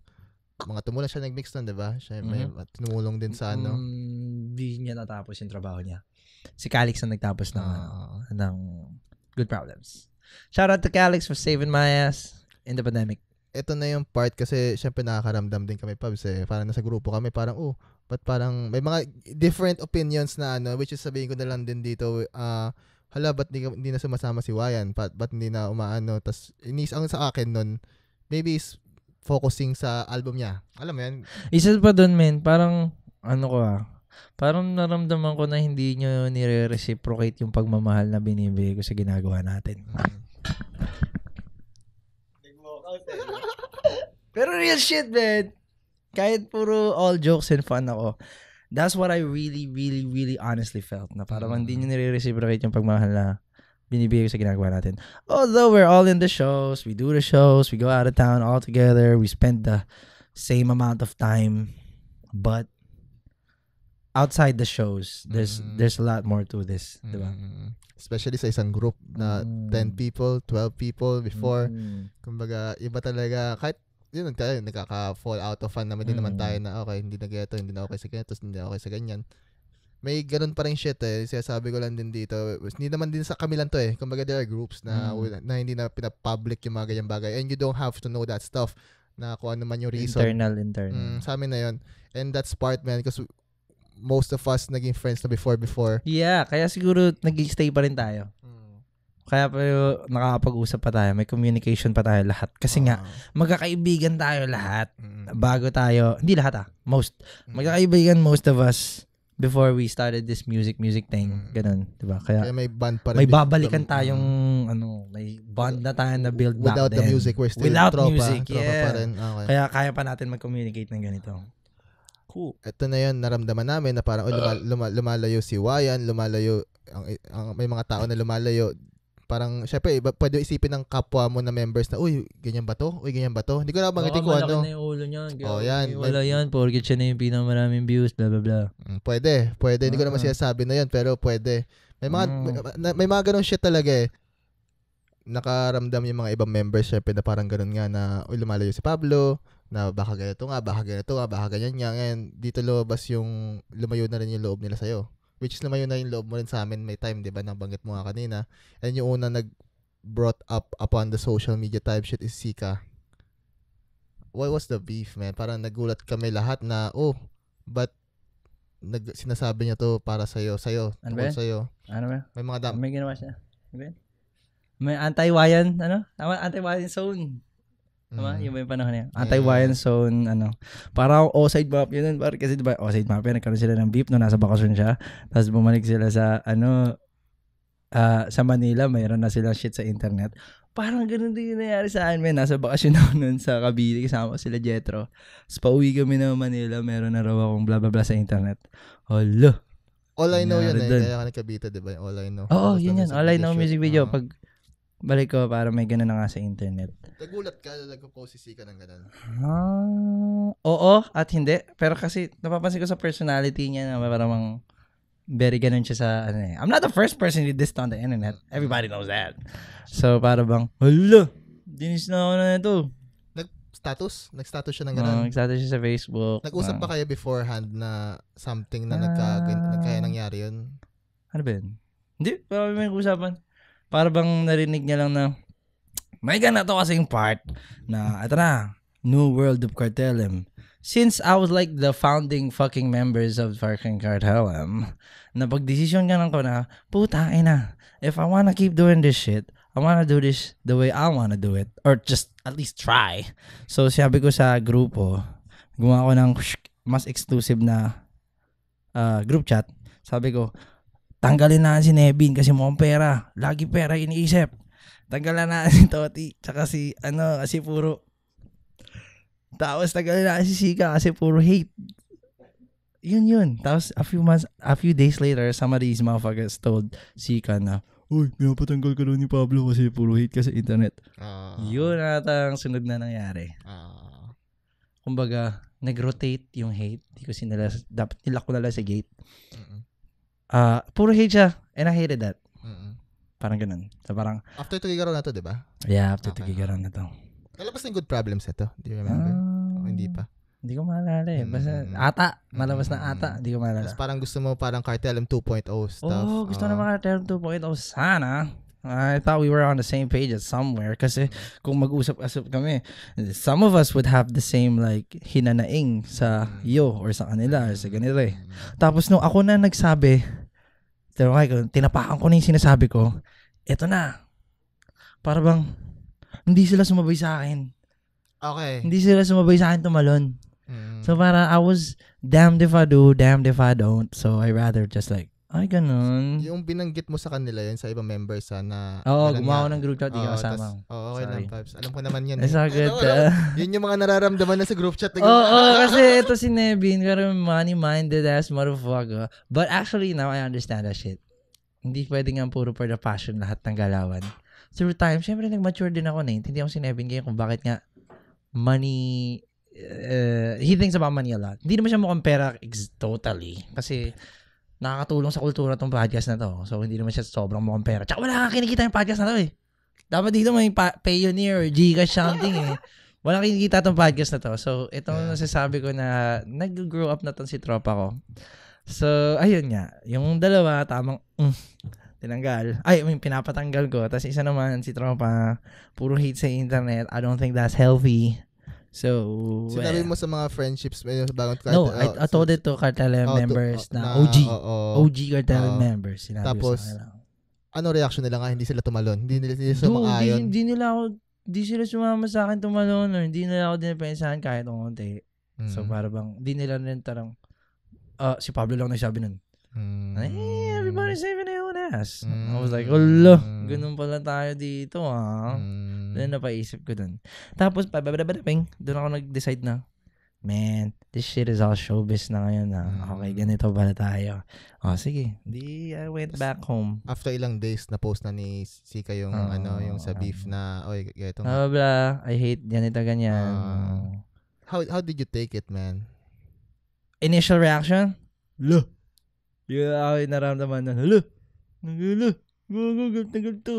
mga tumulong siya nagmix nun, 'di ba? Siya may mm-hmm. tumulong din sa ano. Hindi mm, niya natapos yung trabaho niya. Si Calix ang nagtapos ng uh, ng good problems. Shout out to Calix for saving my ass in the pandemic. Ito na yung part kasi syempre nakakaramdam din kami Pabs eh. Parang nasa grupo kami parang oh, but parang may mga different opinions na ano which is sabihin ko na lang din dito uh, hala ba't hindi, hindi na sumasama si Wayan but but hindi na umaano tas inis ang sa akin noon maybe is focusing sa album niya alam mo yan isa pa doon men parang ano ko ah parang naramdaman ko na hindi nyo nire-reciprocate yung pagmamahal na binibigay ko sa ginagawa natin. Pero real shit, man. Kahit puro all jokes and fun ako, that's what I really, really, really honestly felt. Na parang mm. hindi nyo nire-reciprocate yung pagmamahal na binibigay ko sa ginagawa natin. Although we're all in the shows, we do the shows, we go out of town all together, we spend the same amount of time, but outside the shows, there's mm. there's a lot more to this, mm. 'di ba? Especially sa isang group na mm. 10 people, 12 people before. Mm. Kumbaga, iba talaga kahit yun tayo, nagkaka-fall out of fan naman din mm. naman mm-hmm. tayo na okay, hindi na geto, hindi na okay sa ganito, hindi na okay sa ganyan. May ganun pa rin shit eh. Sinasabi ko lang din dito. Hindi naman din sa kamilan to eh. Kumbaga there are groups na, mm. na hindi na pinapublic yung mga ganyang bagay. And you don't have to know that stuff na kung ano man yung reason. Internal, internal. Mm, sa amin na yun. And that's part, man, because most of us naging friends na before before. Yeah, kaya siguro nag-stay pa rin tayo. Hmm. Kaya pero nakakapag-usap pa tayo, may communication pa tayo lahat. Kasi uh nga, ah. magkakaibigan tayo lahat hmm. bago tayo, hindi lahat ah, most. Hmm. Magkakaibigan most of us before we started this music music thing mm. ganun di ba kaya, kaya may bond pa rin may babalikan from, tayong um, ano may bond na tayo na build without back without the then. music we're still without tropa, music tropa yeah. pa rin okay. kaya kaya pa natin mag-communicate ng ganito Cool. Ito na yon naramdaman namin na parang oh, luma, ah. luma, lumalayo si Wayan, lumalayo ang, ang may mga tao na lumalayo. Parang syempre iba, pwede isipin ng kapwa mo na members na uy, ganyan ba to? Uy, ganyan ba to? Hindi ko na banggitin ko ano. Na yung ulo niyan. oh, yan. May, wala yan porke siya na yung pinakamaraming views, bla bla bla. Mm, pwede, pwede. Hindi ko naman ah. sinasabi na yon pero pwede. May mga mm. may, may mga ganun shit talaga eh nakaramdam yung mga ibang members syempre na parang ganun nga na uy, lumalayo si Pablo, na baka ganito nga, baka ganito nga, baka ganyan nga. Ngayon, dito lumabas yung, lumayo na rin yung loob nila sa'yo. Which is lumayo na yung loob mo rin sa amin may time, di ba? Nabanggit mo nga kanina. And yung una nag brought up upon the social media type shit is Sika. Why was the beef, man? Parang nagulat kami lahat na, oh, but nag, sinasabi niya to para sa'yo, sa'yo, ano tungkol sa'yo. Ano ba? May mga dam. May ginawa siya. Ano ba? May anti-wayan, ano? Tama, anti-wayan zone. Diba? Mm. Yung ba yung panahon na yun? Anti-Wayan Zone, ano. Parang offside map yun. Nun, par, kasi diba, O-side map yun, nagkaroon sila ng beep no nasa bakasyon siya. Tapos bumalik sila sa, ano, uh, sa Manila, mayroon na silang shit sa internet. Parang ganun din yung nangyari sa akin, man. Nasa bakasyon ako nun sa Cavite, kasama ko sila Jetro. Tapos pauwi kami ng Manila, meron na raw akong bla bla bla sa internet. Hello! All I know yun eh, kaya ka ni Cavite, diba? All I know. Oo, oh, yun yan. All I know music video. Uh-huh. Pag Balik ko para may ganun na nga sa internet. Nagulat ka na nagpo-posisi ka ng ganun. Ah, oo at hindi. Pero kasi napapansin ko sa personality niya na parang very ganun siya sa ano eh. I'm not the first person who did this on the internet. Everybody knows that. So para bang, hala, dinis na ako na ito. Nag-status? Nag-status siya ng ganun? Uh, nag-status siya sa Facebook. Nag-usap uh, pa ah. kayo beforehand na something na uh, nagka, ah. nagkaya nangyari yun? Ano ba yun? Hindi, parang may usapan para bang narinig niya lang na may ganito kasing part na ito na, New World of Cartelem. Since I was like the founding fucking members of fucking Cartelem, na pagdesisyon ka lang ko na, puta, ay na, if I wanna keep doing this shit, I wanna do this the way I wanna do it. Or just at least try. So sabi ko sa grupo, gumawa ko ng mas exclusive na uh, group chat. Sabi ko, Tanggalin na si Nevin kasi mukhang pera. Lagi pera iniisip. Tanggalin na si Toti. Tsaka si, ano, kasi puro. Tapos tanggalin na si Sika kasi puro hate. Yun yun. Tapos a few months, a few days later, some of these motherfuckers told Sika na, Uy, pinapatanggal ka daw ni Pablo kasi puro hate kasi internet. Uh, yun ata ang sunod na nangyari. Uh, Kumbaga, nag-rotate yung hate. Hindi ko sinala, dapat nila ko nala sa gate. Uh-uh uh, puro hate ah, siya. And I hated that. Mm-mm. Parang ganun. So parang... After Tugigaro na to, di ba? Yeah, after okay. Tugigaro na to. Lalabas na good problems ito. Do you remember? Uh, hindi pa. Hindi ko maalala eh. Basta mm-hmm. ata. Malabas na ata. Hindi ko maalala. Tapos parang gusto mo parang Cartel m 2.0 stuff. Oo, oh, gusto uh, na Cartel 2.0 sana. I thought we were on the same page at somewhere kasi kung mag-usap-usap kami, some of us would have the same like hinanaing sa mm. yo or sa kanila or sa ganito eh. Tapos nung ako na nagsabi, pero okay, kung tinapakan ko na yung sinasabi ko, eto na. Para bang, hindi sila sumabay sa akin. Okay. Hindi sila sumabay sa akin tumalon. Mm. So para I was damned if I do, damned if I don't. So I rather just like ay, ganun. Yung binanggit mo sa kanila yun sa ibang members sana. Ah, oo, gumawa ng group chat, di ka kasama. Oo, oh, okay Sorry. lang, Pabs. Alam ko naman yan. Eh. Sagot. Ano, alam, yun yung mga nararamdaman na sa group chat. Oo, oh, oh, kasi ito si Nevin, pero money-minded ass motherfucker. But actually, now I understand that shit. Hindi pwede nga puro for the passion lahat ng galawan. Through time, syempre nag-mature din ako na. Hindi ako si Nevin ngayon kung bakit nga money... Uh, he thinks about money a lot. Hindi naman siya mukhang pera ex- totally. Kasi nakakatulong sa kultura tong podcast na to. So, hindi naman siya sobrang mukhang pera. Tsaka wala kang kinikita yung podcast na to eh. Dapat dito may pa- Payoneer or Gcash something eh. Wala kang kinikita tong podcast na to. So, itong yeah. nasasabi ko na nag-grow up na tong si tropa ko. So, ayun nga. Yung dalawa, tamang mm, tinanggal. Ay, I mean, pinapatanggal ko. Tapos isa naman, si tropa, puro hate sa internet. I don't think that's healthy. So, Sinabi well, mo sa mga friendships mo sa bagong cartel. No, I, I told it to cartel members oh, na, OG. OG oh, oh. cartel ah. members. Sinabi tapos, ano reaction nila nga? Hindi sila tumalon? Hindi nila, hindi sila sumang Hindi, hindi nila ako, hindi sila sumama sa akin tumalon or hindi nila ako dinipensahan kahit ng konti. Mm. So, para bang, hindi nila rin tarang, uh, si Pablo lang nagsabi nun. Mm. Eh, everybody's mm. saving their own ass. Mm. I was like, ulo, mm. ganun pala tayo dito, ha? Ah. Mm. Doon napaisip ko dun. Tapos, pababababing, dun ako nag-decide na, man, this shit is all showbiz na ngayon, ha? Ah. Mm. Okay, ganito pala tayo. O, oh, sige. Di, I went back home. After ilang days, na-post na ni Sika yung, oh, ano, yung sa beef um, na, oy, ganito. Blah, blah, I hate ganito, ganyan. Uh, how, how did you take it, man? Initial reaction? Look. Di ko ako'y naramdaman na, Hala! Nagulo! Gulo! Ganito, ganito!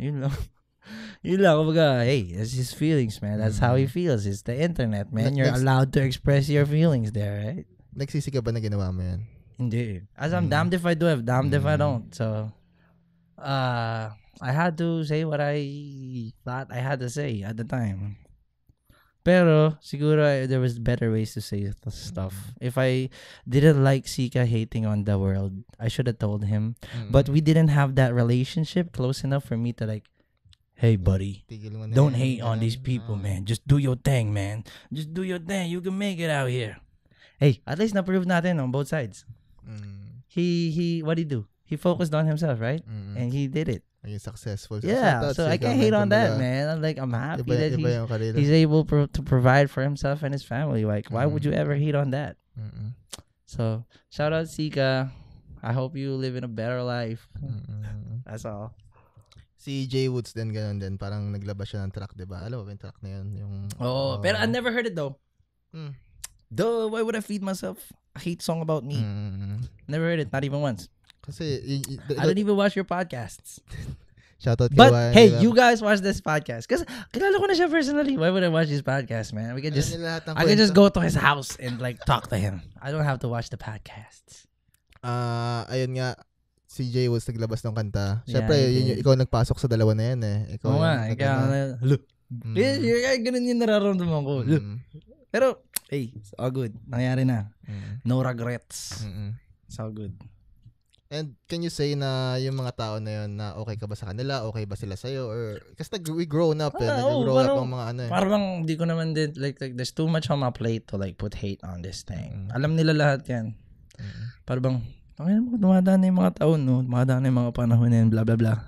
Ayun lang. Yun lang, kumbaga, hey, that's his feelings, man. That's how he mm. feels. It's the internet, man. Like, You're allowed to express your feelings there, right? Nagsisi ka ba na ginawa mo yan? Hindi. As I'm mm. damned if I do, I'm damned if I mm. don't. So, uh, I had to say what I thought I had to say at the time. Pero siguro eh, there was better ways to say stuff. Mm. If I didn't like Sika hating on the world, I should have told him. Mm-hmm. But we didn't have that relationship close enough for me to like, hey buddy, don't hate on these people, ah. man. Just do your thing, man. Just do your thing. You can make it out here. Hey, at least na-prove natin on both sides. mm He he what did he do? He focused on himself, right? Mm-hmm. And he did it and you're successful. So yeah, so, I can't hate on that, man. I'm like, I'm happy iba, that iba he's, he's, able pro- to provide for himself and his family. Like, why mm would mm-hmm. you ever hate on that? mm So, shout out Sika. I hope you live in a better life. mm That's all. Si Jay Woods din ganun din, parang naglabas siya ng track, 'di ba? Alam mo yung track na yun, yung Oh, uh, pero I never heard it though. Mm. Duh, why would I feed myself a hate song about me? Never heard it, not even once. Kasi, y- y- I don't even watch your podcasts. Shout out But Kawhi, hey, you guys watch this podcast. Kasi kilala ko na siya personally. Why would I watch his podcast, man? We can just, nila lahat I can just go to his house and like talk to him. I don't have to watch the podcasts. Ah, ayun nga, CJ was naglabas ng kanta. Yeah, Siyempre, he yun, did. ikaw nagpasok sa dalawa na yan eh. Ikaw Oo nga, yung kaya, nag- look. Mm. Eh, yun- ganun yung nararamdaman ko. Look. Mm. Pero, hey, it's all good. Nangyari na. Mm. No regrets. Mm. It's all good. And can you say na yung mga tao na yun na okay ka ba sa kanila, okay ba sila sa'yo? Or, kasi nag, we grown up, ah, eh, nag-grow oh, up ang mga ano eh. Parang hindi ko naman din, like, like, there's too much on my plate to like put hate on this thing. Mm-hmm. Alam nila lahat yan. Mm-hmm. Parang, ang mo, dumadaan na yung mga taon, no? dumadaan na yung mga panahon na blah, blah, blah.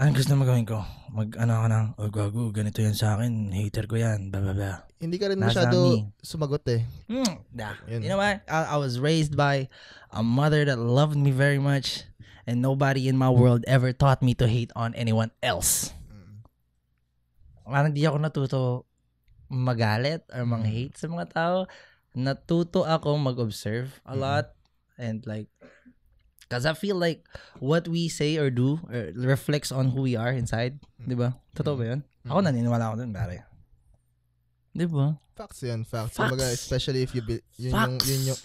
Anong gusto mo gawin ko? Mag ano ako ng, oh gago, ganito yan sa akin, hater ko yan, blah blah blah. Hindi ka rin Nasa masyado sumagot eh. Mm, nah. Yun. You know what? I, I was raised by a mother that loved me very much and nobody in my world ever taught me to hate on anyone else. Mm. Parang di ako natuto magalit or mm. mang-hate sa mga tao. Natuto ako mag-observe a mm. lot and like Because I feel like what we say or do or uh, reflects on who we are inside. Di ba? Totoo ba mm. yun? Mm-hmm. Ako naniniwala ako dun, pare. Di ba? Facts yun, facts. facts. Kumbaga, especially if you... Be, yun, facts. Yung, yun yung...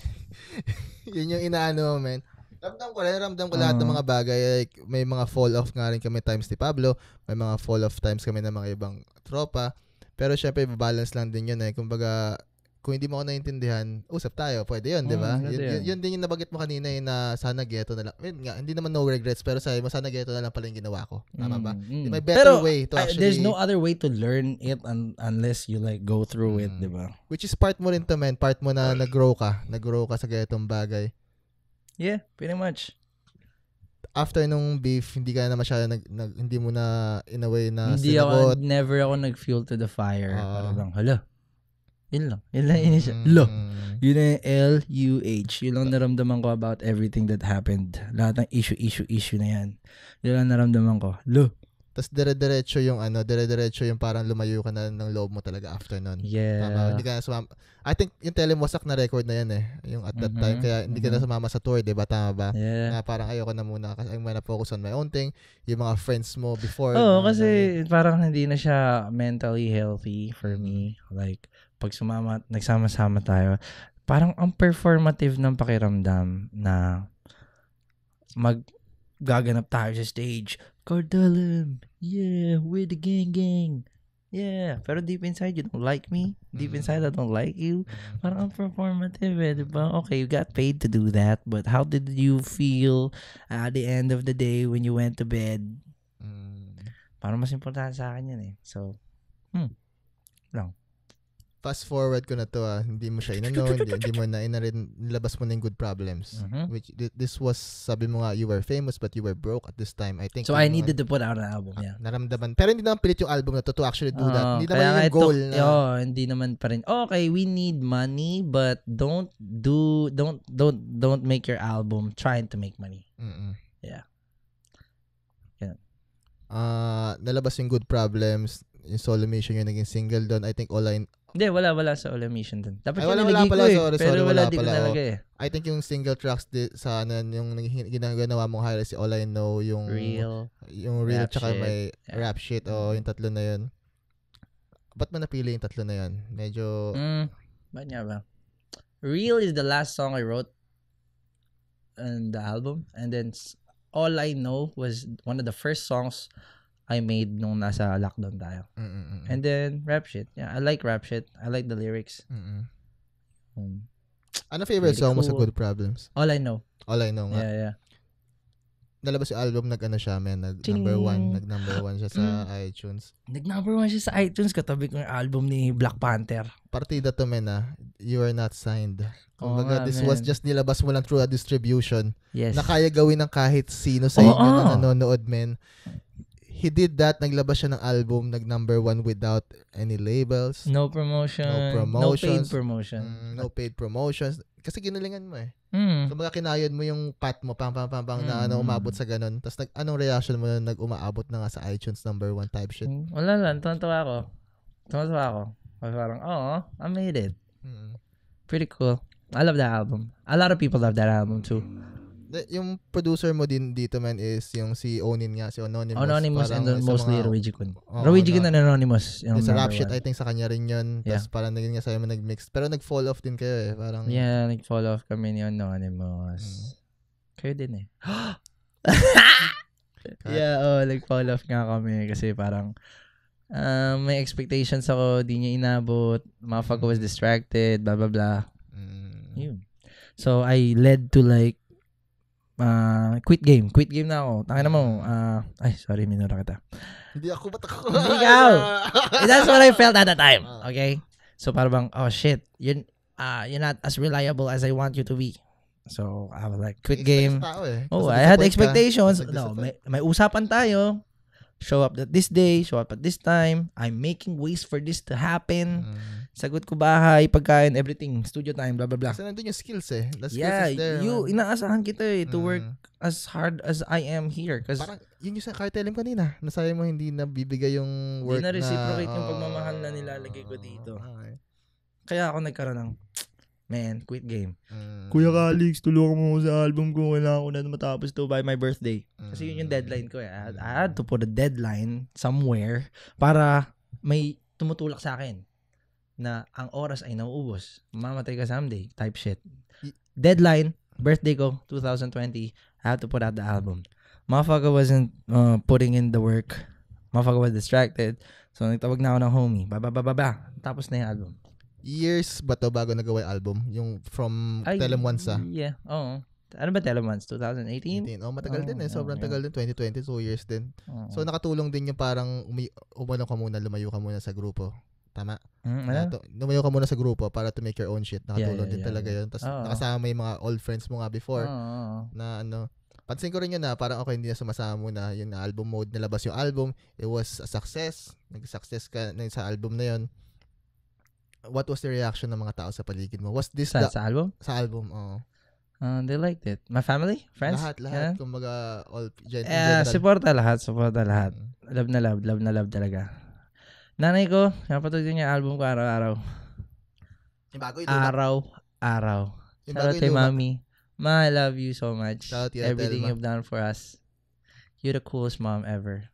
yun yung inaano, man. Ramdam ko rin, ramdam ko uh lahat ng uh-huh. mga bagay. Like, may mga fall off nga rin kami times ni Pablo. May mga fall off times kami ng mga ibang tropa. Pero syempre, balance lang din yun eh. Kumbaga, kung hindi mo ako naintindihan, usap tayo. Pwede yun, di ba? Oh, yun, yun, yun, din yung nabagit mo kanina yun eh, na sana ghetto na lang. I mean, nga, hindi naman no regrets, pero sabi mo sana ghetto na lang pala yung ginawa ko. Tama ba? Mm, May mm. better pero, way to actually... I, there's no other way to learn it un- unless you like go through mm. it, di ba? Which is part mo rin to, man. Part mo na nag-grow ka. Nag-grow ka sa ghetong bagay. Yeah, pretty much after nung beef, hindi ka na masyado nag, nag hindi mo na in a way na hindi sinabot. ako, never ako nag-fuel to the fire. Uh, Parang, hala, yun lang. Yun lang initial. Mm. Lo. Yun yung L-U-H. Yun lang naramdaman ko about everything that happened. Lahat ng issue, issue, issue na yan. Yun lang naramdaman ko. Lo. Tapos dire-diretso yung ano, dire-diretso yung parang lumayo ka na ng loob mo talaga after nun. Yeah. Tama, hindi ka na sumama. I think yung wasak na record na yan eh, yung at that mm-hmm. time. Kaya hindi ka na mm-hmm. sumama sa tour, di ba? Tama ba? Yeah. Na parang ayoko na muna kasi I'm gonna focus on my own thing. Yung mga friends mo before. Oo, oh, kasi parang hindi na siya mentally healthy for me. Like, pag sumama, nagsama-sama tayo, parang ang performative ng pakiramdam na mag gaganap tayo sa stage. Cordelum, yeah, we're the gang gang. Yeah, pero deep inside, you don't like me. Deep mm-hmm. inside, I don't like you. Mm-hmm. Parang ang performative eh, di ba? Okay, you got paid to do that, but how did you feel at the end of the day when you went to bed? Mm. Parang mas importante sa akin yan eh. So, hmm, lang fast forward ko na to ah, hindi mo siya inano, hindi, hindi mo na inarin, nilabas mo na yung good problems. Mm-hmm. Which this was, sabi mo nga, you were famous but you were broke at this time, I think. So I ano, needed nga, to put out an album, ah, yeah. Naramdaman. Pero hindi naman pilit yung album na to to actually do uh, that. Hindi naman yung ito, goal na. Oh, hindi naman pa rin. Okay, we need money but don't do, don't, don't, don't make your album trying to make money. Mm-mm. Yeah. Ganun. Uh, ah, nalabas yung good problems, yung solo mission yung naging single doon. I think all I, hindi, wala, wala sa All Emission dun. Dapat Ay, wala, wala pala, ko eh, sorry, pero sorry, wala, wala pala. Nalagay, eh. I think yung single tracks di, sa ano, yung ginagawa mo highlight si All I Know, yung real, yung real, tsaka shit. may yeah. rap shit, o oh, mm. yung tatlo na yun. Ba't mo napili yung tatlo na yun? Medyo... Mm, ba't nga ba? Real is the last song I wrote on the album, and then All I Know was one of the first songs I made nung nasa lockdown tayo. Mm-mm. And then, rap shit. Yeah, I like rap shit. I like the lyrics. Mm-mm. Um, ano favorite song mo sa Good Problems? All I Know. All I Know nga. Yeah, yeah. Nalabas yung album, nag-ano siya, man, nag number one, nag number one siya sa mm. iTunes. Nag number one siya sa iTunes, katabi ko yung album ni Black Panther. Partida to, men, ah. You are not signed. Kung oh, this man. was just nilabas mo lang through a distribution. Yes. Na kaya gawin ng kahit sino sa oh, inyo oh. na nanonood, men he did that. Naglabas siya ng album, nag number one without any labels. No promotion. No promotions. No paid promotion. Mm, no paid promotions. Kasi ginalingan mo eh. Mm. So, kinayod mo yung pat mo, pang, pang, pang, pang, mm. na ano, mm. umabot sa ganun. Tapos, nag, anong reaction mo na nag-umaabot na nga sa iTunes number one type shit? Mm, wala lang. tuwan-tuwa ako. Tuwan-tuwa ako. Parang, oh, I made it. Mm. Pretty cool. I love that album. A lot of people love that album too yung producer mo din dito man is yung si Onin nga, si Anonymous. Anonymous and mostly mga, Ruiji Kun. Oh, Ruiji Kun and Anonymous. Yung sa rap shit, I think sa kanya rin yun. Yeah. Tapos parang naging nga sa'yo mo nag-mix. Pero nag-fall off din kayo eh. Parang, yeah, nag-fall off kami ni Anonymous. Hmm. Kayo din eh. yeah, oh, nag-fall off nga kami kasi parang uh, may expectations ako, di niya inabot, mafaka mm. was distracted, blah, blah, blah. Mm. Yun. So, I led to like uh, quit game. Quit game na ako. Tangin na mo. Uh, ay, sorry, minura kita. Hindi ako ba tako? Hindi ikaw. Ah. that's what I felt at the time. Okay? So, parang bang, oh shit, you're, uh, you're not as reliable as I want you to be. So, I was like, quit game. eh. Oh, I had expectations. No, may, may usapan tayo show up at this day, show up at this time. I'm making ways for this to happen. Mm. Sagot ko bahay, pagkain, everything, studio time, blah, blah, blah. Kasi nandun yung skills eh. The skills yeah, is there. You, inaasahan kita eh to mm. work as hard as I am here. Cause Parang, yun yung kahit alam kanina, nasaya mo hindi nabibigay yung work na... Hindi na-reciprocate na, yung pagmamahal na nilalagay ko ah, dito. Okay. Kaya ako nagkaroon ng, Man, quit game. Mm. Kuya Calix, tulungan mo sa album ko. Kailangan ko na matapos to by my birthday. Kasi yun yung mm. deadline ko. Eh. I, I had to put a deadline somewhere para may tumutulak sa akin na ang oras ay nauubos. Mamatay ka someday. Type shit. Deadline, birthday ko, 2020. I had to put out the album. Motherfucker wasn't uh, putting in the work. Motherfucker was distracted. So, nagtawag na ako ng homie. Ba, ba, ba, ba, ba. Tapos na yung album years ba to bago nagawa yung album? Yung from Ay, Telem Once ah. Yeah, oo. Ano ba Tell Telem Once? 2018? 18. Oh, matagal oh, din eh. Sobrang oh, tagal din. 2020, 2 years din. Oh, so, nakatulong din yung parang umi- umano ka muna, lumayo ka muna sa grupo. Tama? Mm, ano? to, lumayo ka muna sa grupo para to make your own shit. Nakatulong yeah, yeah, din yeah, talaga yeah. yun. Tapos oh, nakasama yung mga old friends mo nga before. Oh, na ano, pansin ko rin yun na ah. parang okay hindi na sumasama mo na yung album mode nalabas yung album it was a success nag-success ka na sa album na yun what was the reaction ng mga tao sa paligid mo? Was this sa, the, sa album? Sa album, oo. Oh. Uh, they liked it. My family? Friends? Lahat, lahat. Yeah. Kumbaga, all gen- eh, general. Supporta lahat, supporta lahat. Mm. Love na love, love na love talaga. Nanay ko, napatog din yung album ko araw-araw. Yung bago ito. Araw-araw. Yung out ito. Mami. Ma, I love you so much. Shout Everything you've done for us. You're the coolest mom ever.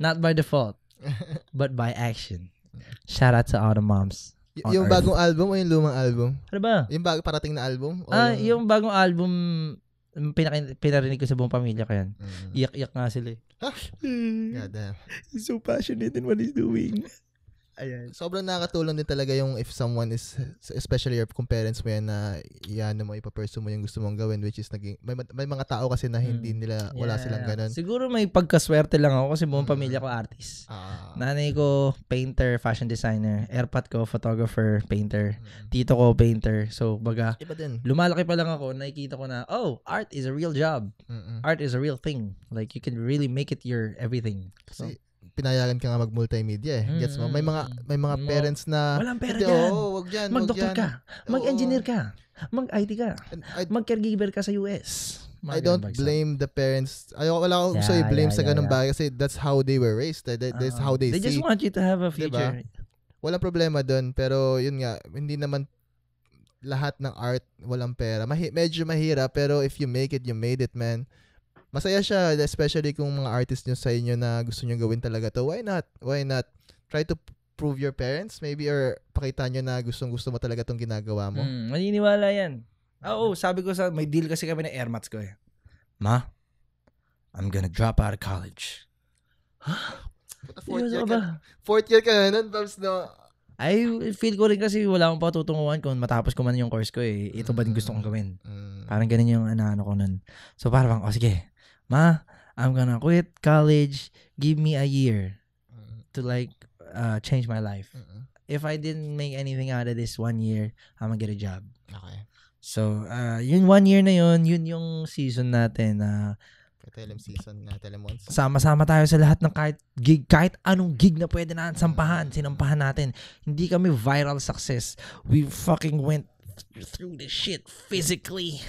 Not by default, but by action. Shout out to all the moms. Y- yung Earth. bagong album o yung lumang album? Ano ba? Yung bago parating na album? O Ah, yung bagong album mm, pinaka- pinarinig ko sa buong pamilya ko yan. Mm. Iyak-iyak nga sila eh. God damn. He's so passionate in what he's doing. Ayan. Sobrang nakatulong din talaga yung if someone is, especially if kung parents mo yan na yan mo, ipapursue mo yung gusto mong gawin, which is naging, may, may mga tao kasi na hmm. hindi nila, wala silang ganun. Siguro may pagkaswerte lang ako kasi buong hmm. pamilya ko artist. Ah. Nanay ko, painter, fashion designer. Airpat ko, photographer, painter. Mm. Tito ko, painter. So, baga, Iba din. lumalaki pa lang ako, nakikita ko na, oh, art is a real job. Mm-mm. Art is a real thing. Like, you can really make it your everything. Kasi, pinayagan ka nga mag-multimedia eh. Gets mo? May mga may mga parents na walang pera yan. oh, wag yan. Mag-doktor ka. Mag-engineer ka. Mag-IT ka. Mag-caregiver ka sa US. I don't blame the parents. I wala akong yeah, so i-blame yeah, sa ganun yeah, bagay kasi that's how they were raised. That, uh-huh. that's how they, they see. They just want you to have a diba? future. Diba? Walang problema doon pero yun nga hindi naman lahat ng art walang pera. Mahi- medyo mahirap pero if you make it, you made it, man masaya siya, especially kung mga artist niyo sa inyo na gusto niyo gawin talaga to. Why not? Why not? Try to prove your parents, maybe, or pakita niyo na gustong gusto mo talaga tong ginagawa mo. Mm, maniniwala yan. Ah, oo, oh, sabi ko sa, may deal kasi kami na airmats ko eh. Ma, I'm gonna drop out of college. Huh? Fourth year, ka, fourth year ka na nun, Babs, no? I feel ko rin kasi wala akong patutunguhan kung matapos ko man yung course ko eh. Ito ba din gusto kong gawin? Mm. Parang ganun yung ano, ano ko nun. So parang, oh sige, Ma, I'm gonna quit college. Give me a year to like uh, change my life. Mm-mm. If I didn't make anything out of this one year, I'm gonna get a job. Okay. So, uh, yun one year na yun, yun yung season natin na uh, Telem season na Telemonson. Sama-sama tayo sa lahat ng kahit gig, kahit anong gig na pwede na sampahan, sinampahan natin. Hindi kami viral success. We fucking went through this shit physically.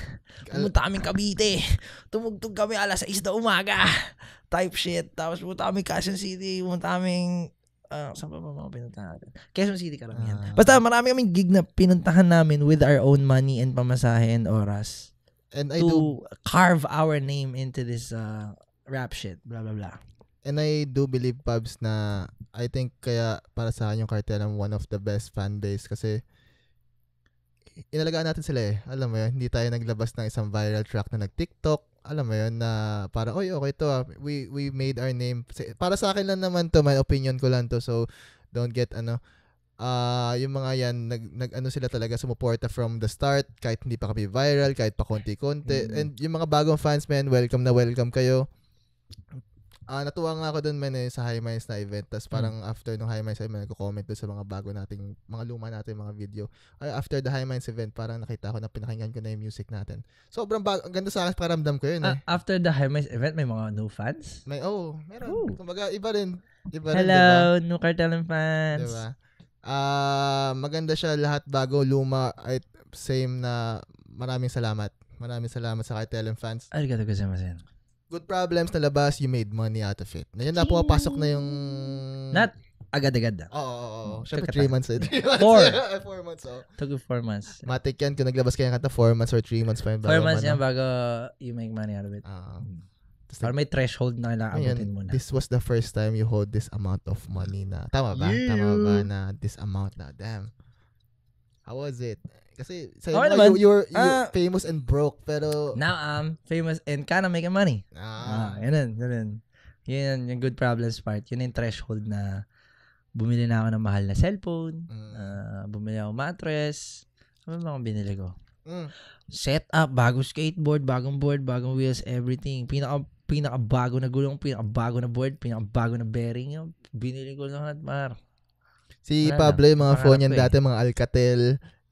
Pumunta kami Cavite. Tumugtog kami alas 6 na umaga. Type shit. Tapos pumunta kami Quezon City. Pumunta kami uh, ah, saan pa ba mga pinuntahan natin? Quezon City karamihan. Uh, Basta marami kaming gig na pinuntahan namin with our own money and pamasahe oras. And I to do, carve our name into this uh, rap shit. Blah, blah, blah. And I do believe, Pabs, na I think kaya para sa akin yung cartel ang one of the best fan base kasi inalagaan natin sila eh. Alam mo yun, hindi tayo naglabas ng isang viral track na nag-TikTok. Alam mo yun, na para, oy, okay to, ah. we, we made our name. Para sa akin lang naman to, my opinion ko lang to. So, don't get, ano, uh, yung mga yan, nag, nag ano sila talaga, sumuporta from the start, kahit hindi pa kami viral, kahit pa konti-konti. Mm-hmm. And yung mga bagong fans, man, welcome na welcome kayo uh, natuwa nga ako doon men eh, sa High Minds na event. Tapos hmm. parang hmm. after ng High Minds event, nagko-comment doon sa mga bago nating, mga luma natin, mga video. Ay, after the High Minds event, parang nakita ko na pinakinggan ko na yung music natin. Sobrang bago, ganda sa akin, paramdam ko yun eh. Uh, after the High Minds event, may mga new fans? May, oh, meron. Ooh. Kumbaga, iba rin. Iba rin, Hello, diba? new Cartelon fans. Diba? Uh, maganda siya lahat bago, luma, ay same na maraming salamat. Maraming salamat sa Cartelon fans. Arigato gozaimasu good problems na labas, you made money out of it. Ngayon na po papasok na yung... Not agad-agad. Ah. Oo, oo, oo. Siyempre, three months. Eh. Three months. Four. four months, oo. Oh. Took four months. Matik yan, kung naglabas kayo ng kanta, four months or three months pa yun. Four months ano. yan bago you make money out of it. Oo. Uh, Tapos, may threshold na kailangan abutin muna. This was the first time you hold this amount of money na, tama ba? Yeah. Tama ba na this amount na, damn. How was it? Kasi sa okay naman. you, you're, you're uh, famous and broke, pero... Now I'm famous and kinda making money. Ah. ah ganun, ganun. Yun, yung good problems part. Yun yung threshold na bumili na ako ng mahal na cellphone, mm. uh, bumili ako mattress. Ano ba akong binili ko? Mm. Set up, bagong skateboard, bagong board, bagong wheels, everything. Pinaka pinaka bago na gulong, pinaka bago na board, pinaka bago na bearing. binili ko lahat, mar. Si Wala Pablo, yung mga phone yan eh. dati, mga Alcatel,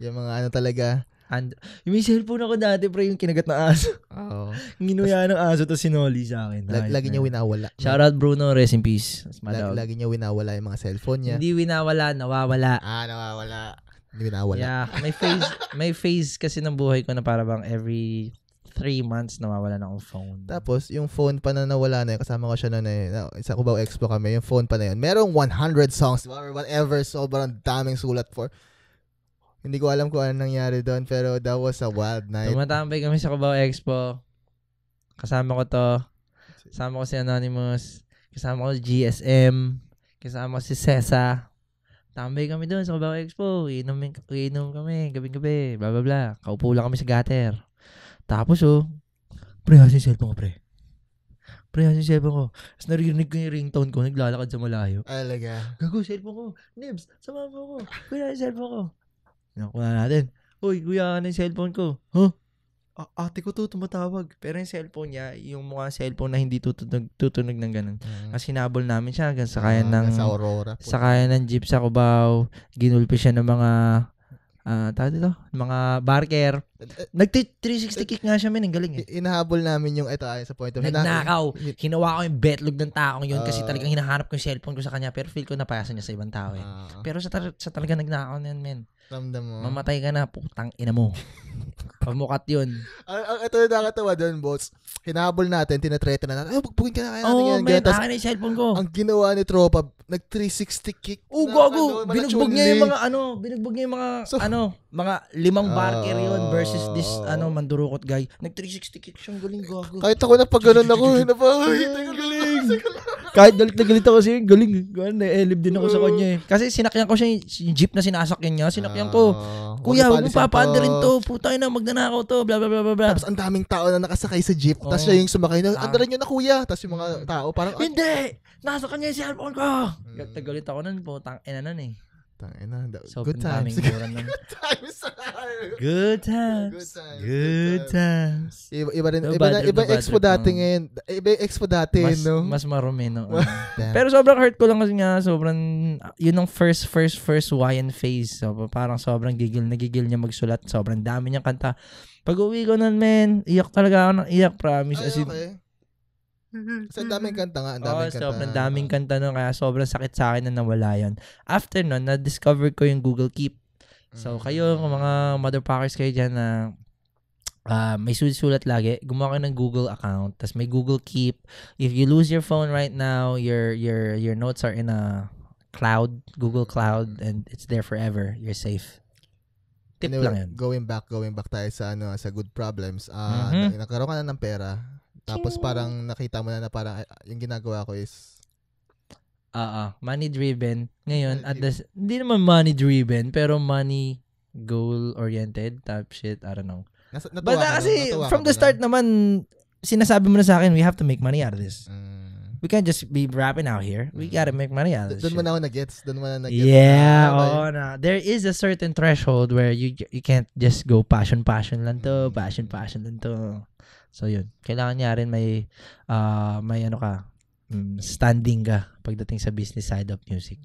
yung mga ano talaga. And, yung may cellphone ako dati, pre, yung kinagat na aso. Oo. Nginuya ng aso, tapos sinoli sa akin. Lag, lagi niya winawala. Shoutout Bruno, rest in peace. Lag, lagi niya winawala yung mga cellphone niya. Hindi winawala, nawawala. Ah, nawawala. Hindi winawala. Yeah, may phase, may phase kasi ng buhay ko na para bang every three months nawawala na akong phone. Tapos, yung phone pa na nawala na yun, kasama ko siya eh, na eh, isa ko ba expo kami, yung phone pa na yun, merong 100 songs, whatever, sobrang daming sulat for. Hindi ko alam kung ano nangyari doon, pero that was a wild night. Tumatambay kami sa Cubao Expo. Kasama ko to. Kasama ko si Anonymous. Kasama ko si GSM. Kasama ko si Sesa. Tambay kami doon sa Cubao Expo. Inom, inom kami, gabi-gabi, bla bla bla. Kaupo lang kami sa gutter. Tapos oh, pre, asin cellphone ko, pre. Pre, asin cellphone ko. Tapos naririnig ko yung ringtone ko, naglalakad sa malayo. Alaga. Gago, cellphone ko. Nibs, sama mo ko. Kuya, yung cellphone ko. Nakuha natin. Uy, kuya, ano yung cellphone ko? Huh? A- ate ko to tumatawag. Pero yung cellphone niya, yung mukha cellphone na hindi tutunog, tutunog ng ganun. Mm. Kasi hinabol namin siya hanggang sa ah, kaya uh, ng... Sa Aurora. Sa kaya ng jeep sa Cubao. Ginulpi siya ng mga... Ah, uh, tawag dito, mga barker. Nag-360 kick nga siya, men. Ang galing eh. Inahabol namin yung, ito ay ah, sa point of... Nagnakaw. Hinawa ko yung betlog ng taong yun uh, kasi ah. talagang hinahanap ko yung cellphone ko sa kanya pero feel ko napayasa niya sa ibang tao eh. Uh, pero sa, tar- sa talaga nagnakaw niyan men. Ramdam mo. Mamatay ka na, putang ina mo. Pamukat yun. Ang, ito na nakatawa doon, boss. Hinabol natin, tinatreten na natin. Ay, bugbugin ka na kaya. Oo, oh, man, akin na yung cellphone ko. Ang ginawa ni Tropa, nag-360 kick. Oo, oh, gago. Ano, binugbog niya yung mga, ano, binugbog niya yung mga, so, ano, mga limang uh, barker yun ah. versus this, ano, mandurukot guy. Nag-360 kick siyang galing, gago. Kahit ako na pag ganun ako, napahit, ang galing. Kahit galit na galit ako kasi yun, galing. Ganun, na-elib din ako sa kanya eh. Kasi sinakyan ko siya yung jeep na sinasakyan niya. Sinakyan ko, ah, Kuya, huwag mo papaanda rin to. Putang ina, magnanakaw to. Bla, bla, bla, bla, bla. Tapos ang daming tao na nakasakay sa jeep. Tapos siya yung sumakay na, Ah. andaran nyo na kuya. Tapos yung mga tao parang, Hindi! Nasa kanya yung cellphone ko! Galit na ako nun, putang ina nun eh. Tang ina. Sobrang good times. good times. good times. Good times. Good times. Iba, iba rin. No, iba, na, iba no, expo dati no. ngayon. Iba expo dati, mas, no? Mas marumi, no? Pero sobrang hurt ko lang kasi nga, sobrang, yun ang first, first, first Wyan phase. So, parang sobrang gigil nagigil niya magsulat. Sobrang dami niyang kanta. Pag uwi ko nun, men, iyak talaga ako ng iyak, promise. Ay, As in, Mm-hmm, Kasi ang daming mm-hmm. kanta nga, ang daming oh, kanta. Sobrang daming kanta nun, kaya sobrang sakit sa akin na nawala yon. After nun, na-discover ko yung Google Keep. So, mm. kayo, mga motherfuckers kayo dyan na uh, may sulat lagi, gumawa ka ng Google account, tapos may Google Keep. If you lose your phone right now, your your your notes are in a cloud, Google Cloud, mm. and it's there forever. You're safe tip anyway, lang yun. Going back, going back tayo sa ano, sa good problems. Uh, mm-hmm. Nagkaroon ka na ng pera. Tapos parang nakita mo na na parang yung ginagawa ko is Oo, money driven. Ngayon, at the, hindi naman money driven, pero money goal oriented type shit, I don't know. Nas, natuwa Basta kasi natuwa from the start na? naman sinasabi mo na sa akin, we have to make money out of this. Mm. We can't just be rapping out here. We mm. gotta make money out of this. Doon mo na ako nag-gets. Doon mo na nag-gets. Yeah, na, ah, oo na. There is a certain threshold where you you can't just go passion passion lang to, mm. passion passion lang to. So yun, kailangan niya rin may uh, may ano ka, mm, standing ka pagdating sa business side of music.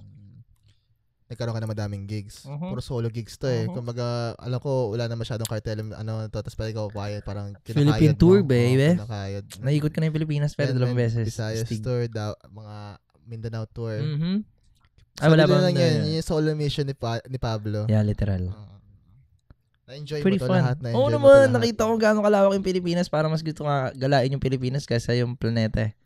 Nagkaroon ka na madaming gigs. Uh-huh. Puro solo gigs to eh. Uh-huh. Kumbaga, alam ko, wala na masyadong cartel, ano, to, tapos parang ikaw quiet, parang kinakayod Philippine mo, tour, babe. Kinakayod. Mm. Naikot ka na yung Pilipinas, pero dalawang beses. Visayas tour, da, mga Mindanao tour. Mm-hmm. So, ah, wala ba? Ano yun, yun, yung solo mission ni, pa- ni Pablo. Yeah, literal. Uh-huh. Na-enjoy Pretty mo to fun. lahat? Na-enjoy Oo naman, nakita ko gano'ng kalawak yung Pilipinas para mas gusto nga galain yung Pilipinas kaysa yung planeta eh.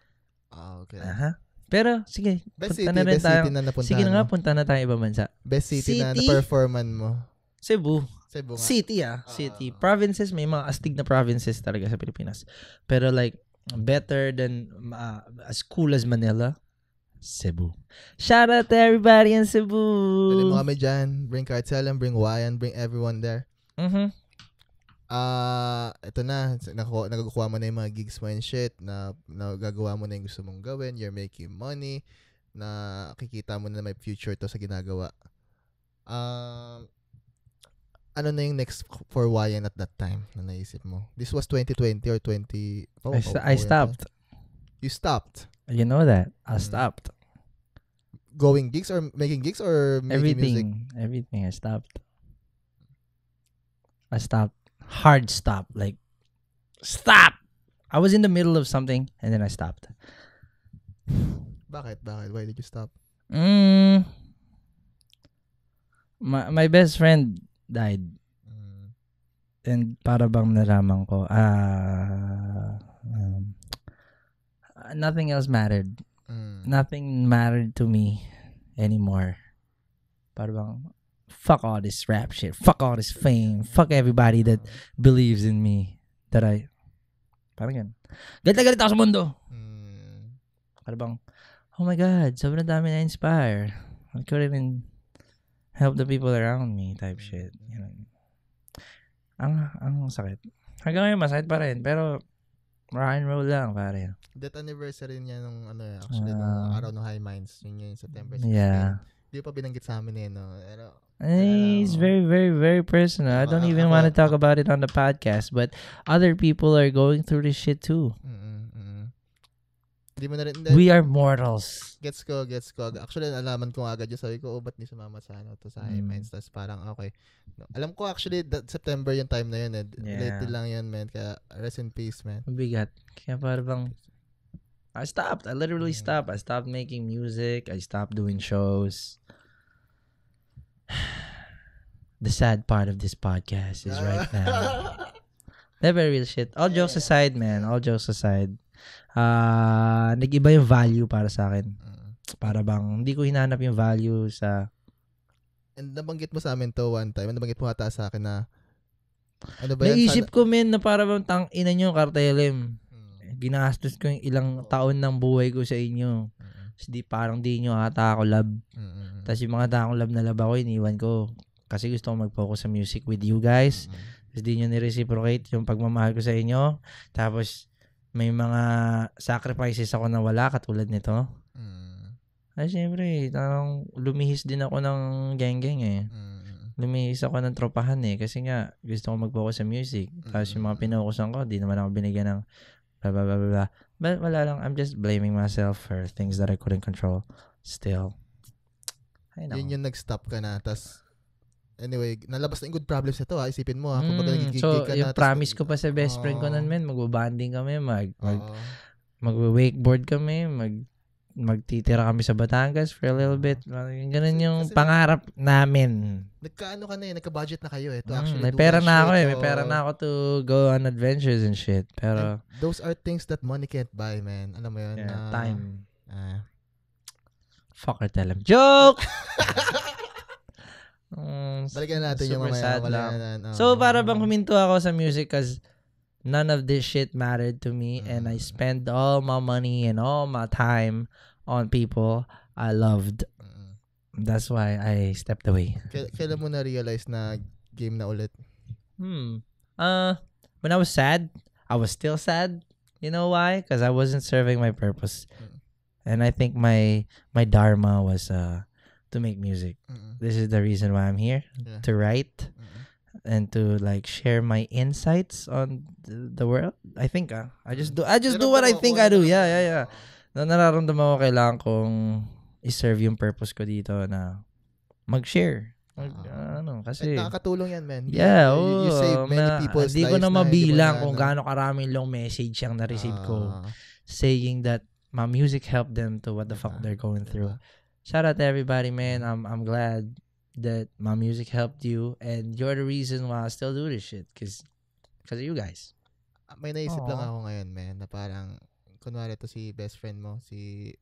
Ah, okay. Aha. Pero, sige. Best city, na rin best tayo. city na napuntahan Sige na nga, punta na tayo ibang bansa. Best city, city na na-performan mo. Cebu. Cebu nga. City ah. Uh, city. Provinces, may mga astig na provinces talaga sa Pilipinas. Pero like, better than, uh, as cool as Manila. Cebu. Shout out to everybody in Cebu. Dali mo kami dyan. Bring Cartel and bring Wyan. Bring everyone there. Mm-hmm. Ah, uh, ito na, naku- nagkukuha mo na yung mga gigs mo and shit, na nagagawa mo na yung gusto mong gawin, you're making money, na kikita mo na may future to sa ginagawa. Um, uh, ano na yung next for Wayan at that time na naisip mo? This was 2020 or 20... Oh, I, oh, st- oh, I oh, stopped. You stopped? You know that. I hmm. stopped. Going gigs or making gigs or making everything, music? Everything. Everything. I stopped. I stopped, hard stop, like stop. I was in the middle of something and then I stopped. Bakit? Bakit? Why did you stop? Mm, my, my best friend died. Mm. And para bang naraman ko, ah, uh, um, nothing else mattered. Mm. Nothing mattered to me anymore. Para bang, fuck all this rap shit. Fuck all this fame. Fuck everybody that believes in me. That I, parang yan. Galit na galit sa mundo. Mm. bang, oh my God, sobrang dami na inspire. I couldn't even help the people around me type hmm. shit. You know? Ang, ang sakit. Hanggang ngayon, masakit pa rin. Pero, rock and roll lang, pare. That anniversary niya nung, ano, actually, uh, nung ah. araw ng High Minds. Yun yung September 16. Yeah. Hindi pa binanggit sa amin eh, no? Pero, it's very, very, very personal. I don't even want to talk about it on the podcast, but other people are going through this shit too. Hindi mo We are mortals. Gets ko, gets ko. Actually, nalaman ko agad yun. Sabi ko, oh, ba't ni sumama sa ano to sa mm. IMENS? Tapos parang, okay. alam ko actually, that September yung time na yun. Eh. Yeah. Late lang yun, man. Kaya rest in peace, man. Bigat. Kaya parang, I stopped. I literally stopped. I stopped making music. I stopped doing shows. the sad part of this podcast is right now. Never real shit. All jokes aside, man. All jokes aside. Uh, nag-iba yung value para sa akin. Mm. Para bang hindi ko hinanap yung value sa... And nabanggit mo sa amin to one time. Nabanggit mo ata sa akin na... Ano ba yan? Naisip ko, men, na para bang tang ina nyo, kartelim. Hmm. Ginastos ko yung ilang taon ng buhay ko sa inyo. Hmm tapos di, parang di nyo ata ako love. Mm-hmm. Tapos yung mga taong love na love ako, iniwan ko. Kasi gusto ko mag-focus sa music with you guys. Mm-hmm. Tapos di nyo ni-reciprocate yung pagmamahal ko sa inyo. Tapos may mga sacrifices ako na wala katulad nito. Mm. Ay, syempre, parang lumihis din ako ng geng-geng eh. Mm. Lumihis ako ng tropahan eh. Kasi nga, gusto ko mag-focus sa music. Tapos yung mga pinakukusan ko, di naman ako binigyan ng blah, blah, blah, blah. But wala lang, I'm just blaming myself for things that I couldn't control still. I know. Yun yung nag-stop ka na, tas Anyway, nalabas na yung good problems ito ha. Isipin mo ha. Kung baga mm, so, ka yung na, promise ko pa sa best uh, friend ko nun, men, mag-banding kami, mag, mag, uh, mag-wakeboard kami, mag magtitira kami sa Batangas for a little bit. Ah. Ganun yung kasi pangarap namin. Nagkaano ka na eh, nagka-budget na kayo eh. To mm, actually may pera na ako eh, may pera na ako to go on adventures and shit. Pero and those are things that money can't buy, man. Alam mo yun? Yeah, uh, time. Uh, Fucker tell him. Joke! um, Balikan natin yung mga Sad So, para mm. bang huminto ako sa music because none of this shit mattered to me mm. and I mm. spent all my money and all my time on people I loved. Mm. That's why I stepped away. kailan mo na-realize na game na ulit? Hmm. Uh, when I was sad, I was still sad. You know why? Because I wasn't serving my purpose. Mm. And I think my my dharma was uh to make music. This is the reason why I'm here yeah. to write. mm and to like share my insights on the, the world. I think ah, I just do I just do what I think I do. Yeah, yeah, yeah. Na nararamdaman ko kailangan kong i-serve yung purpose ko dito na mag-share. Mag, uh, ano, kasi... Eh, nakakatulong yan, man. Yeah, oh, you, you save many na, people's Hindi ko na mabilang na, kung ano. gaano karaming long message ang na-receive uh, ko ah. saying that my music helped them to what the diba? fuck they're going diba? through. Shout out to everybody, man. I'm I'm glad that my music helped you and you're the reason why I still do this shit because because of you guys. Ah, may naisip Aww. lang ako ngayon, man, na parang kunwari to si best friend mo, si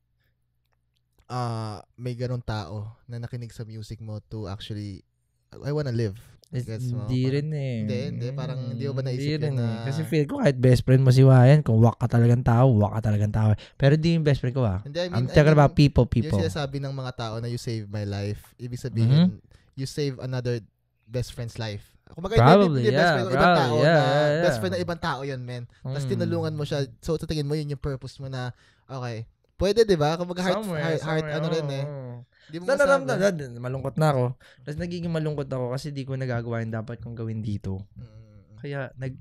uh, may ganong tao na nakinig sa music mo to actually I wanna live. Gets mo? Hindi rin eh. Hindi, hindi. Parang hmm, hindi ko ba naisip yun na... Eh. Kasi feel ko kahit best friend mo si Wayan, kung wak ka talagang tao, wak ka talagang tao. Pero hindi yung best friend ko ah. Hindi, I mean, I'm talking I mean, about people, people. Yung sinasabi ng mga tao na you save my life, ibig sabihin, mm-hmm. you save another best friend's life. Kung baga, probably, yeah, best friend ng ibang tao yeah, na, yeah, yeah. best friend ng ibang tao yun, men. Mm. Tapos hmm. tinulungan mo siya. So, tatingin mo, yun yung purpose mo na, okay, pwede, di ba? Kung heart, somewhere, heart, heart ano oh, rin eh. Oh. Di mo Nararamdaman. Dad, malungkot na ako. Tapos nagiging malungkot ako kasi di ko nagagawa yung dapat kong gawin dito. Mm. Kaya nag...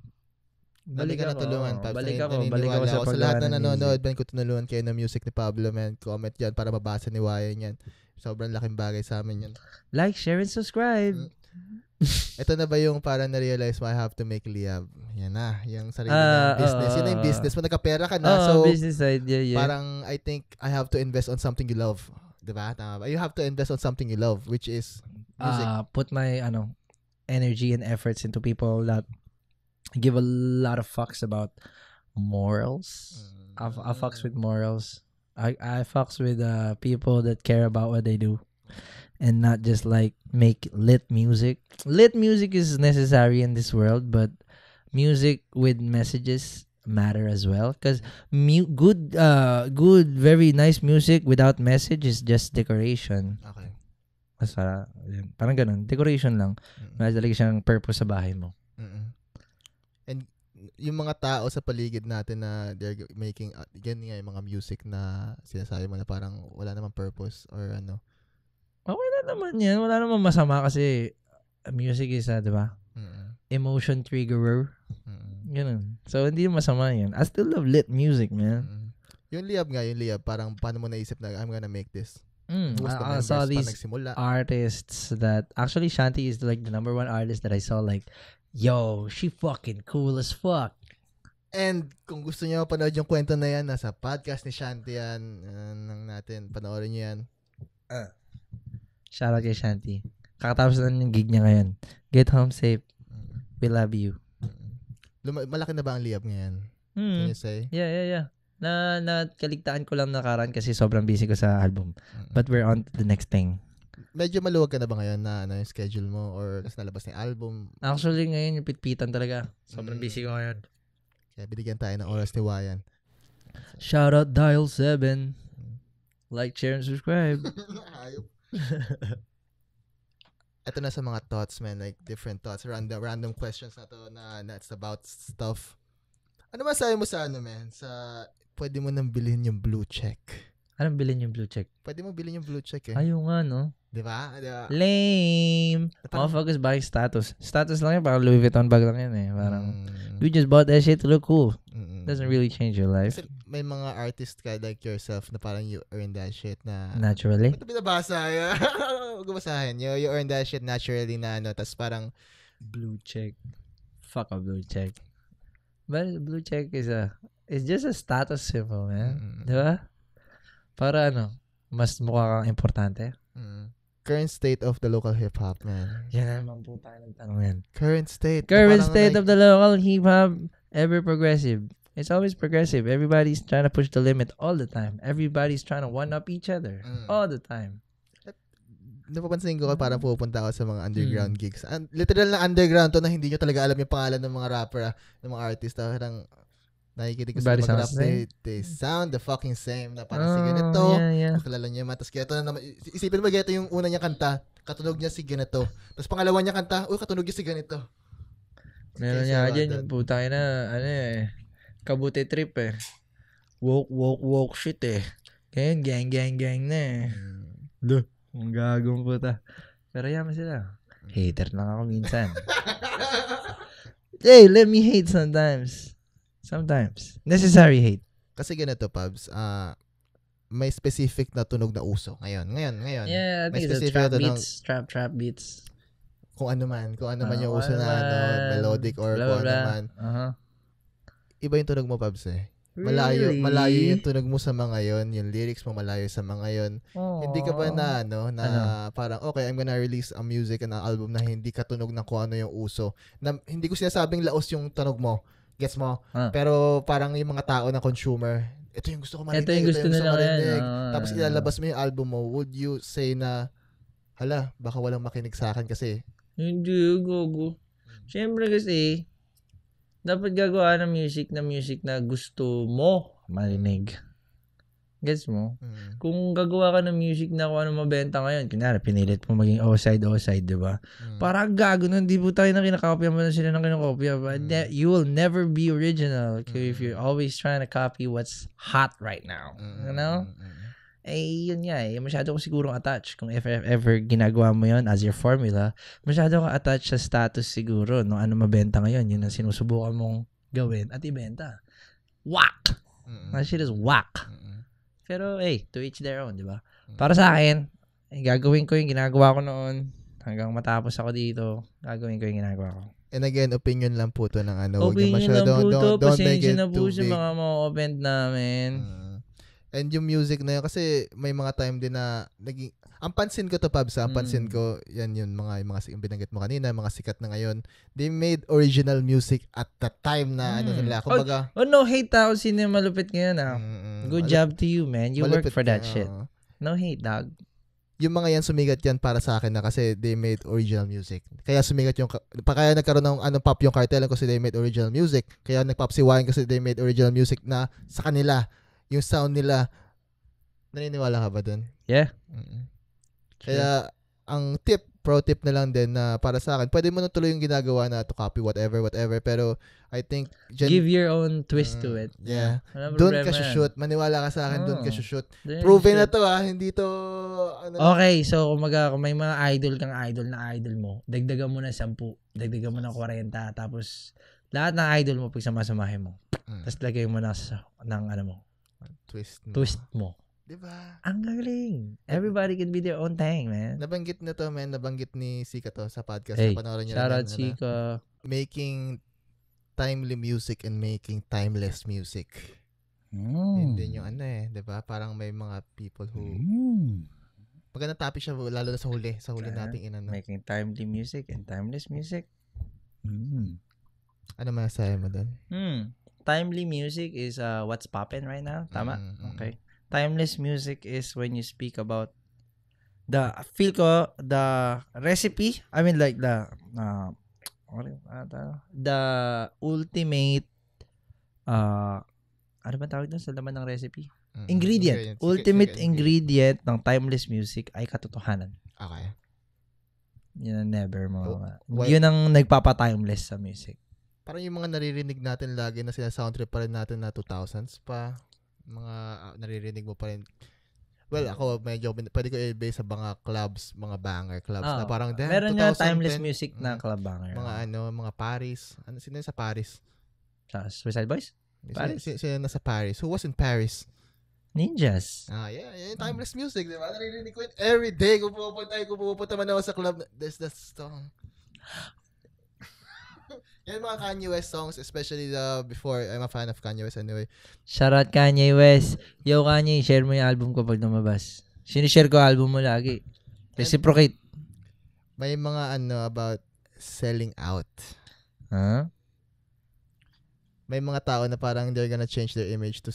Balik ka na tulungan, Pabs. Balik ako, balik ako sa, sa lahat na nanonood, man, ko tinulungan kayo ng music ni Pablo, man, comment yan para mabasa ni Wayan yan. Sobrang laking bagay sa amin yan. Like, share, and subscribe. Mm. Ito na ba yung para na-realize why I have to make liab? Yan na, yung sarili uh, ng business. Uh, Yun na yung business mo, nagkapera ka na. Uh, so, business idea, yeah. Parang I think I have to invest on something you love. diba? Tama ba? You have to invest on something you love, which is music. Uh, put my ano, energy and efforts into people that give a lot of fucks about morals. Mm. I, I fucks with morals. I, I fucks with uh, people that care about what they do and not just like make lit music. Lit music is necessary in this world, but music with messages matter as well because mu- good uh good very nice music without message is just decoration okay mas para, parang ganun decoration lang mm wala talaga siyang purpose sa bahay mo mm-hmm. and yung mga tao sa paligid natin na they're making again ah, nga yung mga music na sinasabi mo na parang wala namang purpose or ano oh, wala naman yan wala naman masama kasi music is uh, di ba Emotion triggerer. Mm-mm. Ganun. So, hindi yung masama yun. I still love lit music, man. Mm-mm. Yung liab nga, yung liab, parang paano mo naisip na I'm gonna make this? Mm, I, I saw these artists that actually Shanti is like the number one artist that I saw like yo, she fucking cool as fuck. And kung gusto niyo panood yung kwento na yan, nasa podcast ni Shanti yan. Uh, natin, panoorin niyo yan. Uh. Ah. Shout out kay Shanti. Kakatapos na yung gig niya ngayon. Get home safe. We love you. Luma- malaki na ba ang liyab ngayon? Mm. Can you say? Yeah, yeah, yeah. Na, na kaligtaan ko lang nakaraan kasi sobrang busy ko sa album. Mm. But we're on to the next thing. Medyo maluwag ka na ba ngayon na ano, yung schedule mo or kasi nalabas na yung album? Actually, ngayon yung pitpitan talaga. Sobrang mm. busy ko ngayon. Kaya binigyan tayo ng oras ni Wayan. Shout out Dial 7. Mm. Like, share, and subscribe. Ayop. eto na sa mga thoughts, man. Like, different thoughts. Random, random questions na to na, that's about stuff. Ano ba masabi mo sa ano, man? Sa, pwede mo nang bilhin yung blue check. Anong bilhin yung blue check? Pwede mo bilhin yung blue check, eh. Ayun nga, no? Di Diba? Lame. Parang, focus buying status. Status lang yun. Parang Louis Vuitton bag lang yun eh. Parang, mm. we just bought that shit to look cool. mm Doesn't really change your life. Kasi may mga artist ka like yourself na parang you earn that shit na... Naturally? Ito binabasa. Huwag basahin. You, you earn that shit naturally na ano. Tapos parang... Blue check. Fuck a blue check. But blue check is a... It's just a status symbol, man. Mm-mm. Para ano, mas mukha kang importante. Mm current state of the local hip-hop, man. Yan naman po tayo nagtanong yan. Current state. Current state of the local hip-hop, ever progressive. It's always progressive. Everybody's trying to push the limit all the time. Everybody's trying to one-up each other mm. all the time. At, napapansin ko parang mm. pupunta ako sa mga underground mm. gigs. And, literal na underground to na hindi nyo talaga alam yung pangalan ng mga rapper, ah, ng mga artist. Parang, Nakikinig ko sa Body sounds they, eh, eh, they sound the fucking same. Na parang oh, si ah, ganito, yeah, yeah. kakilala niya man. Tapos na naman. Isipin mo, ganito yung una niyang kanta, katunog niya si ganito. Tapos pangalawa niya kanta, uy, katunog niya si ganito. Meron niya dyan yung puta na, ano eh, kabute trip eh. Woke, woke, woke shit eh. Ganyan, gang, gang, gang na eh. Mm. Duh, ang gagong puta. Pero yaman sila. Mm. Hater lang ako minsan. hey, let me hate sometimes. Sometimes. Necessary hate. Kasi ganito, Pabs. Uh, ah, may specific na tunog na uso ngayon. Ngayon, ngayon. Yeah, may specific trap na tunog, beats, trap, trap beats. Kung ano man, kung ano man ah, yung uso man, na ano, melodic or blah, kung blah. ano man. Uh-huh. Iba yung tunog mo, Pabs eh. Malayo, really? malayo yung tunog mo sa mga yon, yung lyrics mo malayo sa mga yon. Hindi ka ba na ano na ano? parang okay, I'm gonna release a music and an album na hindi katunog ng kung ano yung uso. Na, hindi ko sinasabing laos yung tunog mo. Gets mo? Ah. Pero parang yung mga tao na consumer, ito yung gusto ko marinig. Ito yung gusto, ito yung gusto nila marinig. Yan. Ah, Tapos ilalabas mo yung album mo, would you say na, hala, baka walang makinig sa akin kasi? Hindi, gogo. Siyempre kasi, dapat gagawa ng music na music na gusto mo marinig. Gets mo? Mm. Kung gagawa ka ng music na kung ano mabenta ngayon, kunwari, pinilit mo maging O-side, O-side, di ba? Mm. Parang gago nun, di po tayo na kinakopya mo na sila ng kinakopya. But mm. ne- you will never be original mm. if you're always trying to copy what's hot right now. Mm. You know? Mm. mm, mm. Eh, yun nga eh. Masyado ko sigurong attached. Kung if ever ginagawa mo yon as your formula, masyado ka attached sa status siguro. No? Ano mabenta ngayon, yun ang sinusubukan mong gawin at ibenta. Whack! Mm-mm. That shit is whack. Mm-mm. Pero hey, to each their own, di ba? Mm. Para sa akin, eh, gagawin ko yung ginagawa ko noon hanggang matapos ako dito, gagawin ko yung ginagawa ko. And again, opinion lang po to ng ano. Opinion masyado, lang po don't, to. Don't, don't make it na po sa mga mga open namin. Uh, and yung music na yun, kasi may mga time din na naging, ang pansin ko to, Pabs, ang pansin mm. ko, yan yun, mga, yung mga yung binanggit mo kanina, mga sikat na ngayon, they made original music at the time na mm. ano hmm. nila. Oh, Kumbaga, oh, oh, no hate ako sino yung malupit ngayon ah. Mm, Good malup- job to you, man. You work for that na, shit. No hate, dog. Yung mga yan, sumigat yan para sa akin na kasi they made original music. Kaya sumigat yung, pa, kaya nagkaroon ng anong pop yung cartel kasi they made original music. Kaya nagpapsiwayan kasi they made original music na sa kanila, yung sound nila. Naniniwala ka ba dun? Yeah. Mm-mm. Kaya, ang tip, pro tip na lang din na para sa akin, pwede mo na tuloy yung ginagawa na to copy whatever, whatever. Pero I think... Gen- Give your own twist uh, to mm, it. Yeah. yeah. Doon ka shoot. Maniwala ka sa akin, oh, doon ka shoot. Proven na to ha, ah. hindi to... Ano, okay, so kumaga, kung may mga idol kang idol na idol mo, dagdagan mo na 10, dagdagan mo na 40, tapos lahat ng idol mo pag samasamahin mo. Mm. Tapos lagay mo na sa, ng ano mo. Twist mo. Twist mo. 'Di ba? Ang galing. Everybody can be their own thing, man. Nabanggit na to, man. Nabanggit ni Sika to sa podcast. Hey, Napanood niyo shout out Sika. Ano? Making timely music and making timeless music. Mm. And then yung ano eh, 'di ba? Parang may mga people who mm. Maganda topic siya lalo na sa huli, sa huli uh, nating inano. Making timely music and timeless music. Mm. Ano masaya mo doon? Mm. Timely music is uh, what's popping right now, tama? Mm, mm. Okay timeless music is when you speak about the feel ko the recipe I mean like the uh, uh the ultimate uh, ano ba tawag doon sa laman ng recipe mm-hmm. ingredient Ingredients. ultimate okay. ingredient ng timeless music ay katotohanan okay yun ang never mo well, yun ang nagpapa-timeless sa music parang yung mga naririnig natin lagi na sila soundtrack pa rin natin na 2000s pa mga ah, naririnig mo pa rin Well, ako medyo pwede ko i-base sa mga clubs, mga banger clubs oh, na parang damn, Meron 2010, timeless music na mm. club banger. Mga ano, mga Paris. Ano sino sa Paris? Sa Suicide Boys? Paris. Sino, sino, sino sa Paris? Who was in Paris? Ninjas. Ah, yeah. yeah timeless music, di ba? Naririnig ko yun every day kung pupunta, kung pupunta man ako sa club. There's that song. Yan mga Kanye West songs, especially the before. I'm a fan of Kanye West anyway. Shoutout Kanye West. Yo Kanye, share mo yung album ko pag lumabas. Sinishare ko album mo lagi. Reciprocate. May mga ano about selling out. Huh? May mga tao na parang they're gonna change their image to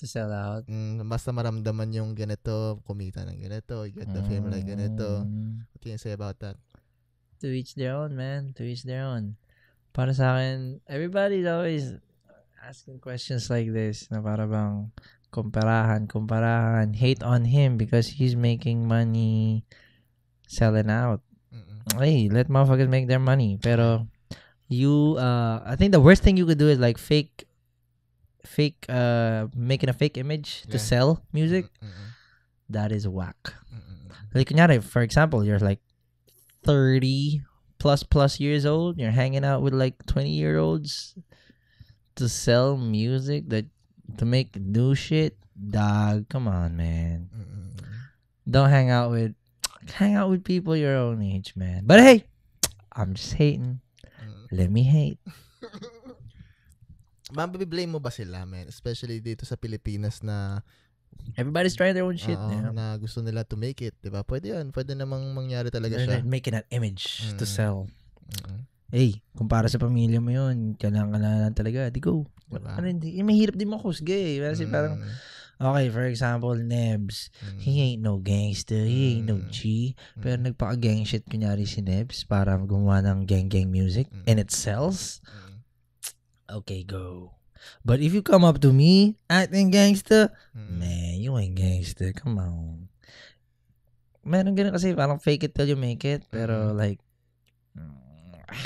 to sell out. Mm, basta maramdaman yung ganito, kumita ng ganito, get the mm. fame like ganito. Mm. What do you say about that? To each their own, man. To each their own. para sa akin, everybody's always asking questions like this na para bang kumparahan, kumparahan, hate on him because he's making money selling out. Mm-mm. Hey, let motherfuckers make their money. Pero you, uh, I think the worst thing you could do is like fake, fake, uh, making a fake image yeah. to sell music. Mm-mm. That is whack. Mm-mm. Like, kunyari, for example, you're like 30 plus plus years old, you're hanging out with like 20 year olds to sell music that to make new shit. Dog, come on, man. Don't hang out with hang out with people your own age, man. But hey, I'm just hating. Mm. Let me hate. Mabablame mo ba sila, man? Especially dito sa Pilipinas na Everybody's trying their own shit. Uh, yeah. Na gusto nila to make it, di ba? Pwede yan. Pwede namang mangyari talaga They're siya. Making an image mm to sell. Mm-hmm. Hey, kung para sa pamilya mo yun, kailangan ka na lang talaga. Di go. Diba? Ano, di, eh, mahirap din makusga eh. Kasi mm-hmm. parang, okay, for example, Nebs, mm-hmm. he ain't no gangster, he ain't no mm. G. Mm-hmm. Pero nagpaka-gang shit kunyari si Nebs para gumawa ng gang-gang music mm-hmm. and it sells. Mm-hmm. Okay, go. But if you come up to me acting gangster, mm. man, you ain't gangster. Come on. Meron ganun kasi parang fake it till you make it. Pero uh, mm. Mm-hmm. like,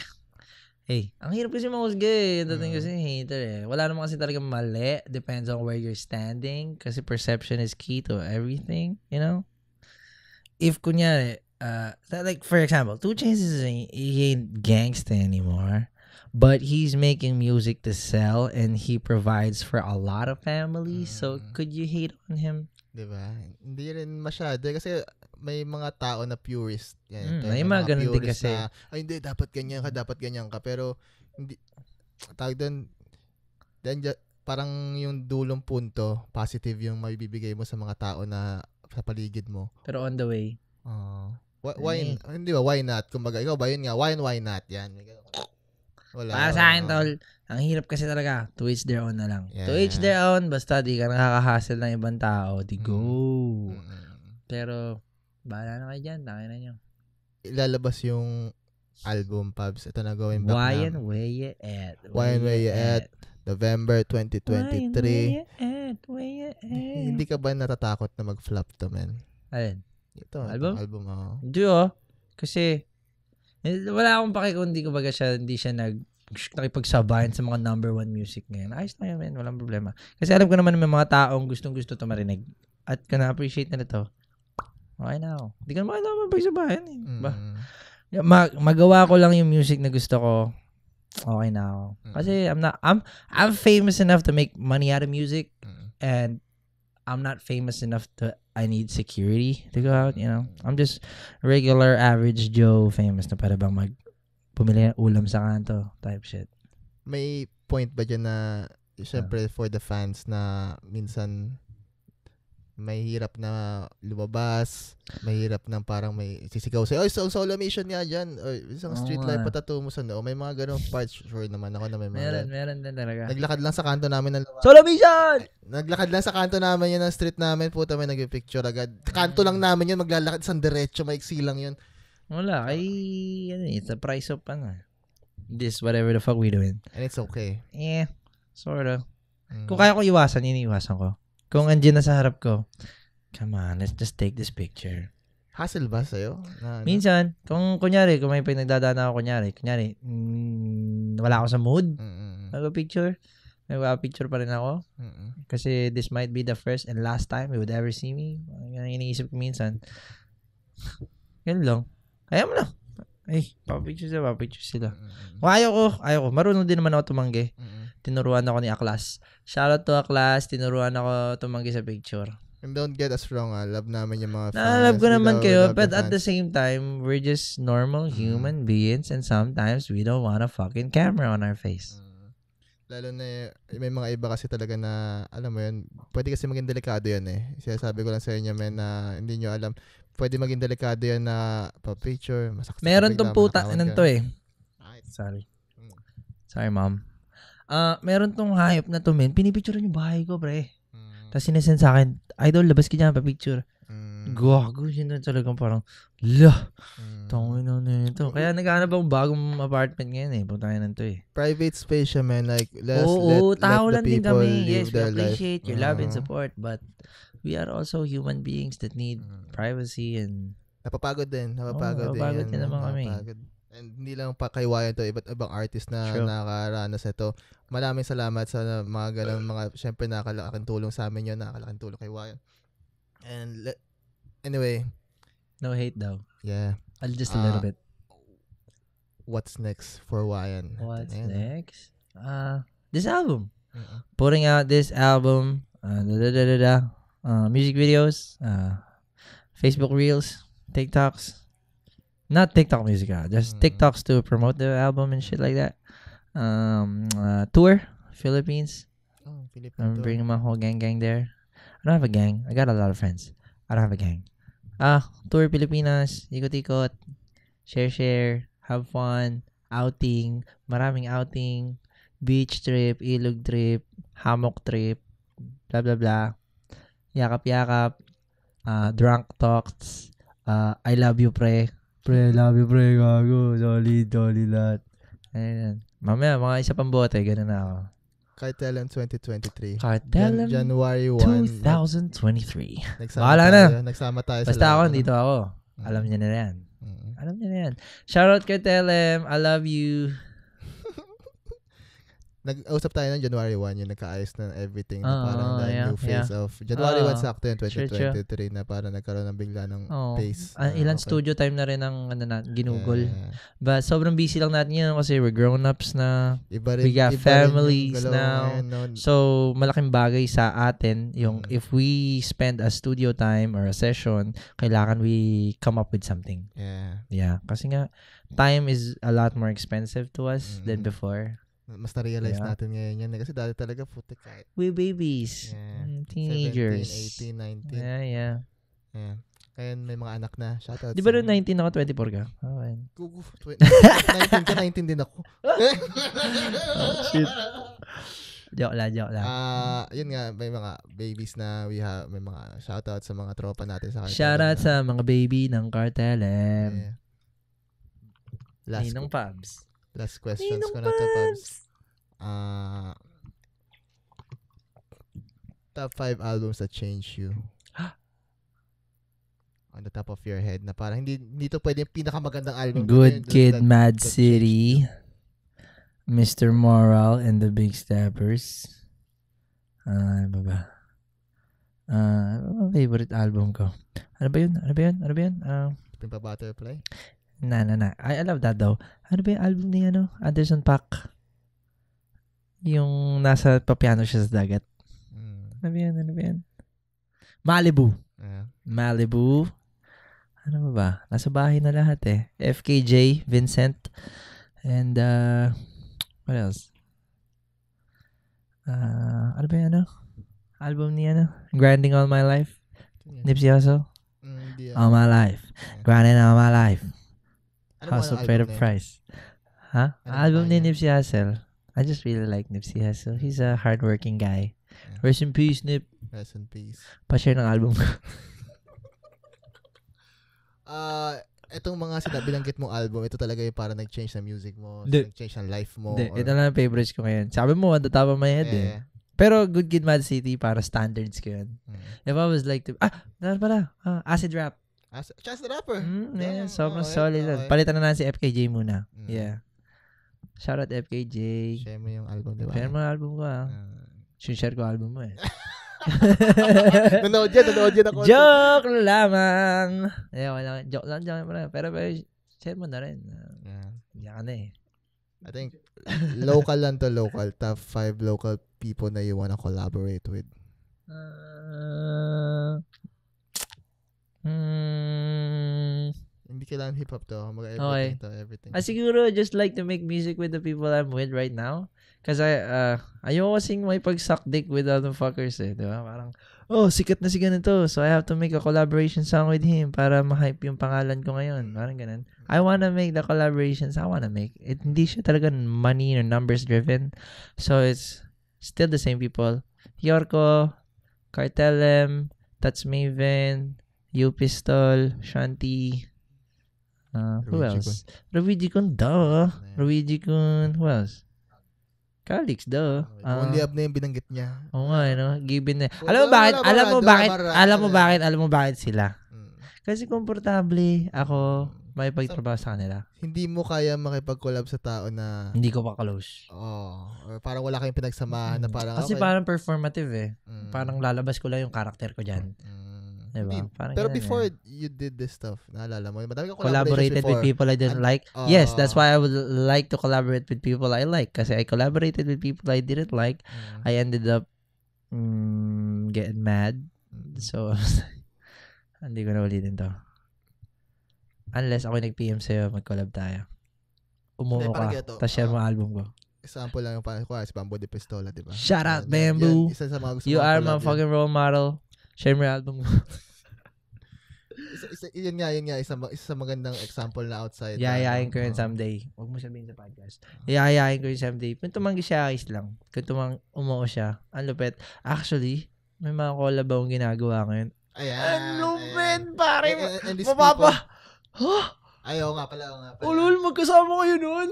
hey, ang hirap kasi mahusga eh. Dating mm. kasi hater eh, eh. Wala naman kasi talaga mali. Depends on where you're standing. Kasi perception is key to everything, you know? If kunyari, uh, like for example, Two Chances he ain't gangster anymore. but he's making music to sell and he provides for a lot of families. Mm. So could you hate on him? 'Di Hindi rin masyado eh, kasi may mga tao na purist. Yan, mm, may mga, mga ganun din kasi. Na, ay hindi dapat ganyan ka, dapat ganyan ka. Pero hindi tawag doon then parang yung dulong punto, positive yung mabibigay mo sa mga tao na sa paligid mo. Pero on the way. Uh, why, why, hindi ba, why not? Kumbaga, ikaw ba yun nga, why and why not? Yan. Wala. Para sa akin, tol, ang hirap kasi talaga, to each their own na lang. Yeah, to each their own, basta di ka nakakahassle ng ibang tao, di mm. go. Mm-hmm. Pero, bahala na kayo dyan, tangin na nyo. Ilalabas yung album, Pabs. Ito na going back Why and where you at? Why and where you at? November 2023. Where you Where you at? Hindi ka ba natatakot na mag-flop to, man? Alin? Ito, album? album, oh. Hindi, oh. Kasi, eh, wala akong pake kung hindi ko baga siya, hindi siya nag nakipagsabayan sa mga number one music ngayon. Ayos na yun, man. Walang problema. Kasi alam ko naman may mga taong gustong-gusto to marinig. At ka na-appreciate nila to. Okay na ako. Hindi ka naman naman pagsabayan. Eh. Mm. Ba? Mag- magawa ko lang yung music na gusto ko. Okay na ako. Mm. Kasi I'm not, I'm, I'm famous enough to make money out of music. Mm. And I'm not famous enough to I need security to go out, you know. I'm just regular average Joe famous na para bang mag pumili ng ulam sa kanto type shit. May point ba dyan na syempre yeah. for the fans na minsan mahirap na lumabas, mahirap na parang may sisigaw sa'yo, oh, so, solo mission nga dyan, o isang oh, street light patato mo sa noo, may mga ganong parts, sure naman ako na may mga. Meron, meron din talaga. Naglakad lang sa kanto namin ng lumabas. Solo mission! Naglakad lang sa kanto namin yun, ng street namin, puta may nag-picture agad. Kanto lang ah. namin yun, maglalakad sa diretso, maiksi lang yun. Wala, ay, ano, eh, it's the price of, ano, eh. this, whatever the fuck we doing. And it's okay. Eh, yeah, sort of. Mm. Kung kaya ko iwasan, yun ko. Kung andiyan na sa harap ko, come on, let's just take this picture. Hassle ba sa'yo? Na, ano? Minsan, kung kunyari, kung may pinagdadaan ako, kunyari, kunyari, mm, wala ako sa mood, mm picture nagpa-picture pa rin ako. Mm-hmm. Kasi this might be the first and last time you would ever see me. Yan ang iniisip ko minsan. Ganun lang. Kaya mo lang. Ay, papicture sila, papicture sila. Mm-hmm. Kung ayaw ko, ayaw ko. Marunong din naman ako tumanggi. Mm-hmm tinuruan ako ni Aklas. Shoutout to Aklas, tinuruan ako tumanggi sa picture. And don't get us wrong, ah. love namin yung mga fans. Nalab ko naman kayo, but at the same time, we're just normal mm. human mm. beings and sometimes we don't want a fucking camera on our face. Mm. Lalo na eh, may mga iba kasi talaga na, alam mo yun, pwede kasi maging delikado yan eh. Sinasabi ko lang sa inyo, men, na hindi nyo alam. Pwede maging delikado yan na pa-picture, masakit. Meron tong puta, nito eh. Sorry. Mm. Sorry, mom. Ah, meron tong hayop na to, men. Pinipicturean yung bahay ko, pre. Mm. Tapos sinasend sa akin, idol, labas ka dyan, papicture. Mm. Gago, yun na talagang parang, la, mm. tangin na na ito. Hmm. Kaya naghahanap akong bagong apartment ngayon eh. Punta na to eh. Private space siya, man. Like, let's Oo, let, tao let lang the din kami. Yes, live we appreciate life. your love and uh-huh. support. But we are also human beings that need Mm. privacy and Napapagod din. Napapagod Oo, din. napapagod din naman kami. And hindi lang pa kay Wayan to, iba't eh, ibang artist na True. nakakaranas ito. maraming salamat sa mga ganang mga syempre nakalaking tulong sa amin yun, nakalaking tulong kay Wayan. And let, anyway, no hate daw. Yeah. I'll just a little ah, bit. What's next for Wayan? What's Ayan. next? Uh this album. Uh-huh. Putting out this album, uh, da, da, da, da, da. Uh, music videos, uh, Facebook Reels, TikToks. Not TikTok music, uh, just mm-hmm. TikToks to promote the album and shit like that um uh, tour Philippines. Oh, Philippine I'm tour. bringing my whole gang gang there. I don't have a gang. I got a lot of friends. I don't have a gang. Ah, uh, tour Pilipinas, ikot-ikot, share-share, have fun, outing, maraming outing, beach trip, ilog trip, hammock trip, blah blah blah. Yakap-yakap, uh, ah, drunk talks, uh, I love you pre. Pre, love you pre, gago, jolly, jolly lot. Ayan. Mamaya, mga isa pang bote, ganun na ako. Cartel 2023. Cartel Jan- January 1, 2023. Wala na. Nagsama tayo Basta ako, ano? dito ako. Mm. Alam niya na yan. mm Alam niya na yan. Shoutout kay Telem. I love you nag-usap tayo ng January 1, yung nagkaayos na everything na parang uh, yeah, new phase yeah. of January uh, ah, 1 sakto yung 2023 sure, sure. na parang nagkaroon ng bigla ng oh, pace. Uh, ah, ah, ilan okay. studio time na rin ang ano, na, ginugol. Yeah. But sobrang busy lang natin yun kasi we're grown-ups na. Iba rin, we got iba families rin now. Ngayon, no? So, malaking bagay sa atin yung mm. if we spend a studio time or a session, kailangan we come up with something. Yeah. Yeah. Kasi nga, time is a lot more expensive to us mm than before. Mas na-realize yeah. natin ngayon yan. Eh. Kasi dati talaga, putik kahit. We babies. Yeah. Mm, teenagers. 17, 18, 19. Yeah, yeah. Yeah. Ayan, may mga anak na. Shout out. Di ba noon 19 ako, 24 ka? Oh, ayan. Gugu. 19 ka, 19 din ako. oh, shit. Joke lang, joke lang. Ah, uh, yun nga, may mga babies na we have, may mga shout out sa mga tropa natin sa cartel. Shout out ano. sa mga baby ng cartel. M. Yeah. Last Ninong Pabs. Last questions Ninong ko na to, Pabs. Uh, ah, top 5 albums that changed you. On the top of your head na parang hindi dito pwede yung pinakamagandang album. Good yun, Kid, that, Mad that City, Mr. Moral, and the Big Steppers. Ah, uh, ano Ah, uh, favorite album ko. Ano ba yun? Ano ba yun? Ano ba yun? Uh, ah, Pimpa Butterfly? Na, na, na. I, I love that though. Ano ba yung album ni ano? Anderson Pack. Yung nasa papiano siya sa dagat. Mm. Ano ba yan? Ano ba yan? Malibu. Yeah. Malibu. Ano ba ba? Nasa bahay na lahat eh. FKJ, Vincent. And uh, what else? Uh, ano ba yung ano? Album ni ano? Grinding All My Life. Nipsey Hussle. Mm, yeah. All My Life. Grinding All My Life. Ano House of Pride of Price. Ha? Huh? Ano album ni Nipsey Hussle. I just really like Nipsey Hussle. He's a hardworking guy. Yeah. Rest in peace, Nip. Rest in peace. Pa-share ng album. Ah, uh, itong mga sila binanggit mong album, ito talaga yung para nag-change ng music mo, the, nag-change ng life mo. The, or, ito lang ang favorites ko ngayon. Sabi mo, on the top of my head eh. eh. Pero Good Kid, Mad City, para standards ko yun. Mm. If I was like to, ah, naman pala, ah, acid rap. As, Chance the Rapper. Mm, yeah, Damn, sobrang oh, solid. Okay. Palitan na natin si FKJ muna. Mm. Yeah. Shout out FKJ. Share mo yung album, di ba? Share mo yung album ko, ah. Uh, mm. Sinshare ko album mo, eh. nanood yan, nanood yan ako. Joke lamang. Eh, wala, joke lang, joke lang. Pero, pero, share mo na rin. Yeah. Yan eh. I think, local lang to local. Top 5 local people na you wanna collaborate with. Uh, Mm, hindi kailangan hip-hop to. Mag-everything okay. to, everything. Ah, siguro, just like to make music with the people I'm with right now. Kasi, uh, ah, ayoko kasing may pag-suck with other fuckers eh. Di ba? Parang, oh, sikat na si ganito. So, I have to make a collaboration song with him para ma-hype yung pangalan ko ngayon. Parang ganun. I wanna make the collaborations I wanna make. It, hindi siya talaga money or numbers driven. So, it's still the same people. Yorko, Cartel M, Maven, U-Pistol, Shanti, uh, who else? Ruigi Kun, duh. Ruigi Kun, who else? Calix, duh. Uh, Only up na yung binanggit niya. Oo nga, ano? Given na. Oh, alam mo bakit? Alam mo bakit? Alam mo bakit? Alam mo bakit sila? Hmm. Kasi komportable ako hmm. may pagtrabaho sa kanila. Hindi mo kaya makipag-collab sa tao na... Hindi ko pa close. Oo. Oh, parang wala kayong pinagsamahan hmm. na parang... Kasi okay. parang performative eh. Hmm. Parang lalabas ko lang yung karakter ko dyan. Hmm. Diba? I Parang pero before eh. you did this stuff, naalala mo, madami ka collaborated with people I didn't and, like. Uh, yes, that's why I would like to collaborate with people I like kasi I collaborated with people I didn't like. Mm. I ended up mm, getting mad. Mm. So, hindi ko na ulitin to. Unless ako nag-PM sa'yo, mag-collab tayo. Umuho ka, tapos share mo uh, album ko example lang yung parang kuha si Bamboo de Pistola, di ba? Shout out, Bamboo! Yan, isa sa mga gusto you are my fucking role model. Share mo album mo. isa, isa, yun nga, yun nga, isa, isa magandang example na outside. Yayain ko yun someday. Huwag mo sabihin sa podcast. Yayain ko yun someday. Kung tumanggi siya, ayos lang. Kung tumang, umuo siya, ang lupet. Actually, may mga collab akong ginagawa ngayon. Ayan. Ang lupet, pare. And, and, and Mababa. huh? Ay, oo nga pala, oo nga pala. Ulol, oh, magkasama kayo nun.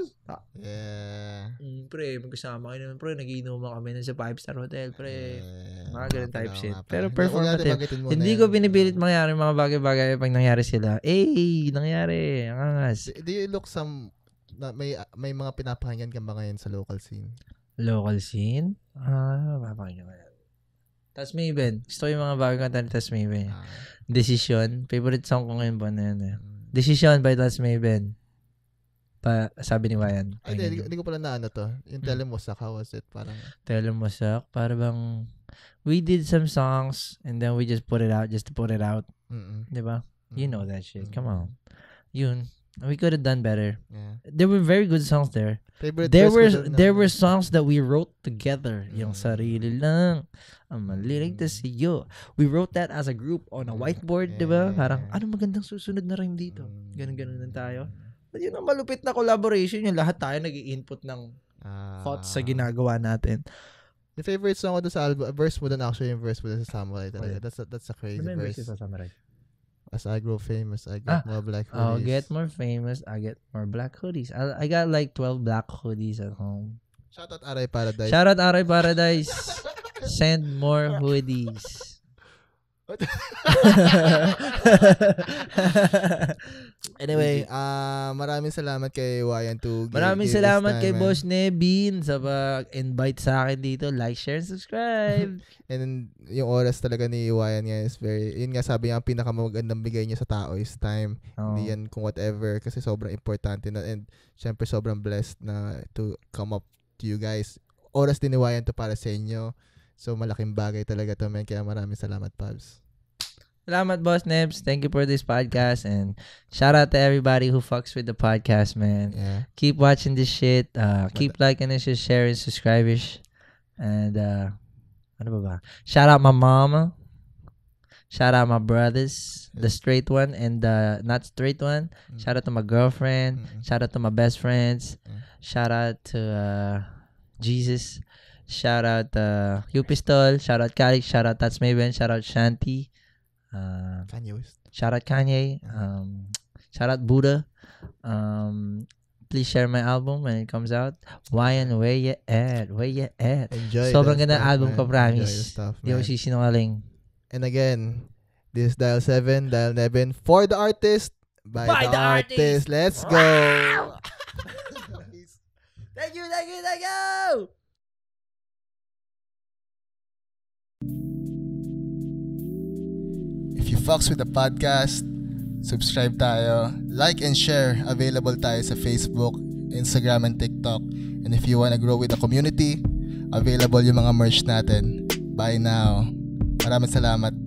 Yeah. Mm, pre, magkasama kayo nun. Pre, nagiinuman kami nun sa five star hotel, pre. Yeah. Mga ganun type shit. Pero performative. Hindi ko pinipilit mangyari mga bagay-bagay pag nangyari sila. Eh, nangyari. Ang angas. Do you look some, na, may, may mga pinapakinggan ka ba ngayon sa local scene? Local scene? Ah, mapapakinggan ko Tas Maven. Gusto ko yung mga bagay kanta ni Tas Maven. Ah. Decision. Favorite song ko ngayon ba na yun eh. Mm. Decision by Lance Maven. Pa, sabi ni Wayan. Ay, hindi, hindi ko pala naano to. Yung hmm. Telemosak, how was it? Parang... Telemosak, para bang we did some songs and then we just put it out just to put it out. Mm-mm. Diba? Mm-mm. You know that shit. Mm-mm. Come on. Yun. We could have done better. Yeah. There were very good songs there. Favorite there were there were songs that we wrote together. Mm. Yung sarili lang. Ang malilig to mm. si yo. We wrote that as a group on a mm. whiteboard, yeah, 'di ba? Parang ano magandang susunod na rhyme dito. Mm. Ganun-ganun din tayo. But yun ang malupit na collaboration, yung lahat tayo nag input ng ah. thoughts sa ginagawa natin. My favorite song ko sa album, verse mo dun actually, yung verse mo dun sa Samurai talaga. That's a, that's a crazy verse. Ano sa Samurai? as I grow famous, I get ah, more black hoodies. I'll get more famous, I get more black hoodies. I, I got like 12 black hoodies at home. Shout out Aray Paradise. Shout out Aray Paradise. Send more hoodies. anyway, uh, maraming salamat kay Wayan2. Maraming give salamat kay Boss ah. Nebin sa pag-invite sa akin dito. Like, share, and subscribe. and then, yung oras talaga ni Wayan nga is very, yun nga sabi niya, ang pinakamagandang bigay niya sa tao is time. Oh. Hindi yan kung whatever kasi sobrang importante na and syempre sobrang blessed na to come up to you guys. Oras din ni Wayan to para sa inyo. So malaking bagay talaga to men. Kaya maraming salamat Pabs. Salamat Boss Nebs. Thank you for this podcast and shout out to everybody who fucks with the podcast man. Yeah. Keep watching this shit. Uh, keep liking and sharing, subscribing. And uh, ano ba ba? Shout out my mama. Shout out my brothers, the straight one and the not straight one. Mm-hmm. Shout out to my girlfriend. Mm-hmm. Shout out to my best friends. Mm-hmm. Shout out to uh, Jesus. Shout out uh, Pistol. Shout out Kalik. Shout out That's Maven. Shout out Shanti. Uh, Kanye West. Shout out Kanye. Um, shout out Buddha. Um, please share my album when it comes out. Why and where you at? Where you at? Enjoy Sobrang ganda album man. ko, promise. Stuff, Di And again, this is Dial 7, Dial 7 for the artist, by, by the, the artist. artist. Let's go. thank you, thank you, thank you. If you fucks with the podcast, subscribe tayo, like and share. Available tayo sa Facebook, Instagram, and TikTok. And if you wanna grow with the community, available yung mga merch natin. Bye now. Maraming salamat.